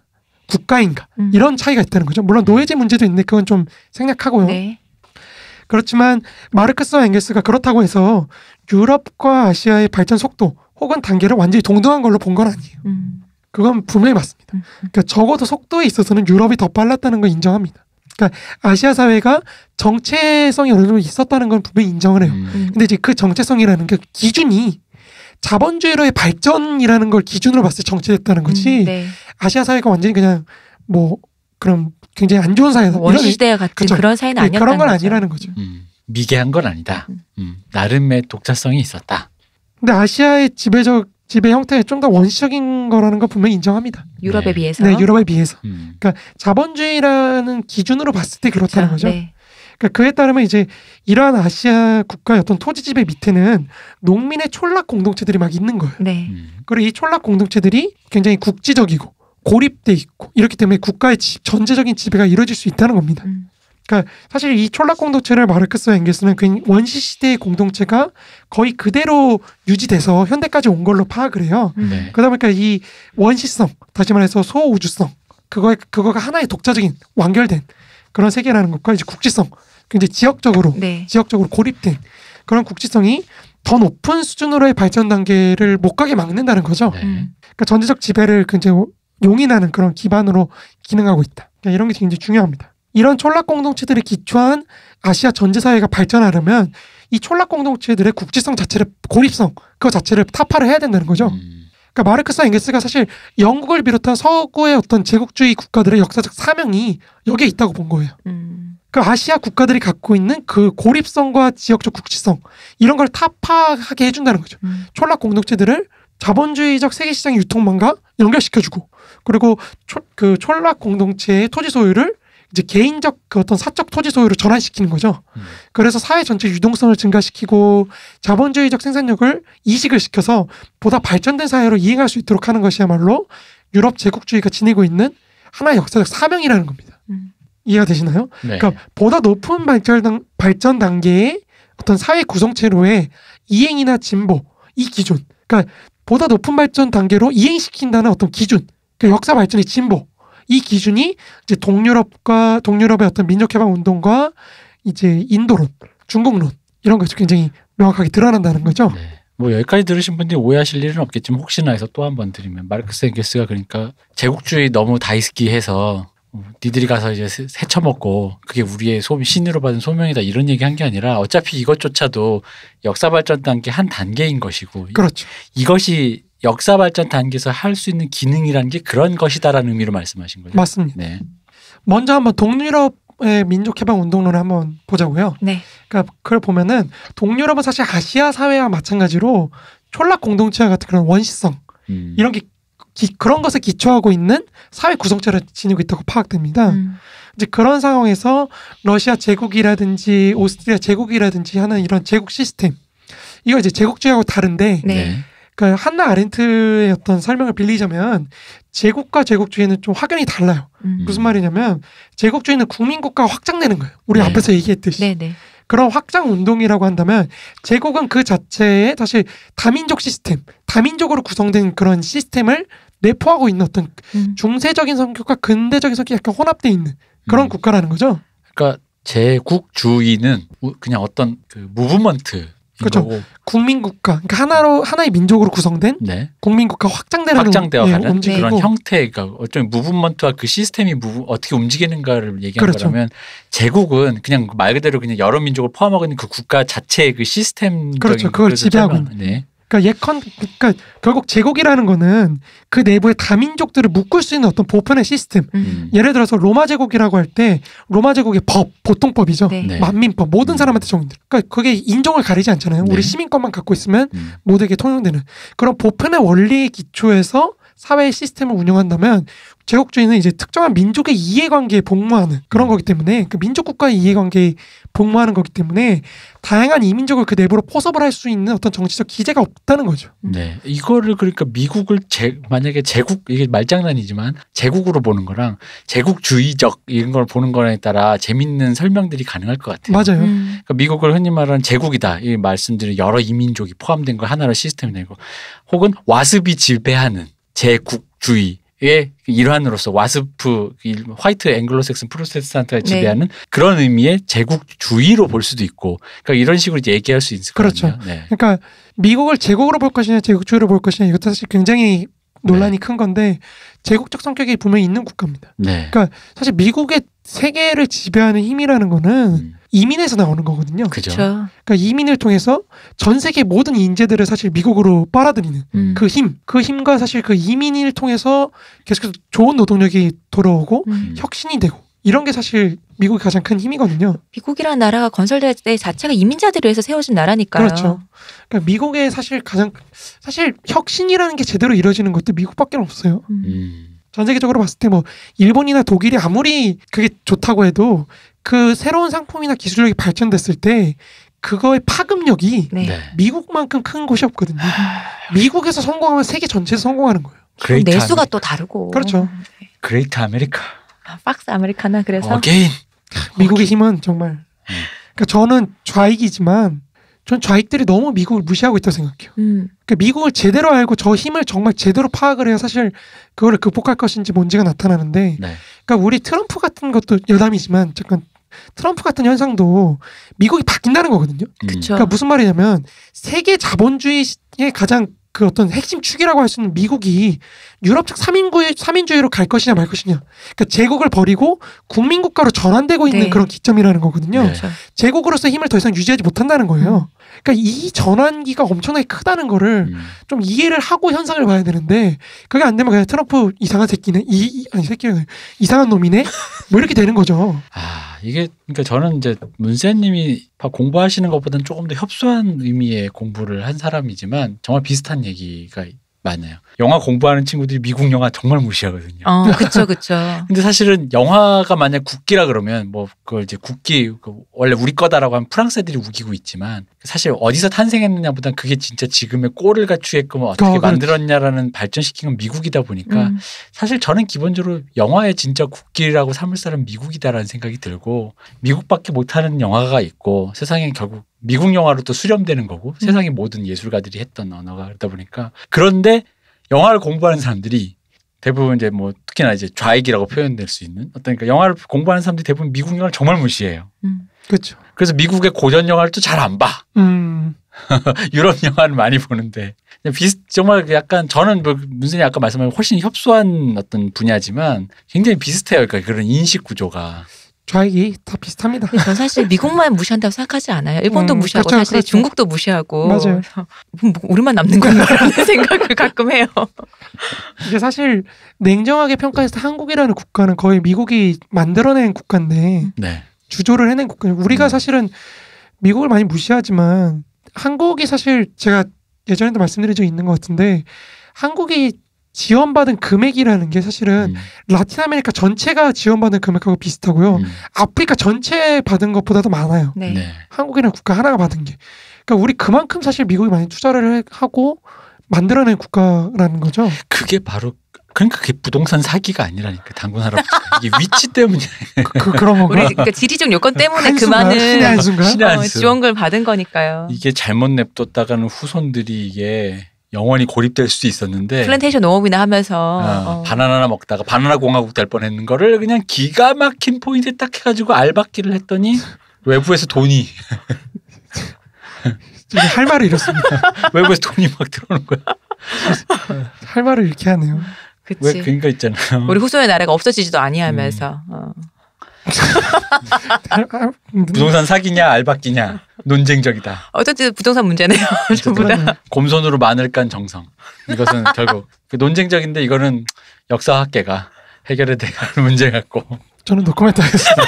B: 국가인가 음. 이런 차이가 있다는 거죠. 물론 노예제 문제도 있는데 그건 좀 생략하고요. 네. 그렇지만 마르크스와 앵겔스가 그렇다고 해서 유럽과 아시아의 발전 속도 혹은 단계를 완전히 동등한 걸로 본 건 아니에요. 음. 그건 분명히 맞습니다. 음. 그러니까 적어도 속도에 있어서는 유럽이 더 빨랐다는 걸 인정합니다. 그러니까 아시아 사회가 정체성이 어느 정도 있었다는 건 분명히 인정을 해요. 음. 근데 이제 그 정체성이라는 게 기준이 자본주의로의 발전이라는 걸 기준으로 봤을 때정체됐다는 음, 거지. 음, 네. 아시아 사회가 완전히 그냥 뭐 그런 굉장히 안 좋은 사회다. 원시대와 같은 그렇 그런 사회는 예, 아니었다. 그런 건 거죠. 아니라는 거죠. 음,
C: 미개한 건 아니다. 음, 음 나름의 독자성이 있었다.
B: 근데 아시아의 지배적 지배 형태가 좀 더 원시적인 거라는 거 분명히 인정합니다. 유럽에 네. 비해서. 네, 유럽에 비해서. 음. 그러니까 자본주의라는 기준으로 봤을 때 그렇다는 그렇 거죠. 네. 그러니까 그에 따르면 이제 이러한 아시아 국가의 어떤 토지지배 밑에는 농민의 촌락 공동체들이 막 있는 거예요. 네. 음. 그리고 이 촌락 공동체들이 굉장히 국지적이고 고립돼 있고 이렇기 때문에 국가의 지, 전체적인 지배가 이루어질 수 있다는 겁니다. 음. 그러니까 사실 이 촌락 공동체를 마르크스와 엥겔스는 원시 시대의 공동체가 거의 그대로 유지돼서 현대까지 온 걸로 파악을 해요. 음. 네. 그러다 보니까 이 원시성, 다시 말해서 소우주성, 그거 그거가 하나의 독자적인 완결된 그런 세계라는 것과 이제 국지성 굉장히 지역적으로 네. 지역적으로 고립된 그런 국지성이 더 높은 수준으로의 발전 단계를 못 가게 막는다는 거죠. 네. 음. 그러니까 전제적 지배를 굉장히 그 용인하는 그런 기반으로 기능하고 있다. 그러니까 이런 게 굉장히 중요합니다. 이런 촌락 공동체들이 기초한 아시아 전제 사회가 발전하려면 이 촌락 공동체들의 국지성 자체를 고립성 그 자체를 타파를 해야 된다는 거죠. 음. 그러니까 마르크스와 엥겔스가 사실 영국을 비롯한 서구의 어떤 제국주의 국가들의 역사적 사명이 여기에 있다고 본 거예요. 음. 그 아시아 국가들이 갖고 있는 그 고립성과 지역적 국지성 이런 걸 타파하게 해준다는 거죠. 음. 촌락 공동체들을 자본주의적 세계 시장 유통망과 연결시켜주고 그리고 초, 그 촌락 공동체의 토지 소유를 이제 개인적 그 어떤 사적 토지 소유로 전환시키는 거죠. 음. 그래서 사회 전체 유동성을 증가시키고 자본주의적 생산력을 이식을 시켜서 보다 발전된 사회로 이행할 수 있도록 하는 것이야말로 유럽 제국주의가 지니고 있는 하나의 역사적 사명이라는 겁니다. 음. 이해가 되시나요? 네. 그러니까 보다 높은 발전, 단, 발전 단계의 어떤 사회 구성체로의 이행이나 진보 이 기준. 그러니까 보다 높은 발전 단계로 이행시킨다는 어떤 기준. 그 역사 발전의 진보. 이 기준이 이제 동유럽과 동유럽의 어떤 민족 해방 운동과 이제 인도론, 중국론 이런 것이 굉장히 명확하게 드러난다는 거죠. 네.
C: 뭐 여기까지 들으신 분들이 오해하실 일은 없겠지만 혹시나 해서 또 한 번 드리면 마르크스 엥겔스가 그러니까 제국주의 너무 다이스키해서 니들이 가서 이제 해쳐먹고 그게 우리의 소 신으로 받은 소명이다 이런 얘기 한 게 아니라 어차피 이것조차도 역사 발전 단계 한 단계인 것이고 그렇죠. 이것이 역사 발전 단계에서 할 수 있는 기능이라는 게 그런 것이다라는 의미로 말씀하신 거죠.
B: 맞습니다. 네. 먼저 한번 동유럽의 민족 해방 운동론을 한번 보자고요. 네. 그러니까 그걸 보면은 동유럽은 사실 아시아 사회와 마찬가지로 촌락 공동체와 같은 그런 원시성 음. 이런 게 기, 그런 것을 기초하고 있는 사회 구성체를 지니고 있다고 파악됩니다. 음. 이제 그런 상황에서 러시아 제국이라든지 오스트리아 제국이라든지 하는 이런 제국 시스템 이거 이제 제국주의하고 다른데 네. 네. 그러니까 한나 아렌트의 어떤 설명을 빌리자면 제국과 제국주의는 좀 확연히 달라요. 음. 무슨 말이냐면 제국주의는 국민국가 확장되는 거예요. 우리 네. 앞에서 얘기했듯이. 네네. 네. 그런 확장 운동이라고 한다면 제국은 그 자체에 사실 다민족 시스템, 다민족으로 구성된 그런 시스템을 내포하고 있는 어떤 음. 중세적인 성격과 근대적인 성격이 약간 혼합돼 있는 그런 음. 국가라는 거죠.
C: 그러니까 제국주의는 그냥 어떤 그 무브먼트
B: 그렇죠. 국민국가 그러니까 하나로 하나의 민족으로 구성된 네. 국민국가 확장되는 확장되어 가는 예, 움직이고. 그런
C: 형태 가 그러니까 어쩌면 무브먼트와 그 시스템이 무브, 어떻게 움직이는가를 얘기하 그렇죠. 거라면 제국은 그냥 말 그대로 그냥 여러 민족을 포함하고 있는 그 국가 자체의 그 시스템 그렇죠. 그걸 지배하고 네.
B: 그러니까 예컨 그러니까 결국 제국이라는 거는 그 내부의 다민족들을 묶을 수 있는 어떤 보편의 시스템. 음. 예를 들어서 로마 제국이라고 할 때 로마 제국의 법, 보통법이죠. 네. 네. 만민법 모든 음. 사람한테 적용. 돼 그러니까 그게 인종을 가리지 않잖아요. 네. 우리 시민권만 갖고 있으면 음. 모두에게 통용되는 그런 보편의 원리 의 기초에서 사회 시스템을 운영한다면 제국주의는 이제 특정한 민족의 이해관계에 복무하는 그런 음. 거기 때문에 그 민족 국가의 이해관계에 복무하는 거기 때문에 다양한 이민족을 그 내부로 포섭을 할 수 있는 어떤 정치적 기재가 없다는 거죠. 네, 이거를 그러니까 미국을 제,
C: 만약에 제국 이게 말장난이지만 제국으로 보는 거랑 제국주의적 이런 걸 보는 거에 랑 따라 재밌는 설명들이 가능할 것 같아요. 맞아요. 음. 그러니까 미국을 흔히 말하는 제국이다 이 말씀드린 여러 이민족이 포함된 걸 하나로 시스템 내고 혹은 와습이 지배하는 제국주의 의 그 일환으로서 와스프 화이트 앵글로색슨 프로세스탄트가 네. 지배하는 네. 그런 의미의 제국주의로 볼 수도 있고 그러니까 이런 식으로 이제 얘기할 수 있을 그렇죠.
B: 거든요 네. 그러니까 미국을 제국으로 볼 것이냐 제국주의로 볼 것이냐 이것도 사실 굉장히 논란이 네. 큰 건데 제국적 성격이 분명히 있는 국가입니다. 네. 그러니까 사실 미국의 세계를 지배하는 힘이라는 거는 음. 이민에서 나오는 거거든요. 그죠. 그러니까 이민을 통해서 전 세계 모든 인재들을 사실 미국으로 빨아들이는 음. 그 힘, 그 힘과 사실 그 이민을 통해서 계속해서 좋은 노동력이 돌아오고 음. 혁신이 되고 이런 게 사실 미국이 가장 큰 힘이거든요. 미국이라는 나라가 건설될 때 자체가 이민자들을 위해서 세워진 나라니까요. 그렇죠. 그러니까 미국의 사실 가장 사실 혁신이라는 게 제대로 이루어지는 것도 미국밖에 없어요. 음. 음. 전 세계적으로 봤을 때 뭐 일본이나 독일이 아무리 그게 좋다고 해도 그 새로운 상품이나 기술력이 발전됐을 때 그거의 파급력이 네. 네. 미국만큼 큰 곳이 없거든요. 아, 그렇죠. 미국에서 성공하면 세계 전체에서 성공하는 거예요. 그레이트 내수가 아메리카. 또 다르고. 그렇죠.
C: 그레이트 네. 아메리카.
B: 아, 박스 아메리카나 그래서. 어게인. 미국의 오케이. 힘은 정말. 음. 그러니까 저는 좌익이지만 전 좌익들이 너무 미국을 무시하고 있다고 생각해요. 음. 그러니까 미국을 제대로 알고 저 힘을 정말 제대로 파악을 해야 사실 그거를 극복할 것인지 뭔지가 나타나는데, 네. 그러니까 우리 트럼프 같은 것도 여담이지만 잠깐 트럼프 같은 현상도 미국이 바뀐다는 거거든요. 음. 그쵸. 그러니까 무슨 말이냐면 세계 자본주의의 가장 그 어떤 핵심 축이라고 할 수 있는 미국이 유럽 측 3인구의 3인주의로 갈 것이냐 말 것이냐. 그러니까 제국을 버리고 국민 국가로 전환되고 있는 네. 그런 기점이라는 거거든요. 그 제국으로서 힘을 더 이상 유지하지 못한다는 거예요. 음. 그러니까 이 전환기가 엄청나게 크다는 거를 음. 좀 이해를 하고 현상을 봐야 되는데 그게 안 되면 그냥 트럼프 이상한 새끼는 이, 이 아니 새끼는 이상한 놈이네 뭐 이렇게 되는 거죠.
C: 아 이게 그러니까 저는 이제 문세님이 공부하시는 것보다는 조금 더 협소한 의미의 공부를 한 사람이지만 정말 비슷한 얘기가 맞아요 영화 공부하는 친구들이 미국 영화 정말 무시하거든요. 어, 그쵸,
A: 그쵸.
C: 근데 사실은 영화가 만약 국기라 그러면 뭐 그걸 이제 국기 그 원래 우리 거다라고 하면 프랑스 애들이 우기고 있지만 사실 어디서 탄생했느냐보단 그게 진짜 지금의 꼴을 갖추게끔 어떻게 어, 만들었냐라는 발전시킨 건 미국이다 보니까 음. 사실 저는 기본적으로 영화의 진짜 국기라고 삼을 사람 미국이다라는 생각이 들고 미국밖에 못하는 영화가 있고 세상에 결국 미국 영화로 또 수렴되는 거고 음. 세상의 모든 예술가들이 했던 언어가 그러다 보니까 그런데 영화를 공부하는 사람들이 대부분 이제 뭐 특히나 이제 좌익이라고 표현될 수 있는 어떤 그러니까 영화를 공부하는 사람들이 대부분 미국 영화를 정말 무시해요. 음. 그렇죠. 그래서 미국의 고전 영화를 또 잘 안 봐. 음. 유럽 영화를 많이 보는데 비슷 정말 그 약간 저는 뭐 문선이 아까 말씀하신 훨씬 협소한 어떤 분야지만 굉장히 비슷해요. 그러니까 그런 인식 구조가. 좌익이 다
A: 비슷합니다. 전 그렇죠. 사실 미국만 무시한다고 생각하지 않아요. 일본도 음, 무시하고 그렇죠, 사실 그렇죠. 중국도
D: 무시하고
B: 맞아요. 뭐 우리만 남는 건가라는
A: 생각을 가끔 해요.
B: 이게 사실 냉정하게 평가해서 한국이라는 국가는 거의 미국이 만들어낸 국가인데 네. 주조를 해낸 국가. 우리가 음. 사실은 미국을 많이 무시하지만 한국이 사실 제가 예전에도 말씀드린 적 있는 것 같은데 한국이 지원받은 금액이라는 게 사실은 음. 라틴 아메리카 전체가 지원받은 금액하고 비슷하고요. 음. 아프리카 전체 받은 것보다도 많아요. 네. 네. 한국이라 국가 하나가 받은 게. 그러니까 우리 그만큼 사실 미국이 많이 투자를 하고 만들어낸 국가라는 거죠.
C: 그게 바로 그러니까 그게 부동산 사기가 아니라니까 당군 할아버지 이게 위치 때문에 이 그, 그, 그런 건가? 그러니까
A: 지리적 요건 네. 때문에 그만은 어, 지원금을 받은 거니까요.
C: 이게 잘못 냅뒀다가는 후손들이 이게 영원히 고립될 수도 있었는데 플랜테이션
A: 농업이나 하면서 어, 어.
C: 바나나나 먹다가 바나나 공화국 될 뻔했는 거를 그냥 기가 막힌 포인트에 딱 해가지고 알박기를 했더니 외부에서 돈이 할 말을
B: 잃었습니다. 외부에서 돈이 막 들어오는 거야. 할 말을 이렇게 하네요.
A: 그치. 왜그니까
C: 있잖아요.
B: 우리 후손의 나라가
A: 없어지지도 아니하면서. 음. 어.
C: 부동산 사기냐 알바끼냐 논쟁적이다.
A: 어쨌든 부동산
B: 문제네요. 전부
C: 다. 곰손으로 마늘 깐 정성. 이것은 결국 그 논쟁적인데 이거는 역사학계가 해결해야 될 문제 같고.
B: 저는 노코멘트 하겠습니다.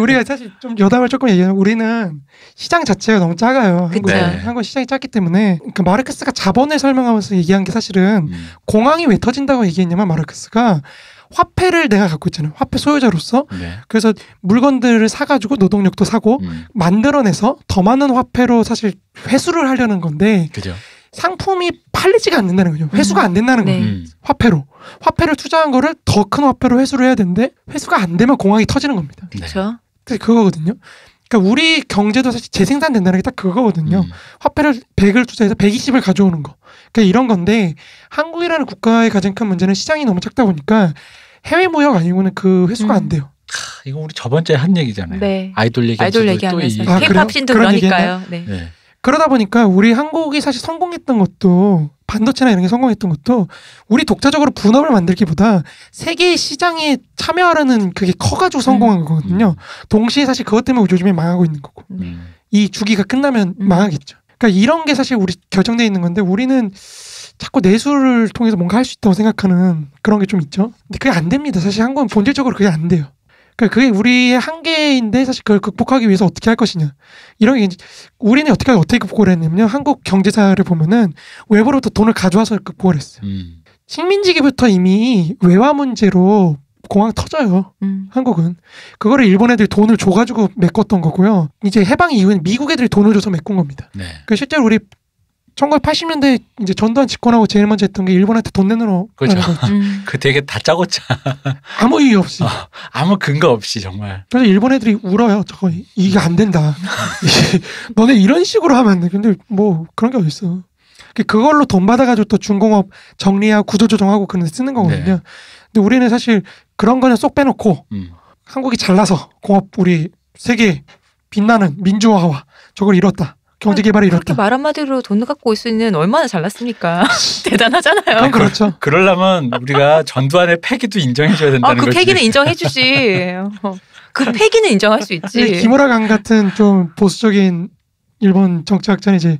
B: 우리가 사실 좀 여담을 조금 얘기하면 우리는 시장 자체가 너무 작아요. 한국, 네. 한국 시장이 작기 때문에 그 마르크스가 자본을 설명하면서 얘기한 게 사실은 음. 공항이 왜 터진다고 얘기했냐면 마르크스가 화폐를 내가 갖고 있잖아요. 화폐 소유자로서. 네. 그래서 물건들을 사가지고 노동력도 사고 음. 만들어내서 더 많은 화폐로 사실 회수를 하려는 건데. 그죠. 상품이 팔리지가 않는다는 거죠. 회수가 음. 안 된다는 거예요. 네. 음. 화폐로. 화폐를 투자한 거를 더 큰 화폐로 회수를 해야 되는데 회수가 안 되면 공황이 터지는 겁니다. 그렇죠. 네. 그, 그거거든요. 그러니까 우리 경제도 사실 재생산된다는 게 딱 그거거든요. 음. 화폐를 100을 투자해서 120을 가져오는 거. 그러니까 이런 건데 한국이라는 국가의 가장 큰 문제는 시장이 너무 작다 보니까 해외 무역 아니고는 그 회수가 음. 안 돼요.
C: 이거 우리 저번 주에 한 얘기잖아요. 네. 아이돌 아, 얘기 아이돌 얘기하면서 아, 팝 씬도 그러니까요. 네. 네.
B: 그러다 보니까 우리 한국이 사실 성공했던 것도 반도체나 이런 게 성공했던 것도 우리 독자적으로 분업을 만들기보다 세계 시장에 참여하려는 그게 커가지고 성공한 음. 거거든요. 동시에 사실 그것 때문에 요즘에 망하고 있는 거고 음. 이 주기가 끝나면 음. 망하겠죠. 그러니까 이런 게 사실 우리 결정돼 있는 건데 우리는 자꾸 내수를 통해서 뭔가 할 수 있다고 생각하는 그런 게 좀 있죠. 근데 그게 안 됩니다. 사실 한국은 본질적으로 그게 안 돼요. 그러니까 그게 우리의 한계인데 사실 그걸 극복하기 위해서 어떻게 할 것이냐. 이런 게 우리는 어떻게 어떻게 극복을 했냐면요. 한국 경제사를 보면은 외부로부터 돈을 가져와서 극복을 했어요. 음. 식민지기부터 이미 외화 문제로 공항 터져요. 음. 한국은 그거를 일본 애들이 돈을 줘가지고 메꿨던 거고요. 이제 해방 이후엔 미국 애들이 돈을 줘서 메꾼 겁니다. 네. 그 실제로 우리 1980년대 이제 전두환 집권하고 제일 먼저 했던 게 일본한테 돈내놓으라고 그렇죠.
C: 음. 그 되게 다짜고짜
B: 아무 이유 없이 어,
C: 아무 근거 없이 정말.
B: 그래서 일본 애들이 울어요. 저거 이게 안 된다. 너네 이런 식으로 하면 안 돼. 근데 뭐 그런 게 어딨어. 그 그걸로 돈 받아가지고 또 중공업 정리하고 구조조정하고 그런 데 쓰는 거거든요. 네. 근데 우리는 사실 그런 거는 쏙 빼놓고 음. 한국이 잘나서 공업 우리 세계 빛나는 민주화와 저걸 이뤘다. 경제 개발이이렇게말
A: 한마디로 돈을 갖고 올 수 있는 얼마나 잘났습니까? 대단하잖아요.
C: 네, 그렇죠. 그러려면 우리가 전두환의 패기도 인정해줘야 아, 된다는 거지. 아, 그 거지. 패기는
A: 인정해주지. 어, 그 패기는 인정할 수
B: 있지. 네, 김우라 강 같은 좀 보수적인 일본 정치학자는 이제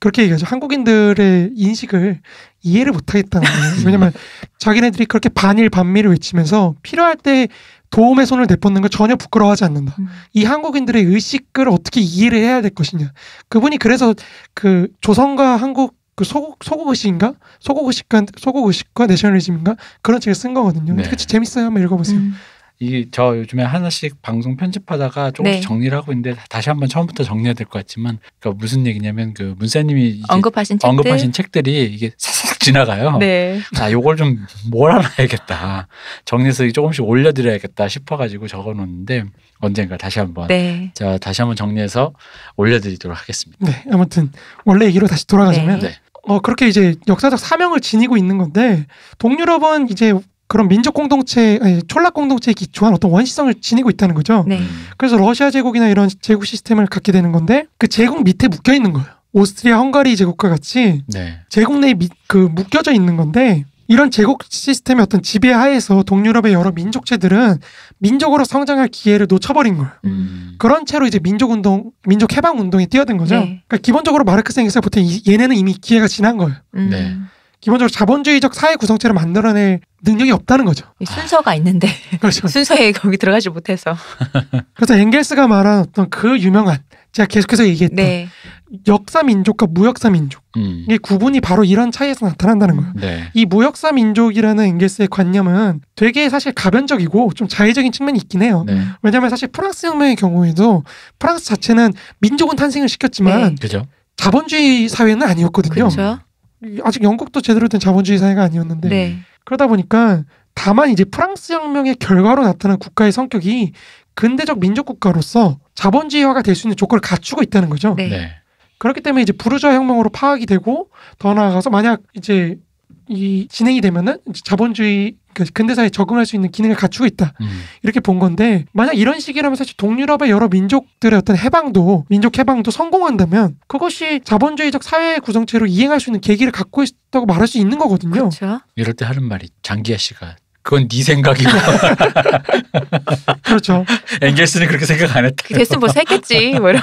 B: 그렇게 얘기하죠. 한국인들의 인식을 이해를 못하겠다는 거예요. 음. 왜냐면 자기네들이 그렇게 반일 반미를 외치면서 필요할 때 도움의 손을 내뻗는 걸 전혀 부끄러워하지 않는다. 음. 이 한국인들의 의식을 어떻게 이해를 해야 될 것이냐. 그분이 그래서 그 조선과 한국 그 소국 소국 의식인가 소국 의식과 소국 의식과 내셔널리즘인가 그런 책을 쓴 거거든요. 네. 특히 재밌어요. 한번 읽어보세요. 음. 이저
C: 요즘에 하나씩 방송 편집하다가 조금씩 네. 정리를 하고 있는데 다시 한번 처음부터 정리해야 될 것 같지만 그러니까 무슨 얘기냐면 그문세님이 언급하신 책들? 언급하신 책들이 이게 싹 지나가요. 네. 아 요걸 좀 몰아놔야겠다. 정리해서 조금씩 올려드려야겠다 싶어가지고 적어놓는데 언젠가 다시 한번 네. 자 다시 한번 정리해서 올려드리도록 하겠습니다.
B: 네 아무튼 원래 얘기로 다시 돌아가자면. 네. 네. 어, 그렇게 이제 역사적 사명을 지니고 있는 건데, 동유럽은 이제 그런 민족 공동체, 아니, 촌락 공동체에 기초한 어떤 원시성을 지니고 있다는 거죠. 네. 그래서 러시아 제국이나 이런 제국 시스템을 갖게 되는 건데 그 제국 밑에 묶여 있는 거예요. 오스트리아, 헝가리 제국과 같이 네. 제국 내에 미, 그 묶여져 있는 건데 이런 제국 시스템의 어떤 지배 하에서 동유럽의 여러 민족체들은 민족으로 성장할 기회를 놓쳐버린 거예요. 음. 그런 채로 이제 민족 운동, 민족 해방 운동에 뛰어든 거죠. 네. 그러니까 기본적으로 마르크스 행에서 보통 이, 얘네는 이미 기회가 지난 거예요. 음. 기본적으로 자본주의적 사회 구성체를 만들어낼 능력이 없다는 거죠. 순서가 있는데 그렇죠. 순서에 거기 들어가지 못해서. 그래서 엥겔스가 말한 어떤 그 유명한 제가 계속해서 얘기했던 네. 역사 민족과 무역사 민족 음. 이 구분이 바로 이런 차이에서 나타난다는 거예요. 네. 이 무역사 민족이라는 엥겔스의 관념은 되게 사실 가변적이고 좀 자의적인 측면이 있긴 해요. 네. 왜냐하면 사실 프랑스 혁명의 경우에도 프랑스 자체는 민족은 탄생을 시켰지만 네. 자본주의 사회는 아니었거든요. 그렇죠. 아직 영국도 제대로 된 자본주의 사회가 아니었는데 네. 그러다 보니까 다만 이제 프랑스 혁명의 결과로 나타난 국가의 성격이 근대적 민족 국가로서 자본주의화가 될 수 있는 조건을 갖추고 있다는 거죠. 네. 네. 그렇기 때문에 이제 부르주아 혁명으로 파악이 되고 더 나아가서 만약 이제 이 진행이 되면은 자본주의 그러니까 근대사에 적응할 수 있는 기능을 갖추고 있다 음. 이렇게 본 건데 만약 이런 식이라면 사실 동유럽의 여러 민족들의 어떤 해방도 민족 해방도 성공한다면 그것이 자본주의적 사회의 구성체로 이행할 수 있는 계기를 갖고 있다고 말할 수 있는 거거든요. 그렇죠.
C: 이럴 때 하는 말이 장기하 씨가 그건 네 생각이고. 그렇죠. 앵겔스는 그렇게 생각 안 했다. 됐으면 벌써 겠지뭐 이런.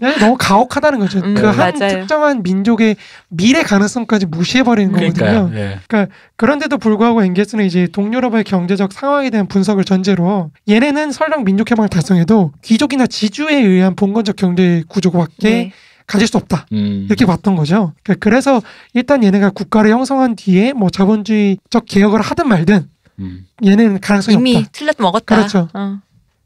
B: 네, 너무 가혹하다는 거죠. 음, 그한 특정한 민족의 미래 가능성까지 무시해버리는 거거든요. 예. 그러니까 그런데도 불구하고 엥게스는 이제 동유럽의 경제적 상황에 대한 분석을 전제로 얘네는 설령 민족 해방을 달성해도 귀족이나 지주에 의한 봉건적 경제 구조밖에 네. 가질 수 없다 음. 이렇게 봤던 거죠. 그러니까 그래서 일단 얘네가 국가를 형성한 뒤에 뭐 자본주의적 개혁을 하든 말든 음. 얘네는 가능성이 이미 없다. 틀렸 먹었다. 그렇죠. 어.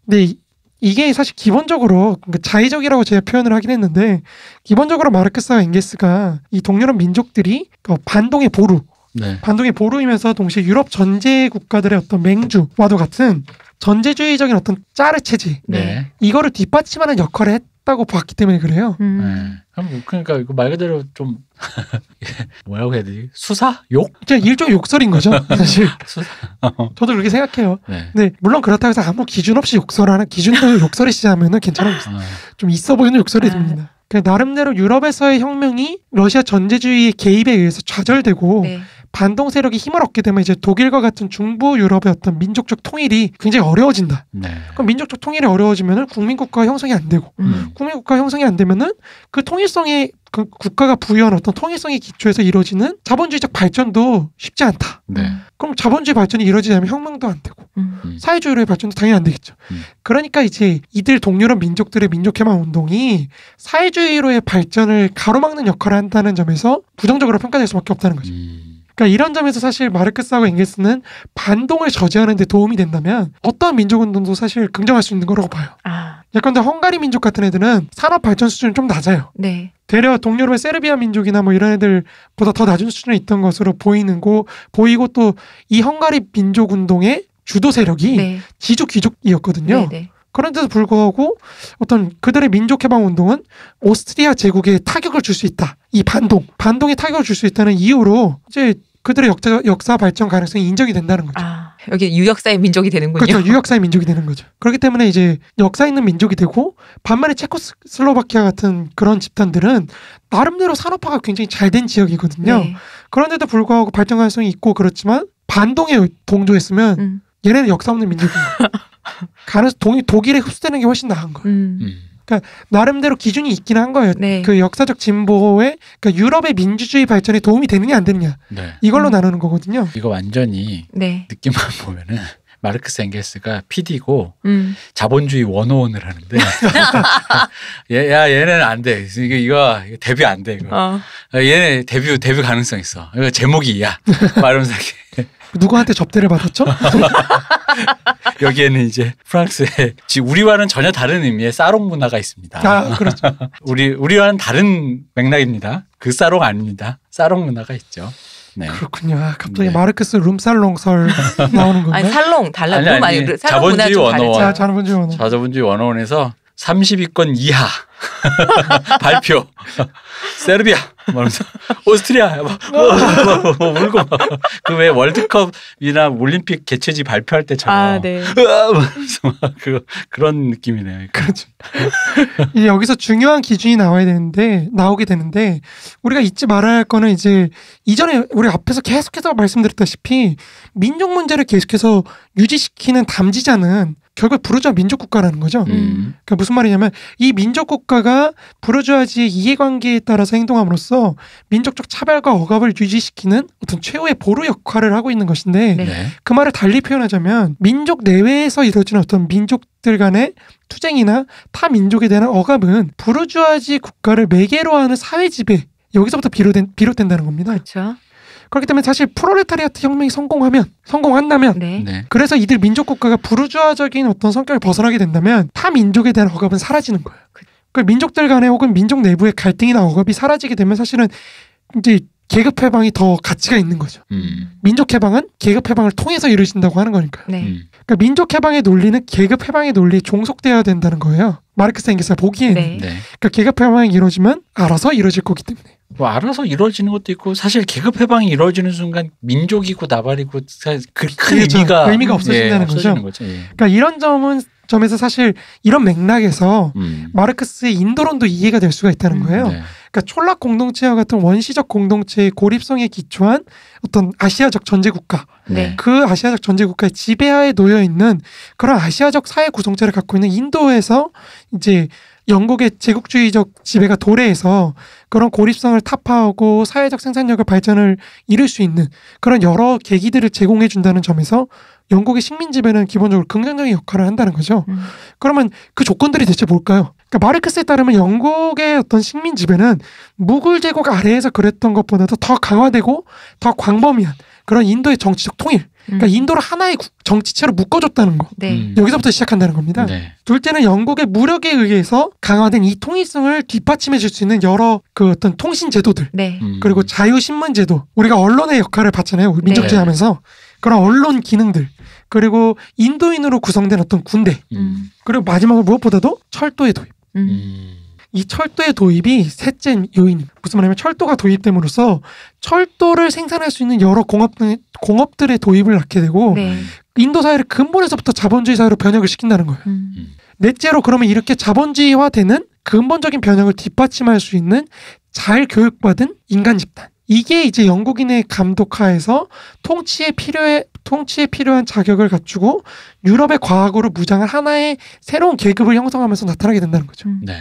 B: 근데 이게 사실 기본적으로 그러니까 자의적이라고 제가 표현을 하긴 했는데 기본적으로 마르크스와 엥게스가이 동유럽 민족들이 어, 반동의 보루 네. 반동의 보루이면서 동시에 유럽 전제 국가들의 어떤 맹주와도 같은 전제주의적인 어떤 짜르 체제 네. 이거를 뒷받침하는 역할을 했 했다고 봤기 때문에 그래요. 음.
C: 네. 그러니까 이거 말 그대로 좀 뭐라고 해야 되지? 수사? 욕?
B: 그냥 일종의 욕설인 거죠. 사실. 저도 그렇게 생각해요. 네. 네. 물론 그렇다고 해서 아무 기준 없이 욕설하는 기준으 욕설이 시작면은 괜찮아 아. 좀 있어 보이는 욕설이 네. 됩니다. 나름대로 유럽에서의 혁명이 러시아 전제주의 개입에 의해서 좌절되고 네. 반동 세력이 힘을 얻게 되면 이제 독일과 같은 중부 유럽의 어떤 민족적 통일이 굉장히 어려워진다. 네. 그럼 민족적 통일이 어려워지면은 국민 국가 형성이 안 되고 음. 음. 국민 국가 형성이 안 되면은 그 통일성의 그 국가가 부여한 어떤 통일성의 기초에서 이루어지는 자본주의적 발전도 쉽지 않다. 네. 그럼 자본주의 발전이 이루어지려면 혁명도 안 되고 음. 음. 사회주의로의 발전도 당연히 안 되겠죠. 음. 그러니까 이제 이들 동유럽 민족들의 민족해방 운동이 사회주의로의 발전을 가로막는 역할을 한다는 점에서 부정적으로 평가될 수밖에 없다는 거죠. 음. 그러니까 이런 점에서 사실 마르크스하고 엥겔스는 반동을 저지하는 데 도움이 된다면 어떤 민족 운동도 사실 긍정할 수 있는 거라고 봐요. 아. 예컨대 헝가리 민족 같은 애들은 산업 발전 수준이 좀 낮아요. 네. 되려 동유럽의 세르비아 민족이나 뭐 이런 애들보다 더 낮은 수준에 있던 것으로 보이는 고 보이고 또 이 헝가리 민족 운동의 주도 세력이 네. 지주 귀족이었거든요. 네, 네. 그런데도 불구하고 어떤 그들의 민족 해방 운동은 오스트리아 제국에 타격을 줄 수 있다. 이 반동, 반동에 타격을 줄 수 있다는 이유로 이제 그들의 역사, 역사 발전 가능성이 인정이 된다는 거죠. 아,
A: 여기 유역사의 민족이 되는군요. 그렇죠.
B: 유역사의 민족이 되는 거죠. 그렇기 때문에 이제 역사 있는 민족이 되고 반만의 체코슬로바키아 같은 그런 집단들은 나름대로 산업화가 굉장히 잘 된 지역이거든요. 네. 그런데도 불구하고 발전 가능성이 있고 그렇지만 반동에 동조했으면 음. 얘네는 역사 없는 민족이에요. 가는 동이 독일에 흡수되는 게 훨씬 나은 거예요. 음. 음. 그러니까 나름대로 기준이 있긴 한 거예요. 네. 그 역사적 진보에 그러니까 유럽의 민주주의 발전에 도움이 되느냐 안 되느냐
C: 네. 이걸로 음. 나누는 거거든요. 이거 완전히 네. 느낌만 보면은 마르크스 엥겔스가 PD고 음. 자본주의 원어원을 하는데 얘, 야 얘는 안 돼. 이거 이거 데뷔 안 돼. 이거 어. 아, 얘네 데뷔 데뷔 가능성 있어. 이거 제목이 야. 말하면서
B: 누구한테 접대를 받았죠?
C: 여기에는 이제 프랑스의 우리와는 전혀 다른 의미의 사롱 문화가 있습니다. 아, 그렇죠. 우리 우리와는 다른 맥락입니다. 그 사롱 아닙니다.
B: 사롱 문화가 있죠. 네. 그렇군요. 아, 갑자기 네. 마르크스 룸살롱설 나오는 건가 아니 살롱 달라 아니, 그 아니,
C: 자본주의 원어원. 자, 자본주의 원어원에서 30위권 이하 발표 세르비아 뭐 오스트리아
B: 뭐, 뭐,
C: 울고 그왜 월드컵이나 올림픽 개최지 발표할 때처럼 아, 네. 그 그런 느낌이네요. 그러니까.
B: 그렇죠. 여기서 중요한 기준이 나와야 되는데 나오게 되는데 우리가 잊지 말아야 할 거는 이제 이전에 우리 앞에서 계속해서 말씀드렸다시피 민족 문제를 계속해서 유지시키는 담지자는 결국 부르주아 민족 국가라는 거죠. 음. 그러니까 무슨 말이냐면 이 민족 국가가 부르주아지의 이해관계에 따라서 행동함으로써 민족적 차별과 억압을 유지시키는 어떤 최후의 보루 역할을 하고 있는 것인데 네. 네. 그 말을 달리 표현하자면 민족 내외에서 이루어지는 어떤 민족들 간의 투쟁이나 타 민족에 대한 억압은 부르주아지 국가를 매개로 하는 사회 지배 여기서부터 비롯된, 비롯된다는 겁니다. 그렇죠. 그렇기 때문에 사실 프롤레타리아트 혁명이 성공하면 성공한다면 네. 네. 그래서 이들 민족 국가가 부르주아적인 어떤 성격을 벗어나게 된다면 타 민족에 대한 억압은 사라지는 거예요. 그... 그 민족들 간에 혹은 민족 내부의 갈등이나 억압이 사라지게 되면 사실은 이제 계급 해방이 더 가치가 있는 거죠. 음. 민족 해방은 계급 해방을 통해서 이루어진다고 하는 거니까 네. 음. 그러니까 민족 해방의 논리는 계급 해방의 논리에 종속되어야 된다는 거예요. 마르크스 앵겔스가 보기에는. 네. 네. 그러니까 계급 해방이 이루어지면 알아서 이루어질 거기 때문에.
C: 뭐 알아서 이루어지는 것도 있고 사실 계급 해방이 이루어지는 순간 민족이고 나발이고 그큰 의미가 의미가 없어진다는 예, 거죠. 거죠. 예.
B: 그러니까 이런 점은 점에서 사실 이런 맥락에서 음. 마르크스의 인도론도 이해가 될 수가 있다는 음, 거예요. 음, 네. 그러니까 촌락 공동체와 같은 원시적 공동체의 고립성에 기초한 어떤 아시아적 전제 국가, 네. 그 아시아적 전제 국가의 지배하에 놓여 있는 그런 아시아적 사회 구성체를 갖고 있는 인도에서 이제 영국의 제국주의적 지배가 도래해서 그런 고립성을 타파하고 사회적 생산력을 발전을 이룰 수 있는 그런 여러 계기들을 제공해 준다는 점에서 영국의 식민 지배는 기본적으로 긍정적인 역할을 한다는 거죠. 음. 그러면 그 조건들이 대체 뭘까요? 그러니까 마르크스에 따르면 영국의 어떤 식민 지배는 무굴 제국 아래에서 그랬던 것보다도 더 강화되고 더 광범위한 그런 인도의 정치적 통일. 그러니까 음. 인도를 하나의 정치체로 묶어줬다는 거. 네. 음. 여기서부터 시작한다는 겁니다. 네. 둘째는 영국의 무력에 의해서 강화된 이 통일성을 뒷받침해줄 수 있는 여러 그 어떤 통신 제도들, 네. 음. 그리고 자유 신문 제도. 우리가 언론의 역할을 봤잖아요. 민족주의하면서 네. 그런 언론 기능들, 그리고 인도인으로 구성된 어떤 군대, 음. 그리고 마지막으로 무엇보다도 철도의 도입. 음. 이 철도의 도입이 셋째 요인입 무슨 말이냐면 철도가 도입됨으로써 철도를 생산할 수 있는 여러 공업들, 공업들의 도입을 낳게 되고 네. 인도 사회를 근본에서부터 자본주의 사회로 변혁을 시킨다는 거예요. 음. 음. 넷째로 그러면 이렇게 자본주의화되는 근본적인 변혁을 뒷받침할 수 있는 잘 교육받은 인간 집단. 이게 이제 영국인의 감독하에서 통치에 필요해 통치에 필요한 자격을 갖추고 유럽의 과학으로 무장을 하나의 새로운 계급을 형성하면서 나타나게 된다는 거죠. 음. 네.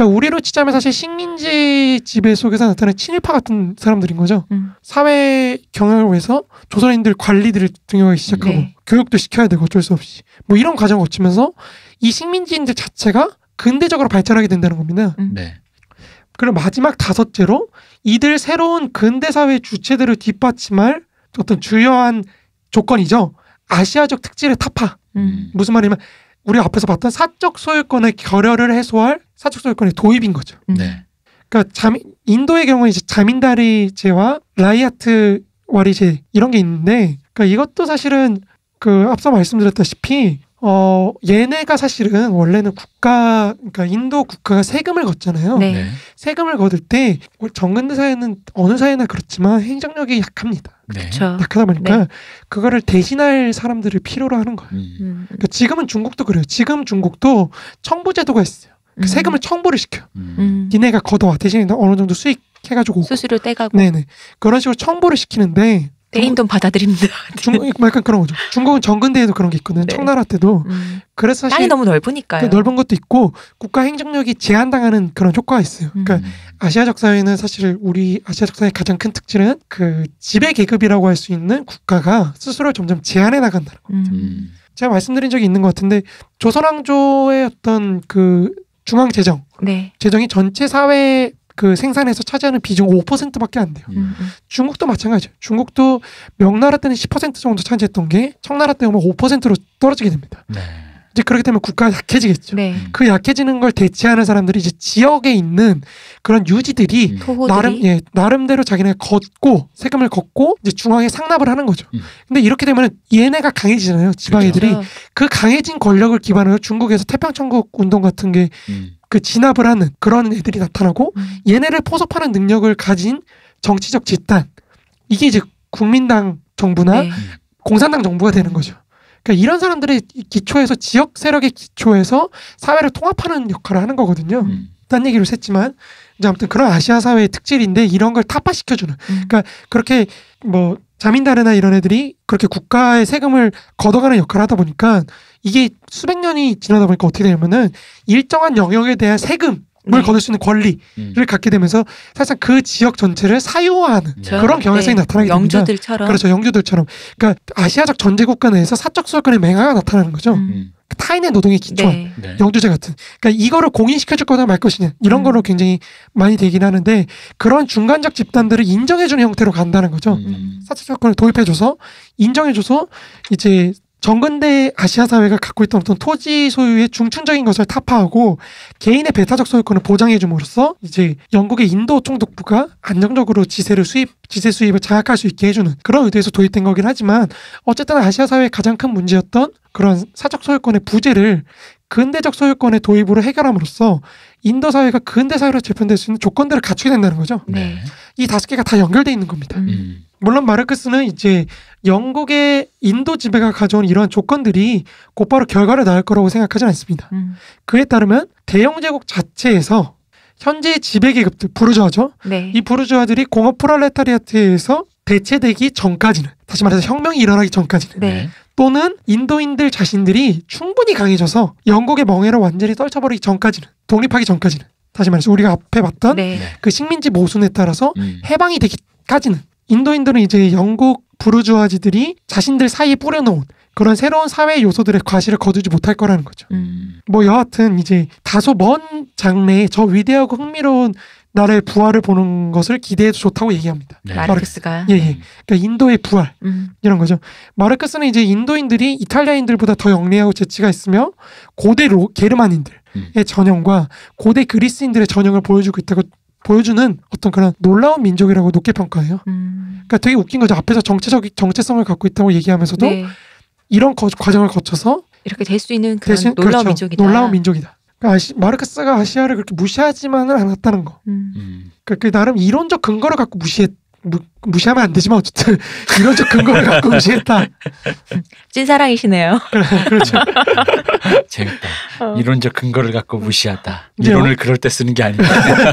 B: 그러니까 우리로 치자면 사실 식민지 지배 속에서 나타난 친일파 같은 사람들인 거죠. 음. 사회 경영을 위해서 조선인들 관리들을 등용하기 시작하고 네. 교육도 시켜야 되고 어쩔 수 없이 뭐 이런 과정을 거치면서 이 식민지인들 자체가 근대적으로 발전하게 된다는 겁니다. 음. 네. 그럼 마지막 다섯째로 이들 새로운 근대 사회 주체들을 뒷받침할 어떤 주요한 조건이죠. 아시아적 특질의 타파. 음. 음. 무슨 말이냐면 우리 앞에서 봤던 사적 소유권의 결여를 해소할 사적 소유권의 도입인 거죠. 음. 네. 그러니까 자민 인도의 경우에 이제 자민다리제와 라이아트 와리제 이런 게 있는데 그러니까 이것도 사실은 그 앞서 말씀드렸다시피 어 얘네가 사실은 원래는 국가 그러니까 인도 국가가 세금을 걷잖아요. 네. 네. 세금을 걷을 때 정근 대 사회는 어느 사회나 그렇지만 행정력이 약합니다. 네. 그렇다 보니까 네. 그거를 대신할 사람들을 필요로 하는 거예요. 음. 음, 음. 그러니까 지금은 중국도 그래요. 지금 중국도 청부제도가 있어요. 그 음. 세금을 청부를 시켜. 음. 음. 니네가 걷어와 대신에 어느 정도 수익 해가지고 수수료 떼가고. 네네. 그런 식으로 청부를 시키는데 대인 돈 받아들입니다. 중국 뭐 약간 그런 거죠. 중국은 정근대에도 그런 게 있거든. 네. 청나라 때도. 음. 그래서 사실 땅이 너무 넓으니까요. 그 넓은 것도 있고 국가 행정력이 제한당하는 그런 효과가 있어요. 음. 그러니까 아시아적 사회는 사실 우리 아시아적 사회 의 가장 큰특질은그 지배 계급이라고 할 수 있는 국가가 스스로 점점 제한해 나간다는
D: 겁니다. 음. 음.
B: 제가 말씀드린 적이 있는 것 같은데 조선왕조의 어떤 그 중앙 재정, 네. 재정이 전체 사회 그 생산에서 차지하는 비중 5%밖에 안 돼요. 음, 음. 중국도 마찬가지예요. 중국도 명나라 때는 10% 정도 차지했던 게 청나라 때 오면 5%로 떨어지게 됩니다. 네. 이제 그렇게 되면 국가가 약해지겠죠. 네. 그 약해지는 걸 대체하는 사람들이 이제 지역에 있는 그런 유지들이 음. 나름 예 나름대로 자기네 걷고 세금을 걷고 이제 중앙에 상납을 하는 거죠. 음. 근데 이렇게 되면 얘네가 강해지잖아요. 지방 애들이 그렇죠. 그 강해진 권력을 기반으로 중국에서 태평천국 운동 같은 게 음. 그 진압을 하는 그런 애들이 나타나고 음. 얘네를 포섭하는 능력을 가진 정치적 집단 이게 이제 국민당 정부나 네. 공산당 정부가 되는 거죠. 그러니까 이런 사람들의 기초에서 지역 세력의 기초에서 사회를 통합하는 역할을 하는 거거든요. 음. 딴얘기를했지만 이제 아무튼 그런 아시아 사회의 특질인데 이런 걸 타파시켜주는. 음. 그러니까 그렇게 뭐 자민다르나 이런 애들이 그렇게 국가의 세금을 걷어가는 역할을 하다 보니까 이게 수백 년이 지나다 보니까 어떻게 되냐면은 일정한 영역에 대한 세금 을 네. 거둘 수 있는 권리를 음. 갖게 되면서 사실상 그 지역 전체를 사유화하는 저, 음. 그런 경향성이 네. 나타나게 됩니다. 영주들처럼 그렇죠, 영주들처럼. 그러니까 아시아적 전제 국가 내에서 사적 수월권의 맹아가 나타나는 거죠. 음. 음. 그 타인의 노동의기초와 네. 네. 영주제 같은. 그러니까 이거를 공인시켜줄 거냐 말 것이냐 이런 음. 걸로 굉장히 많이 되긴 하는데 그런 중간적 집단들을 인정해주는 형태로 간다는 거죠. 음. 사적 사건을 도입해줘서 인정해줘서 이제 정근대 아시아 사회가 갖고 있던 어떤 토지 소유의 중층적인 것을 타파하고 개인의 배타적 소유권을 보장해줌으로써 이제 영국의 인도 총독부가 안정적으로 지세를 수입 지세 수입을 장악할 수 있게 해주는 그런 의도에서 도입된 거긴 하지만 어쨌든 아시아 사회의 가장 큰 문제였던 그런 사적 소유권의 부재를 근대적 소유권의 도입으로 해결함으로써 인도 사회가 근대 사회로 재편될 수 있는 조건들을 갖추게 된다는 거죠. 네. 이 다섯 개가 다 연결돼 있는 겁니다. 음. 음. 물론 마르크스는 이제 영국의 인도 지배가 가져온 이러한 조건들이 곧바로 결과를 낳을 거라고 생각하진 않습니다. 음. 그에 따르면 대영 제국 자체에서 현재 지배 계급들 부르주아죠. 네. 이 부르주아들이 공업 프롤레타리아트에서 대체되기 전까지는 다시 말해서 혁명이 일어나기 전까지는 네. 또는 인도인들 자신들이 충분히 강해져서 영국의 멍해를 완전히 떨쳐버리기 전까지는 독립하기 전까지는 다시 말해서 우리가 앞에 봤던 네. 그 식민지 모순에 따라서 음. 해방이 되기까지는 인도인들은 이제 영국 부르주아지들이 자신들 사이에 뿌려놓은 그런 새로운 사회 요소들의 과실을 거두지 못할 거라는 거죠. 음. 뭐 여하튼 이제 다소 먼 장래에 저 위대하고 흥미로운 나라의 부활을 보는 것을 기대해도 좋다고 얘기합니다. 네. 마르크스가 예예. 예. 음. 그러니까 인도의 부활 음. 이런 거죠. 마르크스는 이제 인도인들이 이탈리아인들보다 더 영리하고 재치가 있으며 고대 로 게르만인들의 음. 전형과 고대 그리스인들의 전형을 보여주고 있다고 보여주는 어떤 그런 놀라운 민족이라고 높게 평가해요. 음. 그러니까 되게 웃긴 거죠. 앞에서 정체적 정체성을 갖고 있다고 얘기하면서도 네. 이런 거, 과정을 거쳐서
A: 이렇게 될 수 있는 그런 수, 놀라운 그렇죠. 민족이다. 놀라운
B: 민족이다. 그러니까 아시, 마르크스가 아시아를 그렇게 무시하지만은 않았다는 거. 음. 음. 그러니까 그 나름 이론적 근거를 갖고 무시했 무시하면 안 되지만 어쨌든 이런적 근거를 갖고 무시했다. 찐사랑이시네요. 그렇죠.
C: 재밌다. 어. 이론적 근거를 갖고 무시하다. 네, 이론을 어. 그럴 때 쓰는 게 아니다.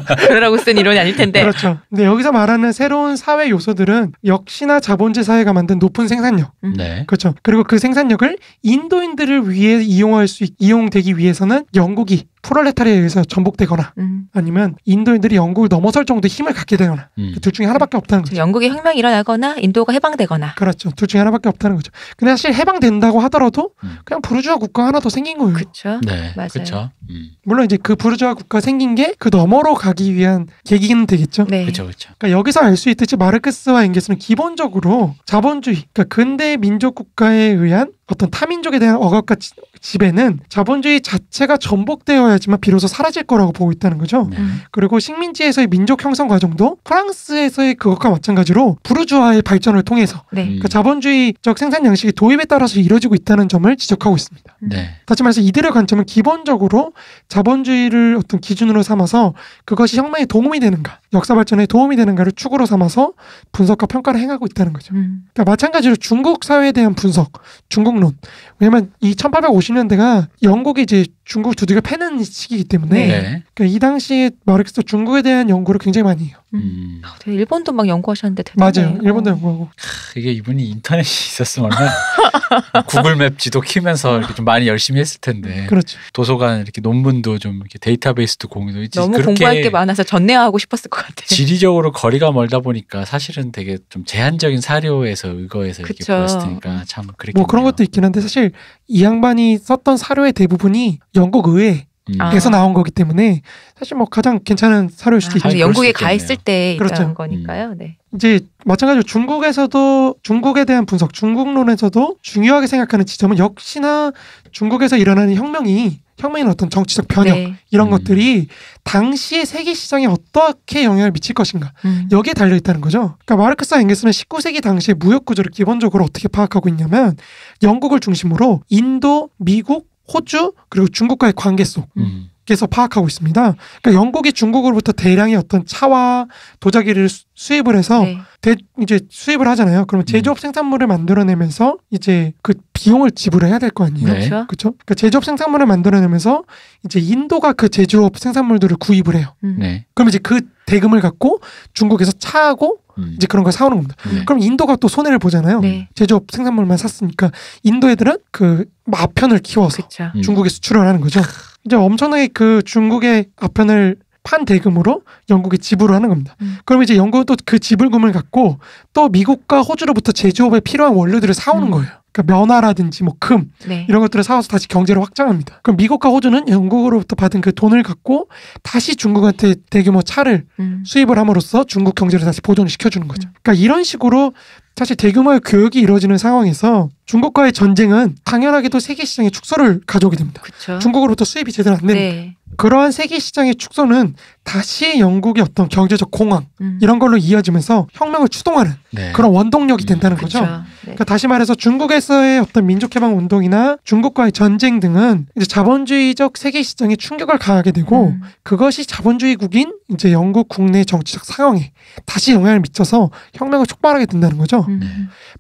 A: 그러라고 쓴 이론이 아닐 텐데. 그렇죠.
B: 근데 여기서 말하는 새로운 사회 요소들은 역시나 자본제 사회가 만든 높은 생산력. 음. 네. 그렇죠. 그리고 그 생산력을 인도인들을 위해 이용할 수 이용되기 위해서는 영국이 프롤레타리에 의해서 전복되거나 음. 아니면 인도인들이 영국을 넘어설 정도의 힘을 갖게 되거나 음. 그둘 중에 하나밖에 없다는 그렇죠. 거죠. 영국 중국의 혁명이 일어나거나 인도가 해방되거나. 그렇죠. 둘 중에 하나밖에 없다는 거죠. 근데 사실 해방된다고 하더라도 음. 그냥 부르주아 국가 하나 더 생긴 거예요. 그렇죠. 네, 맞아요. 그쵸. 음. 물론 이제 그 부르주아 국가 생긴 게 그 너머로 가기 위한 계기는 되겠죠. 네. 그렇죠, 그렇죠. 그러니까 여기서 알 수 있듯이 마르크스와 엥겔스는 기본적으로 자본주의, 그러니까 근대 민족 국가에 의한 어떤 타민족에 대한 억압과 지, 지배는 자본주의 자체가 전복되어야지만 비로소 사라질 거라고 보고 있다는 거죠. 네. 음. 그리고 식민지에서의 민족 형성 과정도 프랑스에서의 그것과 마찬가지로 부르주아의 발전을 통해서 네. 음. 그러니까 자본주의적 생산 양식의 도입에 따라서 이루어지고 있다는 점을 지적하고 있습니다. 음. 네. 다시 말해서 이들의 관점은 기본적으로 자본주의를 어떤 기준으로 삼아서 그것이 혁명에 도움이 되는가 역사 발전에 도움이 되는가를 축으로 삼아서 분석과 평가를 행하고 있다는 거죠. 음. 그러니까 마찬가지로 중국 사회에 대한 분석, 중국론. 왜냐면 이 1850년대가 영국이 이제 중국 두들겨 패는 시기이기 때문에 네. 그러니까 이 당시에 마르크스 중국에 대한 연구를 굉장히 많이 해요. 음. 음. 아, 일본도 막 연구하셨는데 대단해 맞아요. 일본도 연구하고. 어.
C: 크, 이게 이분이 인터넷이 있었으면 구글맵 지도 키면서 이렇게 좀 많이 열심히 했을 텐데. 그렇죠. 도서관 이렇게 논문도 좀 이렇게 데이터베이스도 공유도 있지. 너무 공부할 게
A: 많아서
B: 전내하고 싶었을 것 같아요.
C: 지리적으로 거리가 멀다 보니까 사실은 되게 좀 제한적인 사료에서 의거해서 그쵸. 이렇게 보였으니까 참 그렇게. 뭐
B: 그런 것도 있긴 한데 사실 이 양반이 썼던 사료의 대부분이 영국 의회 에서 음. 나온 거기 때문에 사실 뭐 가장 괜찮은 사료일 수도 아, 있죠. 영국에 가 있을 때 그렇죠. 있던
A: 거니까요. 음. 네.
B: 이제 마찬가지로 중국에서도 중국에 대한 분석, 중국론에서도 중요하게 생각하는 지점은 역시나 중국에서 일어나는 혁명이 혁명의 어떤 정치적 변혁 네. 이런 음. 것들이 당시의 세계 시장에 어떻게 영향을 미칠 것인가 음. 여기에 달려 있다는 거죠. 그러니까 마르크스와 앵겔스는 19세기 당시의 무역 구조를 기본적으로 어떻게 파악하고 있냐면 영국을 중심으로 인도, 미국, 호주 그리고 중국과의 관계 속 음. 계서 파악하고 있습니다. 그러니까 영국이 중국으로부터 대량의 어떤 차와 도자기를 수입을 해서 네. 대, 이제 수입을 하잖아요. 그러면 네. 제조업 생산물을 만들어내면서 이제 그 비용을 지불해야 될 거 아니에요. 네. 그렇죠. 그렇죠. 그러니까 제조업 생산물을 만들어내면서 이제 인도가 그 제조업 생산물들을 구입을 해요. 음. 네. 그럼 이제 그 대금을 갖고 중국에서 차하고 음. 이제 그런 걸 사오는 겁니다. 네. 그럼 인도가 또 손해를 보잖아요. 네. 제조업 생산물만 샀으니까 인도 애들은 그 마편을 뭐 키워서 그쵸. 음. 중국에 수출을 하는 거죠. 이제 엄청나게 그 중국의 아편을 판 대금으로 영국이 지불을 하는 겁니다. 음. 그럼 이제 영국은 또 그 지불금을 갖고 또 미국과 호주로부터 제조업에 필요한 원료들을 사오는 음. 거예요. 그러니까 면화라든지 뭐금 네. 이런 것들을 사와서 다시 경제를 확장합니다. 그럼 미국과 호주는 영국으로부터 받은 그 돈을 갖고 다시 중국한테 대규모 차를 음. 수입을 함으로써 중국 경제를 다시 보존시켜 주는 거죠. 음. 그러니까 이런 식으로 사실 대규모의 교육이 이루어지는 상황에서 중국과의 전쟁은 당연하게도 세계 시장의 축소를 가져오게 됩니다. 그쵸. 중국으로부터 수입이 제대로 안되니다 네. 그러한 세계 시장의 축소는 다시 영국의 어떤 경제적 공황 음. 이런 걸로 이어지면서 혁명을 추동하는 네. 그런 원동력이 음, 된다는 음. 거죠. 네. 그러니까 다시 말해서 중국에서의 어떤 민족해방 운동이나 중국과의 전쟁 등은 이제 자본주의적 세계 시장에 충격을 가하게 되고 음. 그것이 자본주의국인 이제 영국 국내 정치적 상황에 다시 영향을 미쳐서 혁명을 촉발하게 된다는 거죠. 음. 네.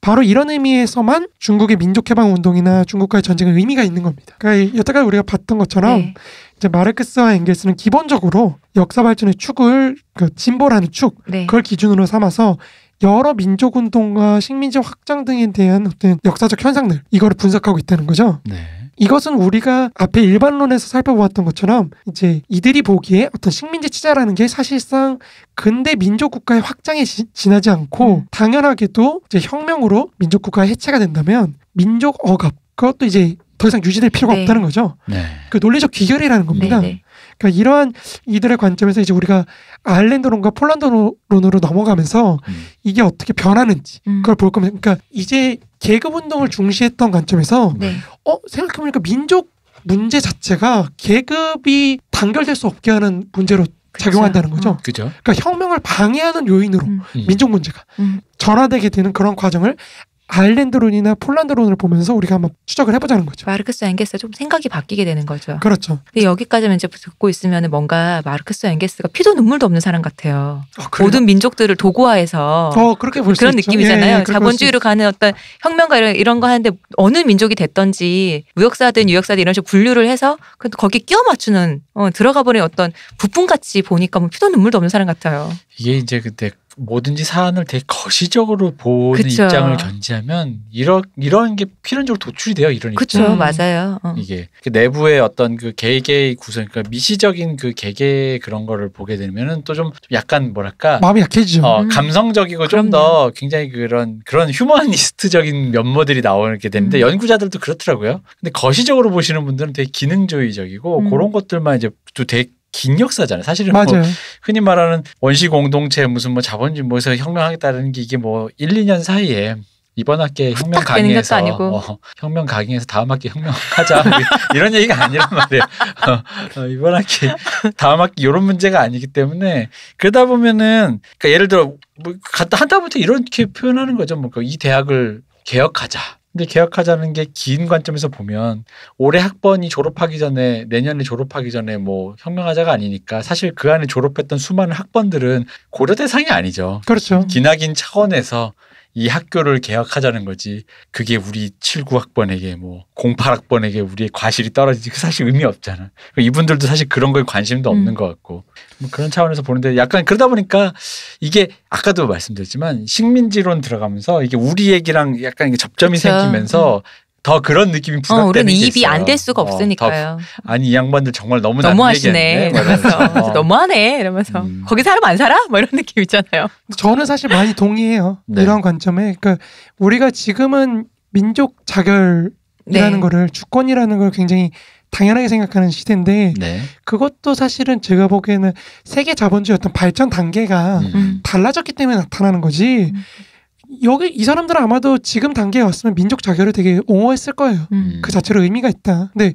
B: 바로 이런 의미에서만 중국의 민족해방 운동이나 중국과의 전쟁의 의미가 있는 겁니다. 그러니까 여태까지 우리가 봤던 것처럼 네. 이제 마르크스와 엥겔스는 기본적으로 역사 발전의 축을 그 진보라는 축 네. 그걸 기준으로 삼아서 여러 민족 운동과 식민지 확장 등에 대한 어떤 역사적 현상들 이거를 분석하고 있다는 거죠. 네. 이것은 우리가 앞에 일반론에서 살펴보았던 것처럼 이제 이들이 보기에 어떤 식민지 치자라는 게 사실상 근대 민족 국가의 확장에 지, 나지 않고 음. 당연하게도 이제 혁명으로 민족 국가의 해체가 된다면 민족 억압 그것도 이제 더 이상 유지될 필요가 네. 없다는 거죠. 네. 그 논리적 귀결이라는 네, 겁니다. 네네. 그러니까 이러한 이들의 관점에서 이제 우리가 아일랜드론과 폴란드론으로 넘어가면서 음. 이게 어떻게 변하는지 음. 그걸 볼 겁니다. 그러니까 이제 계급 운동을 중시했던 관점에서 네. 어 생각해보니까 민족 문제 자체가 계급이 단결될 수 없게 하는 문제로 작용한다는 거죠. 어. 그죠. 그러니까 혁명을 방해하는 요인으로 음. 음. 민족 문제가 음. 전화되게 되는 그런 과정을 아일랜드론이나 폴란드론을 보면서 우리가 한번 추적을 해보자는 거죠.
A: 마르크스 앵게스 좀 생각이
B: 바뀌게 되는 거죠. 그렇죠. 근데 여기까지만 이제 듣고
A: 있으면 뭔가 마르크스 앵게스가 피도 눈물도 없는 사람 같아요. 어, 모든 민족들을 도구화해서 어, 그렇게 볼 그런 느낌이잖아요. 예, 예, 자본주의로 가는 어떤 혁명가 이런, 이런 거 하는데 어느 민족이 됐던지 무역사든 유역사든 이런 식으로 분류를 해서 그 거기 끼워 맞추는 어, 들어가 버린 어떤 부품같이 보니까 뭐 피도 눈물도 없는 사람 같아요.
C: 이게 이제 그때 뭐든지 사안을 되게 거시적으로 보는 그쵸. 입장을 견지하면 이런 이런 게 필연적으로 도출이 돼요 이런 그쵸, 입장. 그렇죠, 맞아요. 어. 이게 그 내부의 어떤 그 개개의 구성, 그러니까 미시적인 그 개개 의 그런 거를 보게 되면은 또 좀 약간 뭐랄까 마음이 약해지죠. 어, 음. 감성적이고 좀 더 굉장히 그런 그런 휴머니스트적인 면모들이 나오게 되는데 음. 연구자들도 그렇더라고요. 근데 거시적으로 보시는 분들은 되게 기능주의적이고 음. 그런 것들만 이제 또 되게 긴 역사잖아요. 사실은 뭐 흔히 말하는 원시 공동체 무슨 뭐 자본주의 뭐에서 혁명하겠다는 게 이게 뭐 1, 2년 사이에 이번 학기에 혁명 강의에서 어, 혁명 강의에서 다음 학기 혁명하자 뭐 이런 얘기가 아니란 말이에요. 어, 어, 이번 학기 다음 학기 이런 문제가 아니기 때문에 그러다 보면은 그러니까 예를 들어 뭐 갔다 한다부터 이렇게 표현하는 거죠. 뭐이 그 대학을 개혁하자. 근데 개혁하자는 게 긴 관점에서 보면 올해 학번이 졸업하기 전에 내년에 졸업하기 전에 뭐 혁명하자가 아니니까 사실 그 안에 졸업했던 수많은 학번들은 고려 대상이 아니죠. 그렇죠. 기나긴 차원에서 이 학교를 개혁하자는 거지. 그게 우리 7, 9학번에게 뭐 08학번에게 우리의 과실이 떨어지지 그 사실 의미 없잖아. 그러니까 이분들도 사실 그런 거에 관심도 없는 음. 것 같고 뭐 그런 차원에서 보는데 약간 그러다 보니까 이게 아까도 말씀드렸지만 식민지론 들어가면서 이게 우리 얘기랑 약간 이게 접점이 그렇죠. 생기면서 음. 더 그런 느낌이 어, 부각되는 어, 우 입이 안 될 수가 없으니까요. 어, 아, 아니 이 양반들 정말 너무 너무하시네. 어.
B: 너무하네 이러면서 음. 거기 사람 안 살아?
C: 뭐 이런 느낌 있잖아요.
B: 저는 사실 많이 동의해요. 네. 이런 관점에 그러니까 우리가 지금은 민족 자결이라는 네. 거를 주권이라는 걸 굉장히 당연하게 생각하는 시대인데 네. 그것도 사실은 제가 보기에는 세계 자본주의 어떤 발전 단계가 음. 음. 달라졌기 때문에 나타나는 거지. 음. 여기 이 사람들은 아마도 지금 단계에 왔으면 민족 자결을 되게 옹호했을 거예요. 음. 그 자체로 의미가 있다. 근데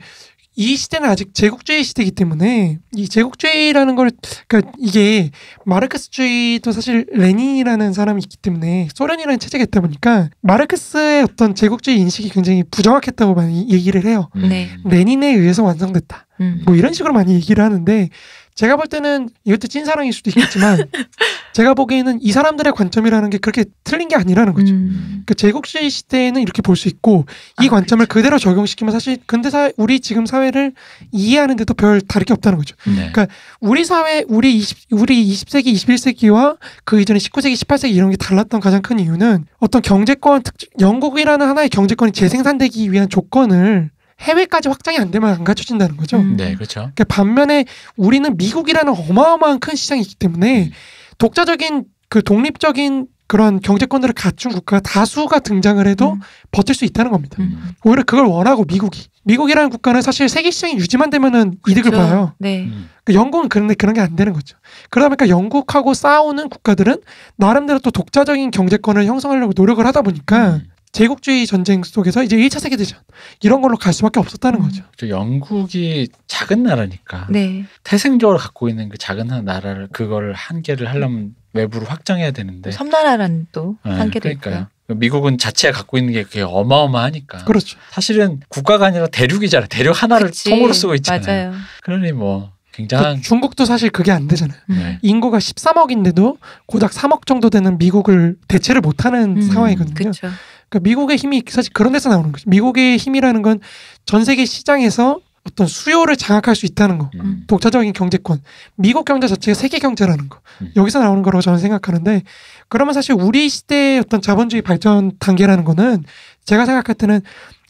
B: 이 시대는 아직 제국주의 시대이기 때문에 이 제국주의라는 걸 그러니까 이게 마르크스주의도 사실 레닌이라는 사람이 있기 때문에 소련이라는 체제가 있다 보니까 마르크스의 어떤 제국주의 인식이 굉장히 부정확했다고 많이 얘기를 해요. 음. 네. 레닌에 의해서 완성됐다. 음. 뭐 이런 식으로 많이 얘기를 하는데 제가 볼 때는 이것도 찐사랑일 수도 있겠지만 제가 보기에는 이 사람들의 관점이라는 게 그렇게 틀린 게 아니라는 거죠. 음. 그러니까 제국주의 시대에는 이렇게 볼 수 있고 이 아, 관점을 그렇 그대로 적용시키면 사실 근대 사 우리 지금 사회를 이해하는데도 별 다를 게 없다는 거죠. 네. 그러니까 우리 사회 우리 20 우리 20세기 21세기와 그 이전에 19세기 18세기 이런 게 달랐던 가장 큰 이유는 어떤 경제권 특 영국이라는 하나의 경제권이 재생산되기 위한 조건을 해외까지 확장이 안 되면 안 갖춰진다는 거죠. 음. 네, 그렇죠. 그러니까 반면에 우리는 미국이라는 어마어마한 큰 시장이 있기 때문에 음. 독자적인 그 독립적인 그런 경제권들을 갖춘 국가가 다수가 등장을 해도 음. 버틸 수 있다는 겁니다. 음. 오히려 그걸 원하고 미국이 미국이라는 국가는 사실 세계 시장이 유지만 되면은 그렇죠. 이득을 봐요. 네. 음. 그러니까 영국은 그런데 그런 게 안 되는 거죠. 그러다 보니까 영국하고 싸우는 국가들은 나름대로 또 독자적인 경제권을 형성하려고 노력을 하다 보니까 음. 제국주의 전쟁 속에서 이제 1차 세계대전 이런 걸로 갈 수밖에 없었다는 음. 거죠.
C: 그 영국이 작은 나라니까 네. 태생적으로 갖고 있는 그 작은 나라를 그걸 한계를 하려면 외부로 확장해야 되는데 뭐
A: 섬나라라는 또 네, 한계도 그까요
C: 있고요. 미국은 자체 갖고 있는 게 그게 어마어마하니까. 그렇죠. 사실은 국가가 아니라 대륙이잖아 대륙 하나를 그치. 통으로 쓰고 있잖아요. 맞아요. 그러니 뭐 굉장한 그
B: 중국도 사실 그게 안 되잖아요. 네. 인구가 13억인데도 고작 3억 정도 되는 미국을 대체를 못하는 음, 상황이거든요. 그쵸. 그러니까 미국의 힘이 사실 그런 데서 나오는 거죠. 미국의 힘이라는 건 전 세계 시장에서 어떤 수요를 장악할 수 있다는 거. 음. 독자적인 경제권. 미국 경제 자체가 세계 경제라는 거. 음. 여기서 나오는 거라고 저는 생각하는데 그러면 사실 우리 시대의 어떤 자본주의 발전 단계라는 거는 제가 생각할 때는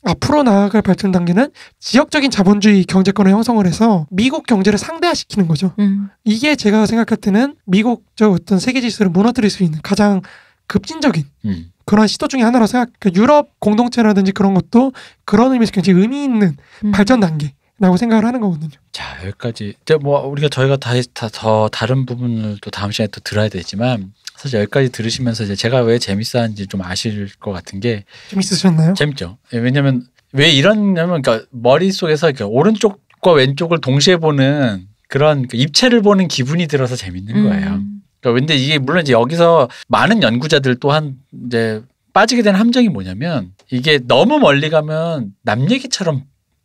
B: 앞으로 나아갈 발전 단계는 지역적인 자본주의 경제권을 형성을 해서 미국 경제를 상대화시키는 거죠. 음. 이게 제가 생각할 때는 미국 적 어떤 세계 질서를 무너뜨릴 수 있는 가장 급진적인 음. 그런 시도 중의 하나로 생각. 그 유럽 공동체라든지 그런 것도 그런 의미에서 굉장히 의미 있는 음. 발전 단계. 라고 생각을 하는 거거든요.
C: 자 여기까지 이제 뭐 우리가 저희가 다시 다, 더 다른 부분을 또 다음 시간에 또 들어야 되지만 사실 여기까지 들으시면서 이제 제가 왜 재밌어하는지 좀 아실 것 같은 게 재밌으셨나요? 재밌죠. 예, 왜냐하면 왜 이러냐면 그러니까 머릿 속에서 그러니까 오른쪽과 왼쪽을 동시에 보는 그런 그 입체를 보는 기분이 들어서 재밌는 음. 거예요. 음. 그 근데 이게 물론 이제 여기서 많은 연구자들 또한 이제 빠지게 된 함정이 뭐냐면 이게 너무 멀리 가면 남 얘기처럼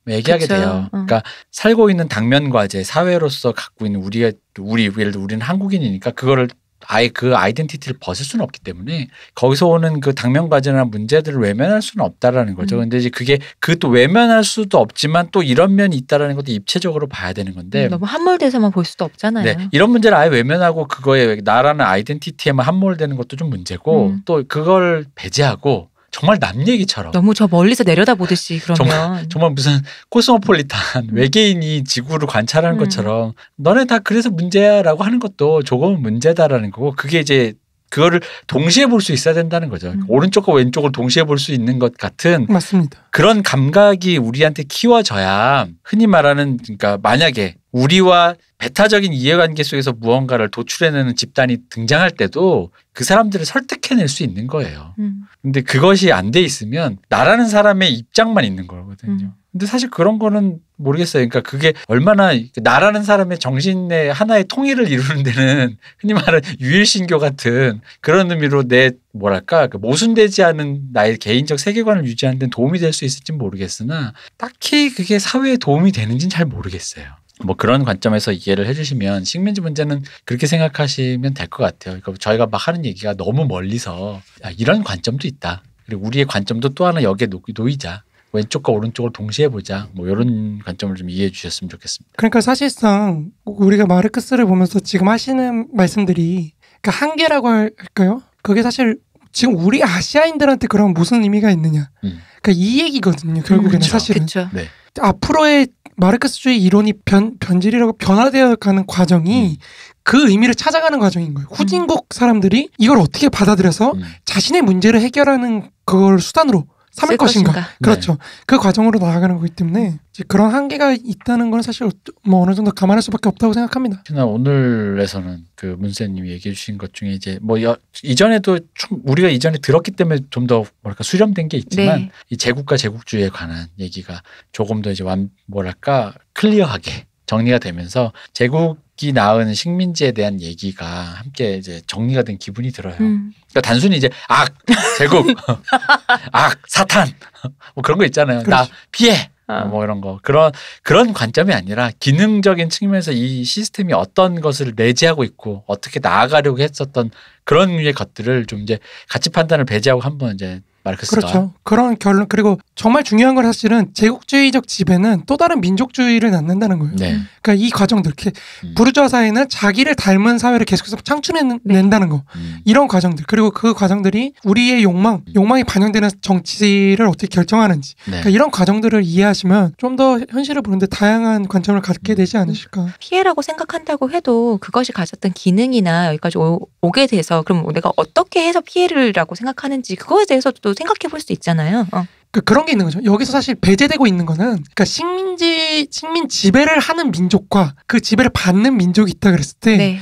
C: 얘기하게 그쵸. 돼요. 어. 그러니까 어. 살고 있는 당면 과제, 이 사회로서 갖고 있는 우리의 우리 예를 들어 우리는 한국인이니까 그거를 아예 그 아이덴티티를 벗을 수는 없기 때문에 거기서 오는 그 당면과제나 문제들을 외면할 수는 없다라는 거죠. 음. 근데 이제 그게 그또 외면할 수도 없지만 또 이런 면이 있다라는 것도 입체적으로 봐야 되는 건데 음, 너무
A: 함몰돼서만 볼 수도 없잖아요. 네,
C: 이런 문제를 아예 외면하고 그거에 나라는 아이덴티티에만 함몰되는 것도 좀 문제고 음. 또 그걸 배제하고 정말 남 얘기처럼
A: 너무 저 멀리서 내려다보듯이 그러면
C: 정말, 정말 무슨 코스모폴리탄 음. 외계인이 지구를 관찰하는 음. 것처럼 너네 다 그래서 문제야라고 하는 것도 조금은 문제다라는 거고 그게 이제 그거를 동시에 볼 수 있어야 된다는 거죠. 음. 오른쪽과 왼쪽을 동시에 볼 수 있는 것 같은 맞습니다. 그런 감각이 우리한테 키워져야 흔히 말하는 그러니까 만약에 우리와 배타적인 이해관계 속에서 무언가를 도출해내는 집단이 등장할 때도 그 사람들을 설득해낼 수 있는 거예요. 음. 근데 그것이 안 돼 있으면 나라는 사람의 입장만 있는 거거든요. 음. 근데 사실 그런 거는 모르겠어요. 그러니까 그게 얼마나 나라는 사람의 정신의 하나의 통일을 이루는 데는 흔히 말하는 유일신교 같은 그런 의미로 내 뭐랄까 그 모순되지 않은 나의 개인적 세계관을 유지하는 데 도움이 될 수 있을진 모르겠으나 딱히 그게 사회에 도움이 되는지는 잘 모르겠어요. 뭐 그런 관점에서 이해를 해주시면 식민지 문제는 그렇게 생각하시면 될 것 같아요. 그러니까 저희가 막 하는 얘기가 너무 멀리서 아, 이런 관점도 있다. 그리고 우리의 관점도 또 하나 여기에 놓이자. 놓 왼쪽과 오른쪽을 동시에 보자. 뭐 이런 관점을 좀 이해해 주셨으면 좋겠습니다.
B: 그러니까 사실상 우리가 마르크스를 보면서 지금 하시는 말씀들이 그 한계라고 할까요? 그게 사실 지금 우리 아시아인들한테 그럼 무슨 의미가 있느냐. 음. 그러니까 이 얘기거든요. 결국에는 음, 그쵸. 사실은. 그쵸. 네. 앞으로의 마르크스주의 이론이 변, 변질이라고 변화되어 가는 과정이 음. 그 의미를 찾아가는 과정인 거예요. 후진국 음. 사람들이 이걸 어떻게 받아들여서 음. 자신의 문제를 해결하는 그걸 수단으로 삼을 것인가. 것인가. 네. 그렇죠. 네. 그 과정으로 나아가는 거기 때문에 이제 그런 한계가 있다는 건 사실 뭐 어느 정도 감안할 수밖에 없다고 생각합니다.
C: 그나 오늘에서는 그 문세님이 얘기해 주신 것 중에 이제 뭐 여, 이전에도 우리가 이전에 들었기 때문에 좀 더 뭐랄까 수렴된 게 있지만 네. 이 제국과 제국주의에 관한 얘기가 조금 더 이제 완 뭐랄까 클리어하게 정리가 되면서 제국 먹기 나은 식민지에 대한 얘기가 함께 이제 정리가 된 기분이 들어요. 음. 그러니까 단순히 이제 악 제국, 악 사탄 뭐 그런 거 있잖아요. 그렇지. 나 그렇죠. 피해 어. 뭐 이런 거 그런 그런 관점이 아니라 기능적인 측면에서 이 시스템이 어떤 것을 내재하고 있고 어떻게 나아가려고 했었던 그런 류의 것들을 좀 이제 가치 판단을 배제하고 한번 이제 마르크스가 그렇죠.
B: 그런 결론 그리고 정말 중요한 건 사실은 제국주의적 지배는 또 다른 민족주의를 낳는다는 거예요. 네. 그러니까 이 과정들 이렇게 음. 부르주아 사회는 자기를 닮은 사회를 계속해서 창출해낸다는 거 네. 음. 이런 과정들 그리고 그 과정들이 우리의 욕망 음. 욕망이 반영되는 정치를 어떻게 결정하는지 네. 그러니까 이런 과정들을 이해하시면 좀 더 현실을 보는데 다양한 관점을 갖게 음. 되지 않으실까. 음. 피해라고 생각한다고 해도 그것이 가졌던 기능이나
A: 여기까지 오, 오게 돼서 그럼 내가 어떻게 해서 피해를라고 생각하는지 그거에 대해서 도 생각해
B: 볼수 있잖아요. 어. 그 그런 게 있는 거죠. 여기서 사실 배제되고 있는 거는 그러니까 식민지 식민 지배를 하는 민족과 그 지배를 받는 민족이 있다 그랬을 때이 네.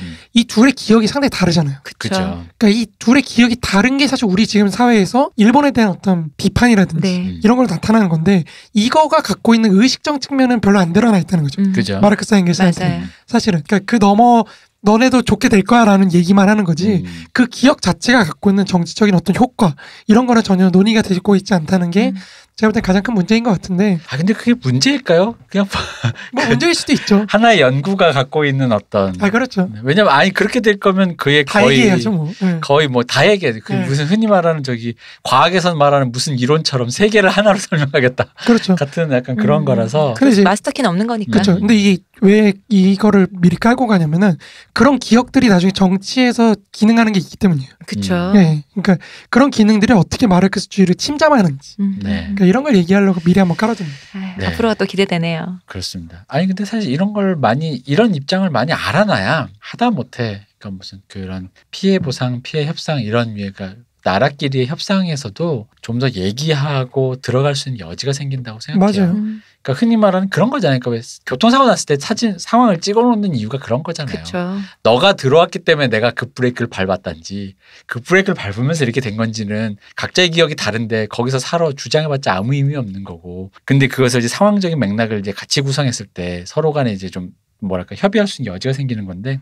B: 둘의 기억이 상당히 다르잖아요. 그렇죠. 그러니까 이 둘의 기억이 다른 게 사실 우리 지금 사회에서 일본에 대한 어떤 비판이라든지 네. 음. 이런 걸 나타나는 건데 이거가 갖고 있는 의식적 측면은 별로 안 드러나 있다는 거죠. 음. 그죠. 마르크스 앵겔스한테 사실은 그러니까 그 너머 너네도 좋게 될 거야라는 얘기만 하는 거지 음. 그 기억 자체가 갖고 있는 정치적인 어떤 효과 이런 거는 전혀 논의가 되고 있지 않다는 게 음. 제가 볼땐 가장 큰 문제인 것 같은데. 아 근데 그게 문제일까요? 그냥 뭐, 뭐 문제일 수도 있죠. 하나의
C: 연구가 갖고 있는 어떤.
B: 아 그렇죠. 네, 왜냐면 아니 그렇게 될 거면
C: 그의 거의 얘기해야죠, 뭐. 네. 거의 뭐다 얘기해. 그 네. 무슨 흔히 말하는 저기 과학에서 말하는 무슨 이론처럼 세계를 하나로 설명하겠다. 그렇죠. 같은 약간 그런 음, 거라서. 그래서
B: 마스터키는 없는 거니까. 그렇죠. 근데 이게 왜 이거를 미리 깔고 가냐면은 그런 기억들이 나중에 정치에서 기능하는 게 있기 때문이에요. 그렇죠. 음. 네. 그러니까 그런 기능들이 어떻게 마르크스 주의를 침잠하는지. 음. 네. 그러니까 네, 이런 걸 얘기하려고 미리 한번 깔아줍니다.
A: 네. 앞으로가 또 기대되네요.
C: 그렇습니다. 아니 근데 사실 이런 걸 많이 이런 입장을 많이 알아놔야 하다 못해 그러니까 무슨 그런 피해 보상, 피해 협상 이런 위에가 그러니까 나라끼리의 협상에서도 좀 더 얘기하고 들어갈 수 있는 여지가 생긴다고 생각해요. 맞아요. 음. 그러니까 흔히 말하는 그런 거잖아요. 그러니까 교통사고 났을 때 사진 상황을 찍어놓는 이유가 그런 거잖아요. 그쵸. 너가 들어왔기 때문에 내가 그 브레이크를 밟았단지 그 브레이크를 밟으면서 이렇게 된 건지는 각자의 기억이 다른데 거기서 사러 주장해봤자 아무 의미 없는 거고. 근데 그것을 이제 상황적인 맥락을 이제 같이 구성했을 때 서로 간에 이제 좀 뭐랄까 협의할 수 있는 여지가 생기는 건데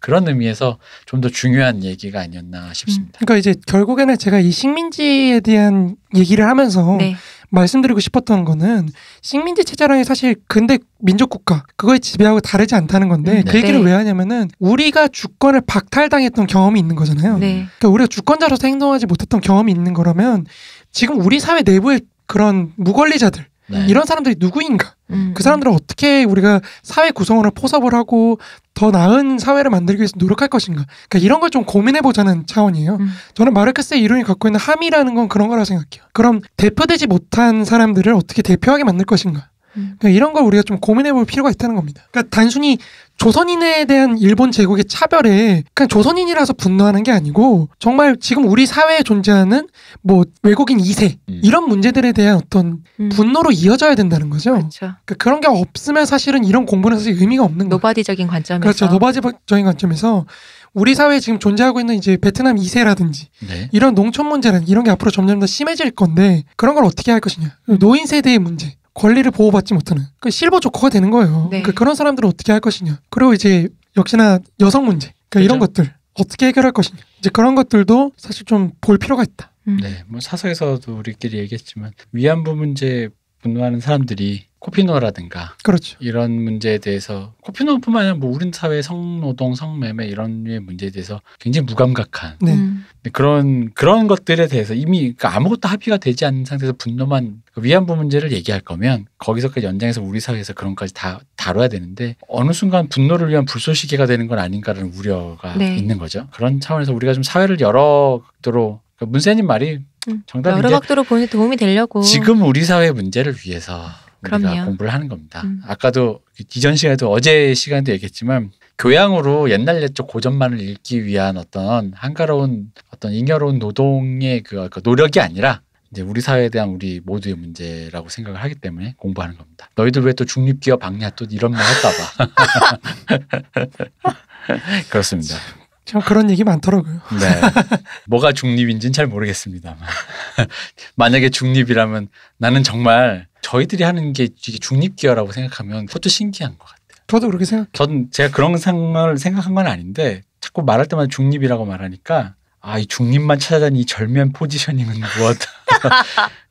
C: 그런 의미에서 좀 더 중요한 얘기가 아니었나 음.
B: 싶습니다. 음, 그러니까 이제 결국에는 제가 이 식민지에 대한 얘기를 하면서 네. 말씀드리고 싶었던 거는 식민지 체제라는 사실 근대 민족 국가 그거에 지배하고 다르지 않다는 건데 음, 네. 그 얘기를 네. 왜 하냐면은 우리가 주권을 박탈당했던 경험이 있는 거잖아요. 네. 그러니까 우리가 주권자로서 행동하지 못했던 경험이 있는 거라면 지금 우리 사회 내부의 그런 무권리자들 네. 이런 사람들이 누구인가? 음. 그사람들은 어떻게 우리가 사회 구성원을 포섭을 하고 더 나은 사회를 만들기 위해서 노력할 것인가? 그러니까 이런 걸 좀 고민해 보자는 차원이에요. 음. 저는 마르크스의 이론이 갖고 있는 함이라는 건 그런 거라 생각해요. 그럼 대표되지 못한 사람들을 어떻게 대표하게 만들 것인가? 음. 그러니까 이런 걸 우리가 좀 고민해 볼 필요가 있다는 겁니다. 그러니까 단순히 조선인에 대한 일본 제국의 차별에 그냥 조선인이라서 분노하는 게 아니고 정말 지금 우리 사회에 존재하는 뭐 외국인 2세 음. 이런 문제들에 대한 어떤 음. 분노로 이어져야 된다는 거죠. 그렇죠. 그러니까 그런게 없으면 사실은 이런 공부는 사실 의미가 없는 거예요. 노바디적인 관점에서 그렇죠. 노바디적인 관점에서 우리 사회에 지금 존재하고 있는 이제 베트남 2세라든지 네. 이런 농촌 문제는 이런 게 앞으로 점점 더 심해질 건데 그런 걸 어떻게 할 것이냐. 음. 노인 세대의 문제. 권리를 보호받지 못하는 그 실버 조커가 되는 거예요. 네. 그 그런 사람들을 어떻게 할 것이냐. 그리고 이제 역시나 여성 문제, 그러니까 이런 것들 어떻게 해결할 것이냐. 이제 그런 것들도 사실 좀 볼 필요가 있다. 음.
C: 네, 뭐 사석에서도 우리끼리 얘기했지만 위안부 문제 분노하는 사람들이 코피노라든가 그렇죠. 이런 문제에 대해서 코피노뿐만 아니라 뭐 우리 사회 성노동, 성매매 이런 문제에 대해서 굉장히 무감각한 네. 음. 그런 그런 것들에 대해서 이미 그 아무것도 합의가 되지 않은 상태에서 분노만 그 위안부 문제를 얘기할 거면 거기서까지 연장해서 우리 사회에서 그런까지 것다 다뤄야 되는데 어느 순간 분노를 위한 불쏘시개가 되는 건 아닌가라는 우려가 네. 있는 거죠. 그런 차원에서 우리가 좀 사회를 여러 각도로 그러니까 문세님 말이 음. 정답인 여러 각도로
A: 보니 도움이 되려고 지금 우리
C: 사회 문제를 위해서
A: 그럼요. 우리가 공부를 하는 겁니다. 음.
C: 아까도 이전 시간에도 어제 시간도 얘기했지만 교양으로 옛날 옛적 고전만을 읽기 위한 어떤 한가로운 어떤 잉여로운 노동의 그 노력이 아니라 이제 우리 사회에 대한 우리 모두의 문제라고 생각을 하기 때문에 공부하는 겁니다. 너희들 왜 또 중립기업 박냐 또 이런 말 했다 봐 그렇습니다.
B: 참 그런 얘기 많더라고요. 네.
C: 뭐가 중립인지는 잘 모르겠습니다만. 만약에 중립이라면 나는 정말 저희들이 하는 게 중립기어라고 생각하면 그것도 신기한 것 같아요. 저도 그렇게 생각. 해요전 제가 그런 상황을 생각한 건 아닌데 자꾸 말할 때마다 중립이라고 말하니까 아 이 중립만 찾아다니 절묘한 포지셔닝은 무엇?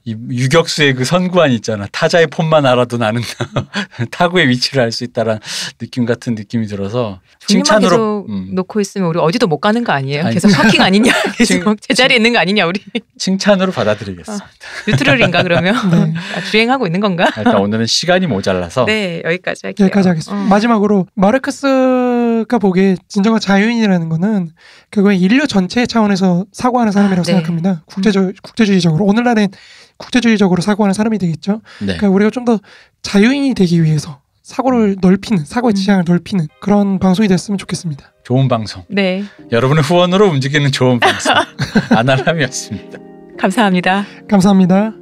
C: 이 유격수의 그 선구안 있잖아. 타자의 폼만 알아도 나는 타구의 위치를 알 수 있다라는 느낌 같은 느낌이 들어서 칭찬으로
A: 음. 놓고 있으면 우리 어디도 못 가는 거 아니에요? 아니, 계속 파킹 아니냐? 계속
C: 제자리에 있는 거 아니냐 우리? 칭찬으로 받아들이겠습니다. 아,
A: 뉴트럴인가 그러면 네. 아, 주행하고 있는 건가? 아, 일단
C: 오늘은 시간이 모자라서
A: 네 여기까지
B: 할게요. 여기까지 하겠습니다. 어. 마지막으로 마르크스 제가 보기에 진정한 자유인이라는 거는 결국에 인류 전체 차원에서 사고하는 사람이라고 아, 네. 생각합니다. 음. 국제적 국제주의적으로 오늘날엔 국제주의적으로 사고하는 사람이 되겠죠. 네. 그러니까 우리가 좀 더 자유인이 되기 위해서 사고를 음. 넓히는 사고의 음. 지향을 넓히는 그런 방송이 됐으면 좋겠습니다. 좋은 방송. 네.
C: 여러분의 후원으로 움직이는 좋은 방송 아날람이었습니다.
B: 감사합니다. 감사합니다.